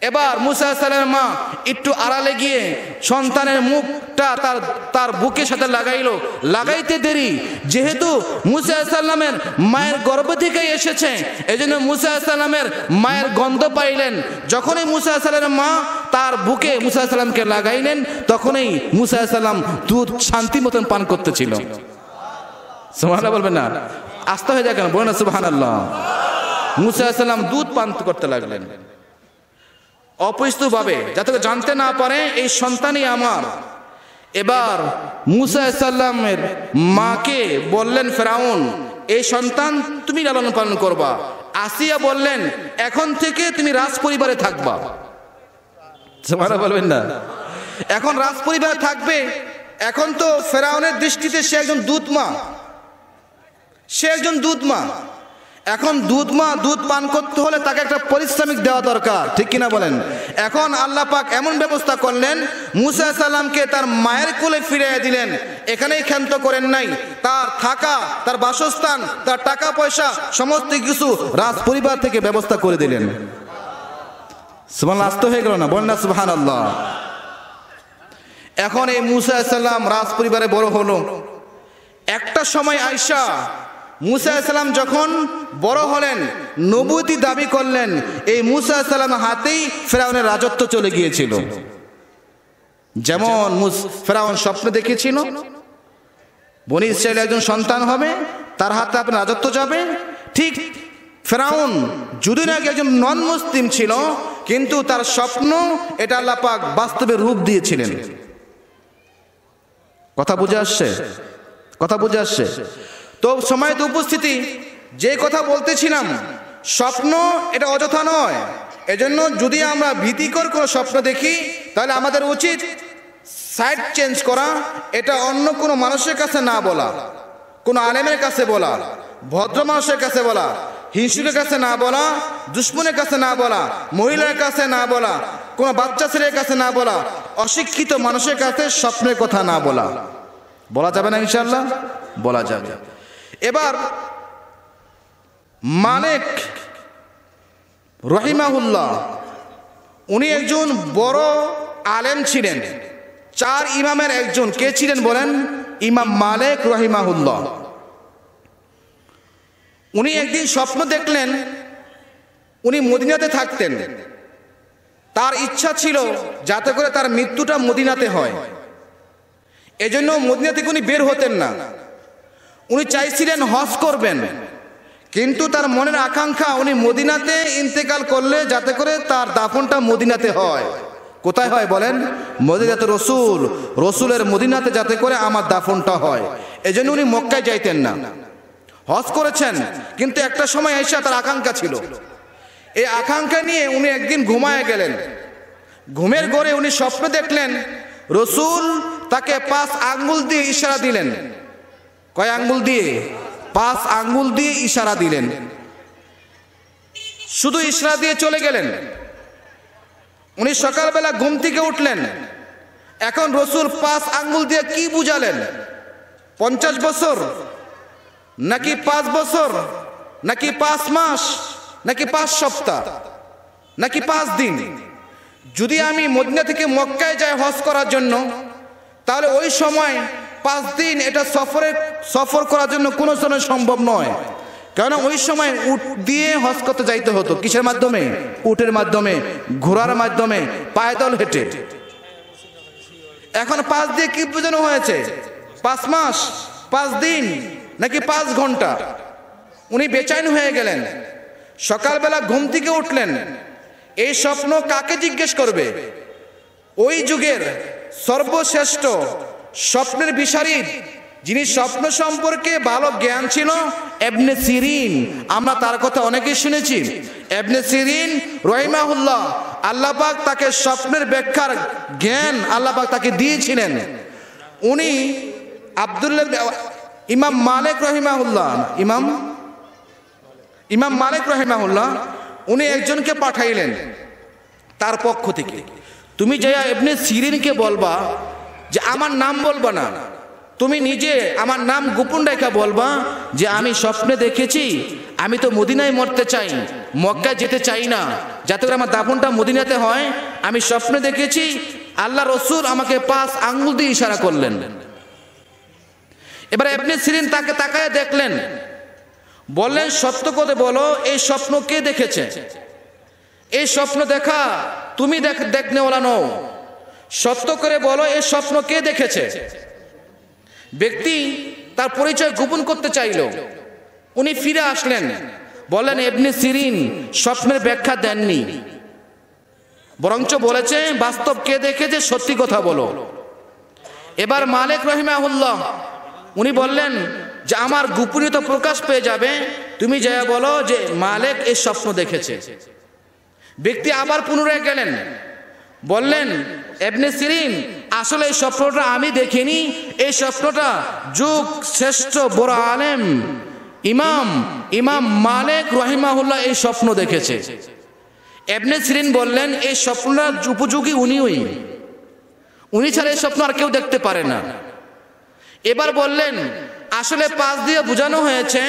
এবার মুসা সালের মা একটু আড়ালে গিয়ে সন্তানের মুখটা তার তার বুকের সাথে লাগাইল লাগাইতে দেরি যেহেতু মুসা সাল্লামের মায়ের গর্ভ থেকে এসেছে এই জন্য মুসা সাল্লামের মায়ের গন্ধ পাইলেন যখনই মুসা সালের মা তার বুকে মুসা সাল্লামকে লাগাইলেন তখনই মুসা সাল্লাম দুধ শান্তি মতন পান করতেছিল সোমানা বলবেন না আস্ত হয়ে যায় কেন বলেন সুবাহ আল্লাহ মুসা সাল্লাম দুধ পান করতে লাগলেন অপরিচিতভাবে যাতে জানতে না পারে এই সন্তানই আমার এবার মুসা ইসাল্লামের মাকে বললেন ফেরাউন এই সন্তান তুমি লালন পালন করবা আসিয়া বললেন এখন থেকে তুমি রাজ পরিবারে থাকবা বলবেন না এখন রাজ পরিবারে থাকবে এখন তো ফেরাউনের দৃষ্টিতে সে একজন দূত মা সে একজন দূত মা এখন দুধ মা দুধ পান করতে হলে তাকে একটা পরিশ্রমিক দেওয়া দরকার ঠিক কিনা বলেন এখন আল্লাহ পাক এমন ব্যবস্থা করলেন মুসা সালামকে তার মায়ের কোলে ফিরিয়ে দিলেন এখানেই ক্ষান্ত করেন নাই তার থাকা তার বাসস্থান তার টাকা পয়সা সমস্ত কিছু রাজ পরিবার থেকে ব্যবস্থা করে দিলেন আস্ত হয়ে গেল না বন্যা সুবাহান আল্লাহ এখন এই মুসা সাল্লাম রাজ পরিবারে বড় হলো একটা সময় আয়সা মুসা ইসলাম যখন বড় হলেন নবুতি দাবি করলেন এই মুসা ইসলাম হাতেই ফেরাউনের রাজত্ব চলে গিয়েছিল যেমন ফেরাউন স্বপ্ন দেখেছিল বনি ইসরায়েল একজন সন্তান হবে তার হাতে আপনার রাজত্ব যাবে ঠিক ফেরাউন যদি না একজন নন মুসলিম ছিল কিন্তু তার স্বপ্ন এটা আল্লাপাক বাস্তবে রূপ দিয়েছিলেন কথা বুঝে আসছে কথা বুঝে আসছে তো সময় তো উপস্থিতি যে কথা বলতেছিলাম স্বপ্ন এটা অযথা নয় এজন্য যদি আমরা ভীতিকর কোনো স্বপ্ন দেখি তাহলে আমাদের উচিত সাইড চেঞ্জ করা এটা অন্য কোনো মানুষের কাছে না বলা কোনো আলেমের কাছে বলা ভদ্র মানুষের কাছে বলা হিংসুরের কাছে না বলা দুশ্মনের কাছে না বলা মহিলার কাছে না বলা কোনো বাচ্চা ছেলের কাছে না বলা অশিক্ষিত মানুষের কাছে স্বপ্নের কথা না বলা বলা যাবে না ইনশাল্লাহ বলা যাবে এবার মানেক রহিমাহুল্লাহ উনি একজন বড় আলেম ছিলেন চার ইমামের একজন কে ছিলেন বলেন ইমাম মালেক রহিমাহুল্লাহ উনি একদিন স্বপ্ন দেখলেন উনি মদিনাতে থাকতেন তার ইচ্ছা ছিল যাতে করে তার মৃত্যুটা মদিনাতে হয় এজন্য মদিনা থেকে উনি বের হতেন না উনি চাইছিলেন হজ করবেন কিন্তু তার মনের আকাঙ্ক্ষা উনি মদিনাতে ইন্তেকাল করলে যাতে করে তার দাফনটা মদিনাতে হয় কোথায় হয় বলেন মদিনাতে রসুল রসুলের মদিনাতে যাতে করে আমার দাফনটা হয় এজন্য উনি মক্কায় যাইতেন না হজ করেছেন কিন্তু একটা সময় এসে তার আকাঙ্ক্ষা ছিল এই আকাঙ্ক্ষা নিয়ে উনি একদিন ঘুমায় গেলেন ঘুমের ঘরে উনি স্বপ্নে দেখলেন রসুল তাকে পাঁচ আঙ্গুল দিয়ে ইশারা দিলেন কয় আঙ্গুল দিয়ে পাঁচ আঙ্গুল দিয়ে ইশারা দিলেন শুধু ইশারা দিয়ে চলে গেলেন উনি সকালবেলা ঘুম থেকে উঠলেন এখন রসুল পাঁচ আঙ্গুল দিয়ে কি বুঝালেন পঞ্চাশ বছর নাকি পাঁচ বছর নাকি পাঁচ মাস নাকি পাঁচ সপ্তাহ নাকি পাঁচ দিন যদি আমি মদিনা থেকে মক্কায় যাই হজ করার জন্য তাহলে ওই সময় পাঁচ দিন এটা সফরে সফর করার জন্য কোনো সময় সম্ভব নয় কেননা ওই সময় উট দিয়ে হজ করতে যাইতে হতো কিসের মাধ্যমে উটের মাধ্যমে ঘোড়ার মাধ্যমে পায়দল হেঁটে এখন পাঁচ দিয়ে কি বোঝানো হয়েছে পাঁচ মাস পাঁচ দিন নাকি পাঁচ ঘন্টা উনি বেচাইন হয়ে গেলেন সকালবেলা ঘুম থেকে উঠলেন এই স্বপ্ন কাকে জিজ্ঞেস করবে ওই যুগের সর্বশ্রেষ্ঠ স্বপ্নের বিশারী যিনি স্বপ্ন সম্পর্কে ভালো জ্ঞান ছিল এবনে সিরিন আমরা তার কথা অনেকেই শুনেছি এবনে সিরিন রহিমাহুল্লাহ আল্লাপাক তাকে স্বপ্নের ব্যাখ্যার জ্ঞান আল্লাপাক তাকে দিয়েছিলেন উনি আবদুল্লাহ ইমাম মালিক রহিমাহুল্লাহ ইমাম ইমাম মালিক রহিমাহুল্লাহ উনি একজনকে পাঠাইলেন তার পক্ষ থেকে তুমি যাইয়া এমনি সিরিনকে বলবা যে আমার নাম বলবা না তুমি নিজে আমার নাম গোপন রেখা বলবা যে আমি স্বপ্নে দেখেছি আমি তো মদিনায় মরতে চাই মক্কায় যেতে চাই না যাতে করে আমার দাফনটা মদিনাতে হয় আমি স্বপ্নে দেখেছি আল্লাহ রসুল আমাকে পাঁচ আঙ্গুল দিয়ে ইশারা করলেন এবার আপনি সিরিন তাকে তাকায় দেখলেন বললেন সত্য করে বলো এই স্বপ্ন কে দেখেছে এই স্বপ্ন দেখা তুমি দেখ দেখনেওয়ালা নও সত্য করে বলো এই স্বপ্ন কে দেখেছে ব্যক্তি তার পরিচয় গোপন করতে চাইল উনি ফিরে আসলেন বলেন এমনি সিরিন স্বপ্নের ব্যাখ্যা দেননি বরঞ্চ বলেছে বাস্তব কে দেখেছে সত্যি কথা বলো এবার মালিক রহিমাহুল্লাহ উনি বললেন যে আমার গোপনীয় তো প্রকাশ পেয়ে যাবে তুমি যা বলো যে মালিক এই স্বপ্ন দেখেছে ব্যক্তি আবার পুনরায় গেলেন বললেন এবনে সিরিন আসলে এই স্বপ্নটা আমি দেখিনি এই স্বপ্নটা যুগ শ্রেষ্ঠ বড় আলেম ইমাম ইমাম মালেক রহিমাহুল্লাহ এই স্বপ্ন দেখেছে এবনে সিরিন বললেন এই স্বপ্নটা উপযোগী ওই উনি ছাড়া এই স্বপ্ন আর কেউ দেখতে পারে না এবার বললেন আসলে পাশ দিয়ে বোঝানো হয়েছে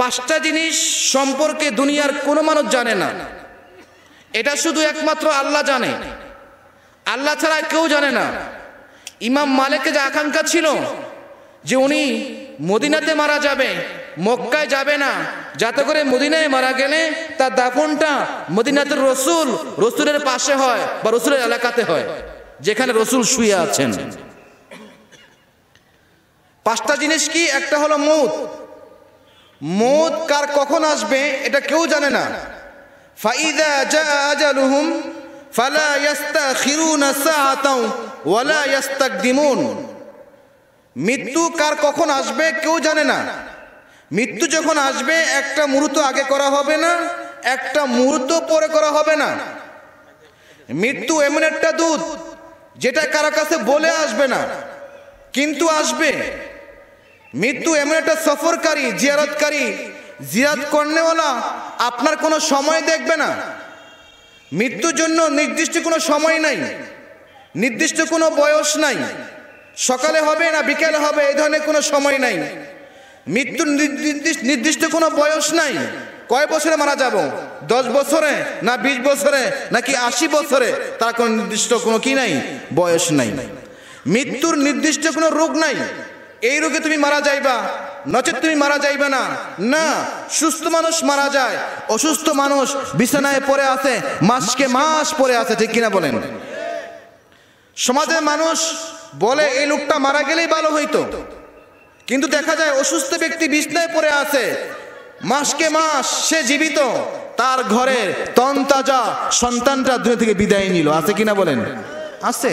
পাঁচটা জিনিস সম্পর্কে দুনিয়ার কোনো মানুষ জানে না এটা শুধু একমাত্র আল্লাহ জানে আল্লাহ ছাড়া কেউ জানে না ইমাম মালিকের যে আকাঙ্ক্ষা ছিল যে উনি মদিনাতে মারা যাবে মক্কায় যাবে না যাতে করে মদিনায় মারা গেলে তার দাফনটা মদিনাতের রসুল রসুলের পাশে হয় বা রসুলের এলাকাতে হয় যেখানে রসুল শুয়ে আছেন পাঁচটা জিনিস কি একটা হলো মৌত মৌত কার কখন আসবে এটা কেউ জানে না ফাইদা আজালুহুম ফালা ইয়াস্তাখিরুনা সাআতাও ওয়ালা ইয়াস্তাকদিমুন মৃত্যু কার কখন আসবে কেউ জানে না মৃত্যু যখন আসবে একটা মুহূর্ত আগে করা হবে না একটা মুহূর্ত পরে করা হবে না মৃত্যু এমন একটা দুধ যেটা কারো কাছে বলে আসবে না কিন্তু আসবে মৃত্যু এমন একটা সফরকারী জিয়ারতকারী জিয়ারত কর্নেওয়ালা আপনার কোনো সময় দেখবে না মৃত্যুর জন্য নির্দিষ্ট কোনো সময় নাই নির্দিষ্ট কোনো বয়স নাই সকালে হবে না বিকেলে হবে এই ধরনের কোনো সময় নাই মৃত্যুর নির্দিষ্ট কোনো বয়স নাই কয় বছরে মারা যাব দশ বছরে না বিশ বছরে নাকি আশি বছরে তার কোনো নির্দিষ্ট কোনো কি নাই বয়স নাই মৃত্যুর নির্দিষ্ট কোনো রোগ নাই এই রোগে তুমি মারা যাইবা নচেত তুমি মারা যাইবে না না সুস্থ মানুষ মারা যায় অসুস্থ মানুষ বিছানায় পড়ে আছে মাসকে মাস পড়ে আছে ঠিক কিনা বলেন সমাজের মানুষ বলে এই লোকটা মারা গেলেই ভালো হইতো কিন্তু দেখা যায় অসুস্থ ব্যক্তি বিছনায় পড়ে আছে মাসকে মাস সে জীবিত তার ঘরের তন্তাজা সন্তানটা দুনিয়া থেকে বিদায় নিল আছে কিনা বলেন আছে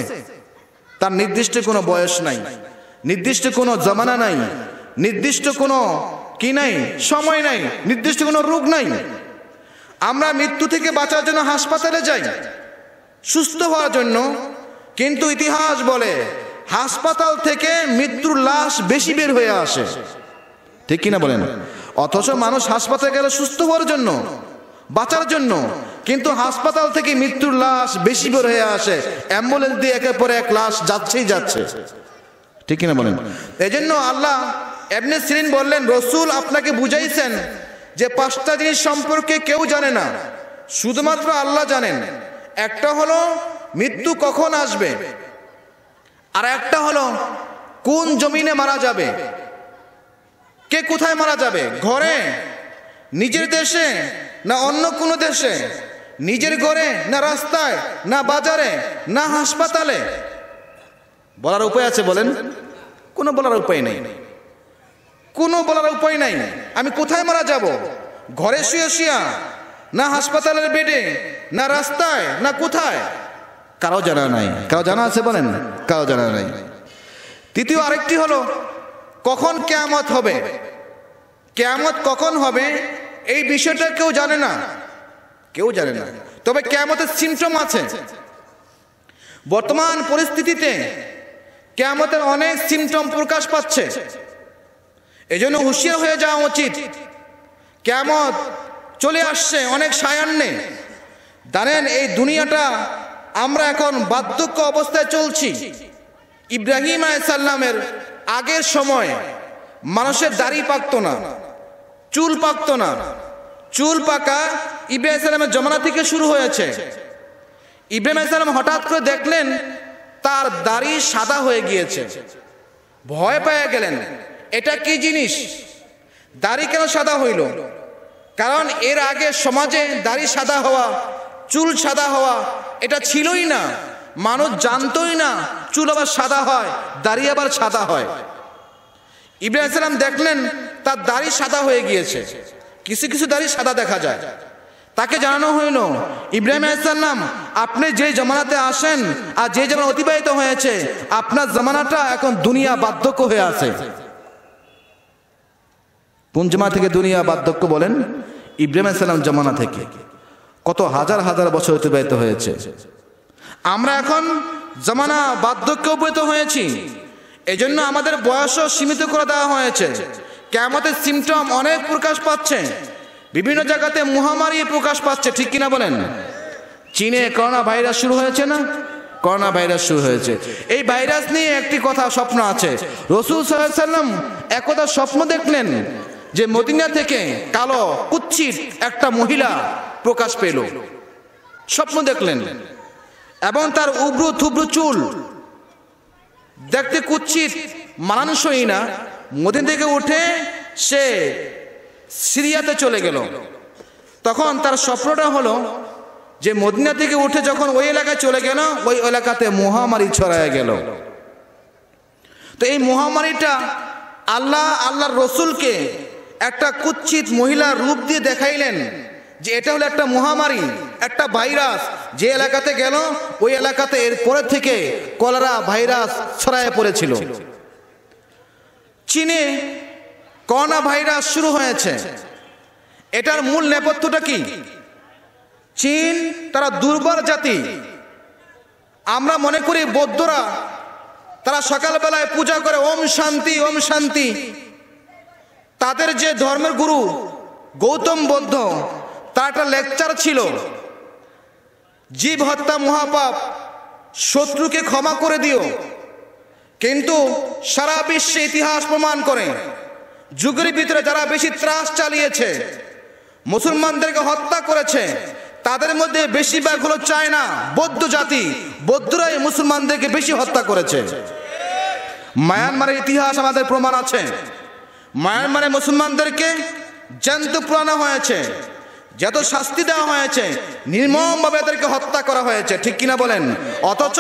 তার নির্দিষ্ট কোনো বয়স নাই নির্দিষ্ট কোনো জমানা নাই নির্দিষ্ট কোনো কি নাই সময় নাই নির্দিষ্ট কোনো রোগ নাই আমরা মৃত্যু থেকে বাঁচার জন্য হাসপাতালে যাই সুস্থ হওয়ার জন্য কিন্তু ইতিহাস বলে হাসপাতাল থেকে মৃত্যুর লাশ বেশি বের হয়ে আসে ঠিক কিনা বলেন অথচ মানুষ হাসপাতালে গেলে সুস্থ হওয়ার জন্য বাঁচার জন্য কিন্তু হাসপাতাল থেকে মৃত্যুর লাশ বেশি বের হয়ে আসে অ্যাম্বুলেন্স দিয়ে একের পর এক লাশ যাচ্ছেই যাচ্ছে ঠিক কিনা বলেন এই জন্য আল্লাহ এমনি সিরিন বললেন রসুল আপনাকে বুঝাইছেন যে পাঁচটা জিনিস সম্পর্কে কেউ জানে না শুধুমাত্র আল্লাহ জানেন একটা হলো মৃত্যু কখন আসবে আর একটা হলো কোন জমিনে মারা যাবে কে কোথায় মারা যাবে ঘরে নিজের দেশে না অন্য কোনো দেশে নিজের ঘরে না রাস্তায় না বাজারে না হাসপাতালে বলার উপায় আছে বলেন কোনো বলার উপায় নেই কোনো বলার উপায় নাই আমি কোথায় মারা যাব ঘরে শুয়ে শুয়া না হাসপাতালের বেডে না রাস্তায় না কোথায় কারো জানা নাই কারো জানা আছে বলেন কারো জানা নাই তৃতীয় আরেকটি হলো কখন কেয়ামত হবে কেয়ামত কখন হবে এই বিষয়টা কেউ জানে না কেউ জানে না তবে কেয়ামতের সিমটম আছে বর্তমান পরিস্থিতিতে কেয়ামতের অনেক সিমটম প্রকাশ পাচ্ছে এই জন্য হুঁশিয়ার হয়ে যাওয়া উচিত কেয়ামত চলে আসছে অনেক সায়ান্নে জানেন এই দুনিয়াটা আমরা এখন বার্ধক্য অবস্থায় চলছি ইব্রাহিম আলাইসাল্লামের আগের সময় মানুষের দাড়ি পাকতো না চুল পাকতো না চুল পাকা ইব্রাহিম সাল্লামের জমানা থেকে শুরু হয়েছে ইব্রাহিম সালাম হঠাৎ করে দেখলেন তার দাড়ি সাদা হয়ে গিয়েছে ভয় পেয়ে গেলেন এটা কি জিনিস দাড়ি কেন সাদা হইল কারণ এর আগে সমাজে দাড়ি সাদা হওয়া চুল সাদা হওয়া এটা ছিলই না মানুষ জানতই না চুল আবার সাদা হয় দাড়ি আবার সাদা হয় ইব্রাহিম দেখলেন তার দাড়ি সাদা হয়ে গিয়েছে কিছু কিছু দাড়ি সাদা দেখা যায় তাকে জানানো হইল ইব্রাহিম আলাইসাল্লাম আপনি যে জমানাতে আসেন আর যে জমানা অতিবাহিত হয়েছে আপনার জমানাটা এখন দুনিয়া বার্ধক্য হয়ে আছে কোন জমা থেকে দুনিয়া বার্ধক্য বলেন ইব্রাহিম আলাইসাল্লাম জমানা থেকে কত হাজার হাজার বছর অতিবাহিত হয়েছে আমরা এখন জমানা বার্ধক্য উপনীত হয়েছি এজন্য আমাদের বয়সও সীমিত করে দেওয়া হয়েছে কেমতের সিমটম অনেক প্রকাশ পাচ্ছে বিভিন্ন জায়গাতে মহামারী প্রকাশ পাচ্ছে ঠিক কিনা বলেন চীনে করোনা ভাইরাস শুরু হয়েছে না করোনা ভাইরাস শুরু হয়েছে এই ভাইরাস নিয়ে একটি কথা স্বপ্ন আছে রসুল সাল্লাম একদা স্বপ্ন দেখলেন যে মদিনা থেকে কালো কুচ্ছির একটা মহিলা প্রকাশ পেল স্বপ্ন দেখলেন এবং তার উব্রু থুব্রু চুল দেখতে কুচ্ছিত মানানসই না মদিন থেকে উঠে সে সিরিয়াতে চলে গেল তখন তার স্বপ্নটা হলো যে মদিনা থেকে উঠে যখন ওই এলাকায় চলে গেল ওই এলাকাতে মহামারী ছড়ায় গেল তো এই মহামারীটা আল্লাহ আল্লাহর রসুলকে একটা কুচ্ছিত মহিলা রূপ দিয়ে দেখাইলেন যে এটা হলো একটা মহামারী একটা ভাইরাস যে এলাকাতে গেল ওই এলাকাতে এর পরে থেকে কলেরা ভাইরাস ছড়ায় পড়েছিল চীনে করোনা ভাইরাস শুরু হয়েছে এটার মূল নেপথ্যটা কি চীন তারা দুর্বল জাতি আমরা মনে করি বৌদ্ধরা তারা সকালবেলায় পূজা করে ওম শান্তি ওম শান্তি তাদের যে ধর্মের গুরু গৌতম বৌদ্ধ তার একটা লেকচার ছিল জীব হত্যা মহাপাপ শত্রুকে ক্ষমা করে দিও কিন্তু সারা বিশ্বে ইতিহাস প্রমাণ করে যুগের ভিতরে যারা বেশি ত্রাস চালিয়েছে মুসলমানদেরকে হত্যা করেছে তাদের মধ্যে বেশিরভাগ হলো চায়না বৌদ্ধ জাতি বৌদ্ধরাই মুসলমানদেরকে বেশি হত্যা করেছে মায়ানমারের ইতিহাস আমাদের প্রমাণ আছে মায়ানমারে মুসলমানদেরকে জ্যান্ত পুরানো হয়েছে যত শাস্তি দেওয়া হয়েছে নির্মমভাবে এদেরকে হত্যা করা হয়েছে ঠিক কিনা বলেন অথচ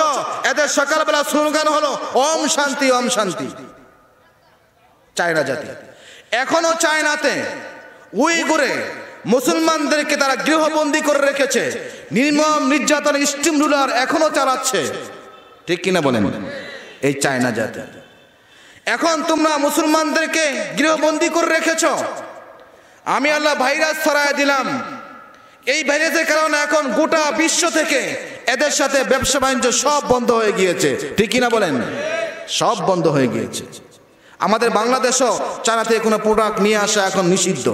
এদের সকালবেলা স্লোগান হলো ওম শান্তি ওম শান্তি চায়না জাতি এখনো চায়নাতে উইগুরে মুসলমানদেরকে তারা গৃহবন্দী করে রেখেছে নির্মম নির্যাতন স্টিম রুলার এখনো চালাচ্ছে ঠিক কিনা বলেন এই চায়না জাতি এখন তোমরা মুসলমানদেরকে গৃহবন্দী করে রেখেছ আমি আল্লাহ ভাইরাস ছড়ায় দিলাম এই ভাইরাসের কারণে এখন গোটা বিশ্ব থেকে এদের সাথে ব্যবসা বাণিজ্য সব বন্ধ হয়ে গিয়েছে ঠিক কিনা বলেন সব বন্ধ হয়ে গিয়েছে আমাদের বাংলাদেশও চায়না থেকে কোনো প্রোডাক্ট নিয়ে আসা এখন নিষিদ্ধ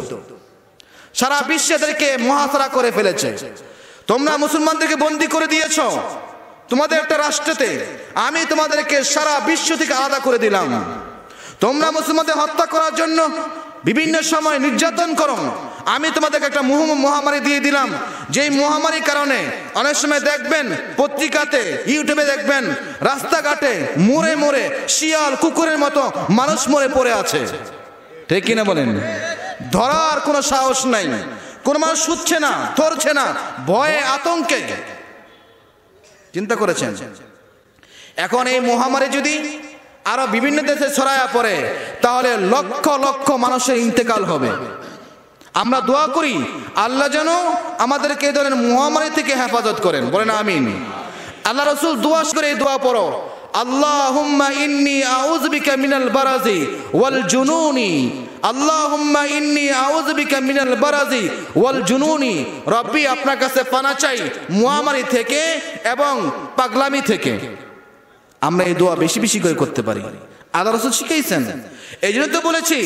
সারা বিশ্বেদেরকে মহাসারা করে ফেলেছে তোমরা মুসলমানদেরকে বন্দি করে দিয়েছ তোমাদের একটা রাষ্ট্রেতে আমি তোমাদেরকে সারা বিশ্ব থেকে আলাদা করে দিলাম তোমরা মুসলমানদের হত্যা করার জন্য বিভিন্ন সময় নির্যাতন করো আমি তোমাদেরকে একটা মহামারী দিয়ে দিলাম যেই মহামারীর কারণে অনেক সময় দেখবেন পত্রিকাতে ইউটিউবে দেখবেন রাস্তাঘাটে মোড়ে মোড়ে শিয়াল কুকুরের মতো মানুষ মরে পড়ে আছে ঠিক কিনা বলেন ধরার কোনো সাহস নাই কোনো মানুষ শুচ্ছে না ধরছে না ভয়ে আতঙ্কে চিন্তা করেছেন এখন এই মহামারী যদি আরো বিভিন্ন দেশে ছড়ায়া পড়ে তাহলে লক্ষ লক্ষ মানুষের ইন্তেকাল হবে আমরা দোয়া করি আল্লাহ যেন আমাদেরকে এই ধরনের মহামারী থেকে হেফাজত করেন বলেন আমিন আল্লাহ রসুল দোয়াস করে এই দোয়া পড়ো ইন্নি জুনুনি ইন্নি জুনুনি আপনার কাছে পানা চাই মহামারী থেকে এবং পাগলামি থেকে আমরা এই দোয়া বেশি বেশি করে করতে পারি আল্লাহ রসুল শিখিয়েছেন এই জন্য তো বলেছি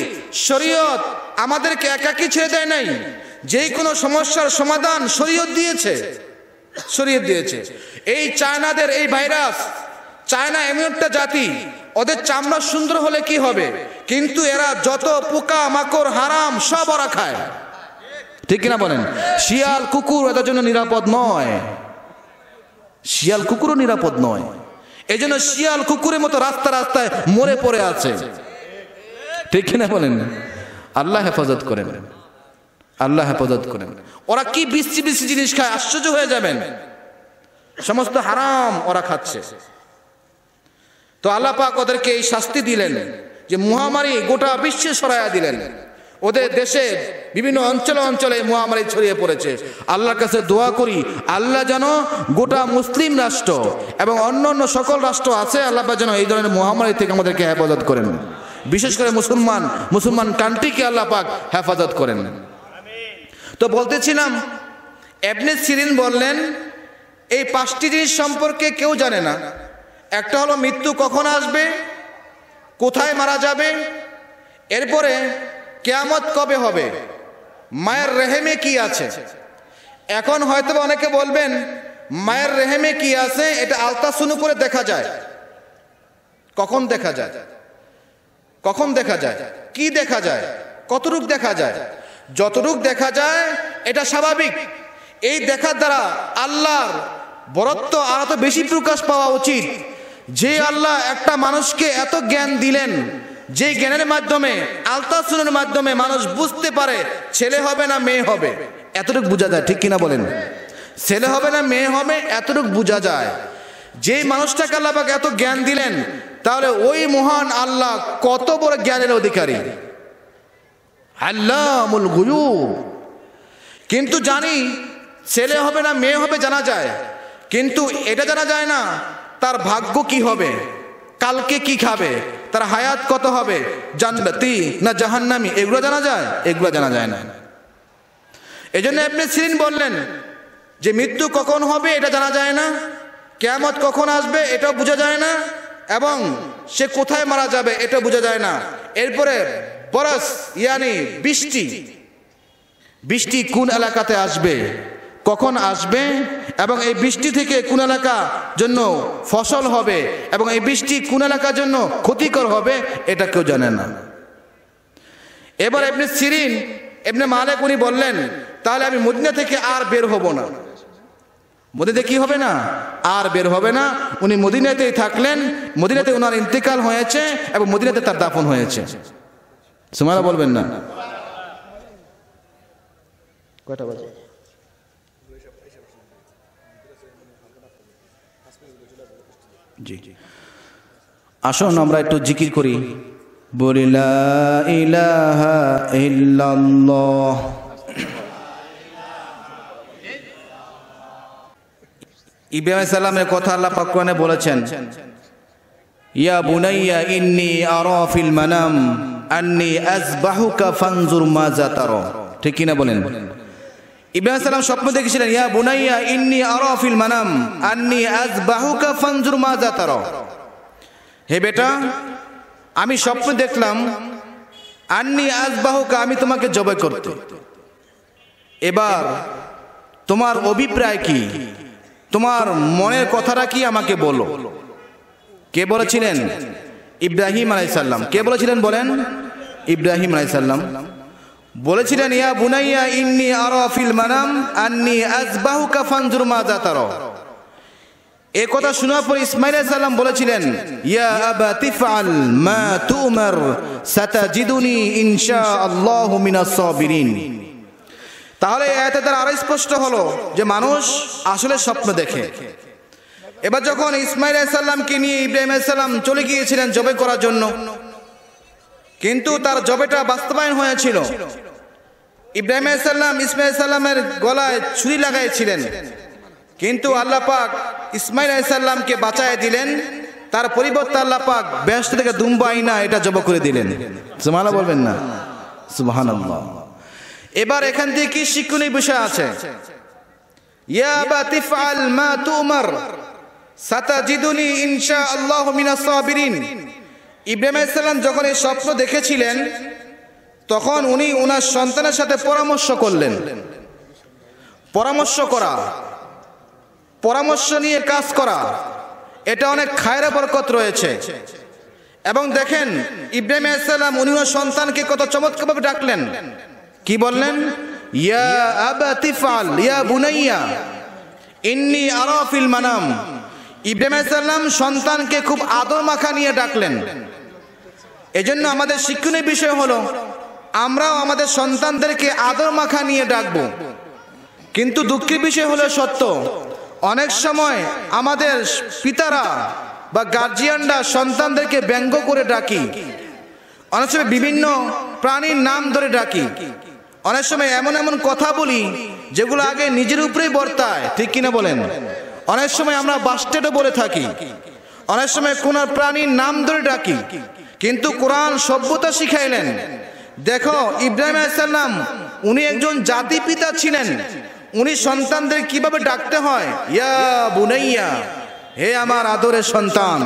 শরীয়ত আমাদেরকে একাকি ছেড়ে দেয় নাই যে কোনো সমস্যার সমাধান শরীয়ত দিয়েছে শরীয়ত দিয়েছে এই চায়নাদের এই ভাইরাস চায়না এমন একটা জাতি ওদের চামড়া সুন্দর হলে কি হবে কিন্তু এরা যত পোকা মাকড় হারাম সব ওরা খায় ঠিক কিনা বলেন শিয়াল কুকুর এদের জন্য নিরাপদ নয় শিয়াল কুকুরও নিরাপদ নয় এই জন্য শিয়াল কুকুরের মতো রাস্তা রাস্তায় মরে পড়ে আছে ঠিক কিনা বলেন আল্লাহ হেফাজত করেন আল্লাহ হেফাজত করেন ওরা কি বিশ্রি বিশ্রি জিনিস খায় আশ্চর্য হয়ে যাবেন সমস্ত হারাম ওরা খাচ্ছে তো আল্লাহ পাক ওদেরকে এই শাস্তি দিলেন যে মহামারী গোটা বিশ্বে সরাইয়া দিলেন ওদের দেশে বিভিন্ন অঞ্চলে অঞ্চলে মহামারী ছড়িয়ে পড়েছে আল্লাহর কাছে দোয়া করি আল্লাহ যেন গোটা মুসলিম রাষ্ট্র এবং অন্য অন্য সকল রাষ্ট্র আছে আল্লাহ যেন এই ধরনের মহামারী থেকে আমাদেরকে হেফাজত করেন বিশেষ করে মুসলমান মুসলমান কান্ট্রিকে আল্লাহ পাক হেফাজত করেন তো বলতেছিলাম এবনে সিরিন বললেন এই পাঁচটি জিনিস সম্পর্কে কেউ জানে না একটা হলো মৃত্যু কখন আসবে কোথায় মারা যাবে এরপরে কেয়ামত কবে হবে মায়ের রেহেমে কি আছে এখন হয়তো অনেকে বলবেন মায়ের রেহেমে কি আছে এটা আলতা শুনু করে দেখা যায় কখন দেখা যায় কখন দেখা যায় কি দেখা যায় কতটুক দেখা যায় যতটুক দেখা যায় এটা স্বাভাবিক এই দেখার দ্বারা আল্লাহর বরত্ব আরো বেশি প্রকাশ পাওয়া উচিত যে আল্লাহ একটা মানুষকে এত জ্ঞান দিলেন যে জ্ঞানের মাধ্যমে আলতাসুনের মাধ্যমে মানুষ বুঝতে পারে ছেলে হবে না মেয়ে হবে এতটুকু বোঝা যায় ঠিক কিনা বলেন ছেলে হবে না মেয়ে হবে এতটুকু বোঝা যায় যে মানুষটাকে আল্লাহ এত জ্ঞান দিলেন তাহলে ওই মহান আল্লাহ কত বড় জ্ঞানের অধিকারী আল্লামুল গুয়ুব কিন্তু জানি ছেলে হবে না মেয়ে হবে জানা যায় কিন্তু এটা জানা যায় না তার ভাগ্য কি হবে কালকে কি খাবে তার হায়াত কত হবে জান্নাতি না জাহান্নামি এগুলো জানা যায় এগুলো জানা যায় না এই জন্য আপনি সিরিন বললেন যে মৃত্যু কখন হবে এটা জানা যায় না কেয়ামত কখন আসবে এটাও বোঝা যায় না এবং সে কোথায় মারা যাবে এটা বোঝা যায় না এরপরে বরস ইয়ানি বৃষ্টি বৃষ্টি কোন এলাকাতে আসবে কখন আসবে এবং এই বৃষ্টি থেকে কোন এলাকা জন্য ফসল হবে এবং এই বৃষ্টি কোন এলাকার জন্য ক্ষতিকর হবে এটা কেউ জানে না এবার এমনি সিরিন এমনি মালেক উনি বললেন তাহলে আমি মদিনা থেকে আর বের হব না মদিনাতে কি হবে না আর বের হবে না উনি মদিনাতেই থাকলেন মদিনাতে ওনার ইন্তেকাল হয়েছে এবং মদিনাতে তার দাফন হয়েছে সুমারা বলবেন না কয়টা বাজে আসুন আমরা একটু জিকির করি বলিলা ইব্রাহিম কথা আল্লাহ পাকুয়ানে বলেছেন ইয়া বুনাইয়া ইন্নি আর মানাম আন্নি বাহুকা ফানজুর মাজা তারা ঠিক কিনা বলেন ইব্রাহিম স্বপ্ন দেখেছিলেন ইয়া বুনাইয়া ইন্নি আরাফিল মানাম আন্নি আজ বাহুকা ফানজুর যা তার হে বেটা আমি স্বপ্ন দেখলাম আন্নি আজ বাহুকা আমি তোমাকে জবাই করতে এবার তোমার অভিপ্রায় কি তোমার মনের কথাটা কি আমাকে বলো কে বলেছিলেন ইব্রাহিম আলাইসাল্লাম কে বলেছিলেন বলেন ইব্রাহিম আলাইসাল্লাম বলেছিলেন ইয়া বুনাইয়া ইন্নি আরফিল মানাম আন্নি আজবাহু কাফানজুর মাজা তার এ কথা শোনার পর ইসমাইল সালাম বলেছিলেন ইয়া আবা তিফআল মা তুমার সাতাজিদুনি ইনশাআল্লাহু মিনাস তাহলে এতে তার আরো স্পষ্ট হলো যে মানুষ আসলে স্বপ্ন দেখে এবার যখন ইসমাইল সাল্লামকে নিয়ে ইব্রাহিম সাল্লাম চলে গিয়েছিলেন জবে করার জন্য কিন্তু তার জবেটা বাস্তবায়ন হয়েছিল ইব্রাহিম সাল্লাম ইসমাইল সাল্লামের গলায় ছুরি লাগাইছিলেন কিন্তু আল্লাহ পাক ইসমাইল সাল্লামকে বাঁচাই দিলেন তার পরিবর্তে আল্লাহ পাক ব্যস্ত থেকে দুম্বাই না এটা জব করে দিলেন সুমালা বলবেন না সুবাহান এবার এখান থেকে কি শিক্ষণীয় বিষয় আছে সাতাজিদুনি ইনশা আল্লাহ মিনা সাবিরিন ইব্রাহিম ইসলাম যখন এই স্বপ্ন দেখেছিলেন তখন উনি ওনার সন্তানের সাথে পরামর্শ করলেন পরামর্শ করা পরামর্শ নিয়ে কাজ করা এটা অনেক খায়রা বরকত রয়েছে এবং দেখেন ইব্রাহিম ইসলাম ওনার সন্তানকে কত চমৎকারভাবে ডাকলেন কি বললেন ইয়া আবাতিফাল ইয়া বুনাইয়া ইন্নি আরাফিল মানাম ইব্রাহিম সন্তানকে খুব আদর মাখা নিয়ে ডাকলেন এজন্য আমাদের শিক্ষণীয় বিষয় হলো আমরাও আমাদের সন্তানদেরকে আদর মাখা নিয়ে ডাকব কিন্তু দুঃখের বিষয় হলো সত্য অনেক সময় আমাদের পিতারা বা গার্জিয়ানরা সন্তানদেরকে ব্যঙ্গ করে ডাকি অনেক সময় বিভিন্ন প্রাণীর নাম ধরে ডাকি অনেক সময় এমন এমন কথা বলি যেগুলো আগে নিজের উপরেই বর্তায় ঠিক কিনা বলেন অনেক সময় আমরা বাস্টেটও বলে থাকি অনেক সময় কোন প্রাণীর নাম ধরে ডাকি কিন্তু কোরআন সভ্যতা শিখাইলেন দেখো ইব্রাহিম আলাইসাল্লাম উনি একজন জাতি পিতা ছিলেন উনি সন্তানদের কিভাবে ডাকতে হয় ইয়া বুনাইয়া হে আমার আদরের সন্তান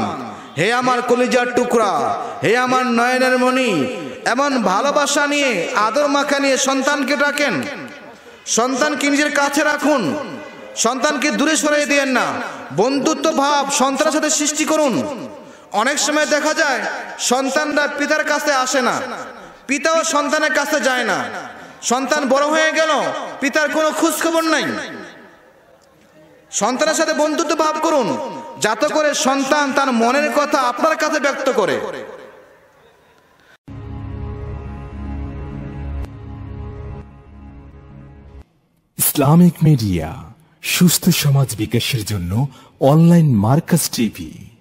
হে আমার কলিজার টুকরা হে আমার নয়নের মণি এমন ভালোবাসা নিয়ে আদর মাখা নিয়ে সন্তানকে ডাকেন সন্তানকে নিজের কাছে রাখুন সন্তানকে দূরে সরিয়ে দিয়েন না বন্ধুত্ব ভাব সন্তানের সাথে সৃষ্টি করুন অনেক সময় দেখা যায় সন্তানরা পিতার কাছে আসে না পিতাও সন্তানের কাছে যায় না সন্তান বড় হয়ে গেল পিতার কোনো খোঁজখবর নাই সন্তানের সাথে বন্ধুত্ব ভাব করুন যাতে করে সন্তান তার মনের কথা আপনার কাছে ব্যক্ত করে ইসলামিক মিডিয়া সুস্থ সমাজ বিকাশের জন্য অনলাইন মার্কাস টিভি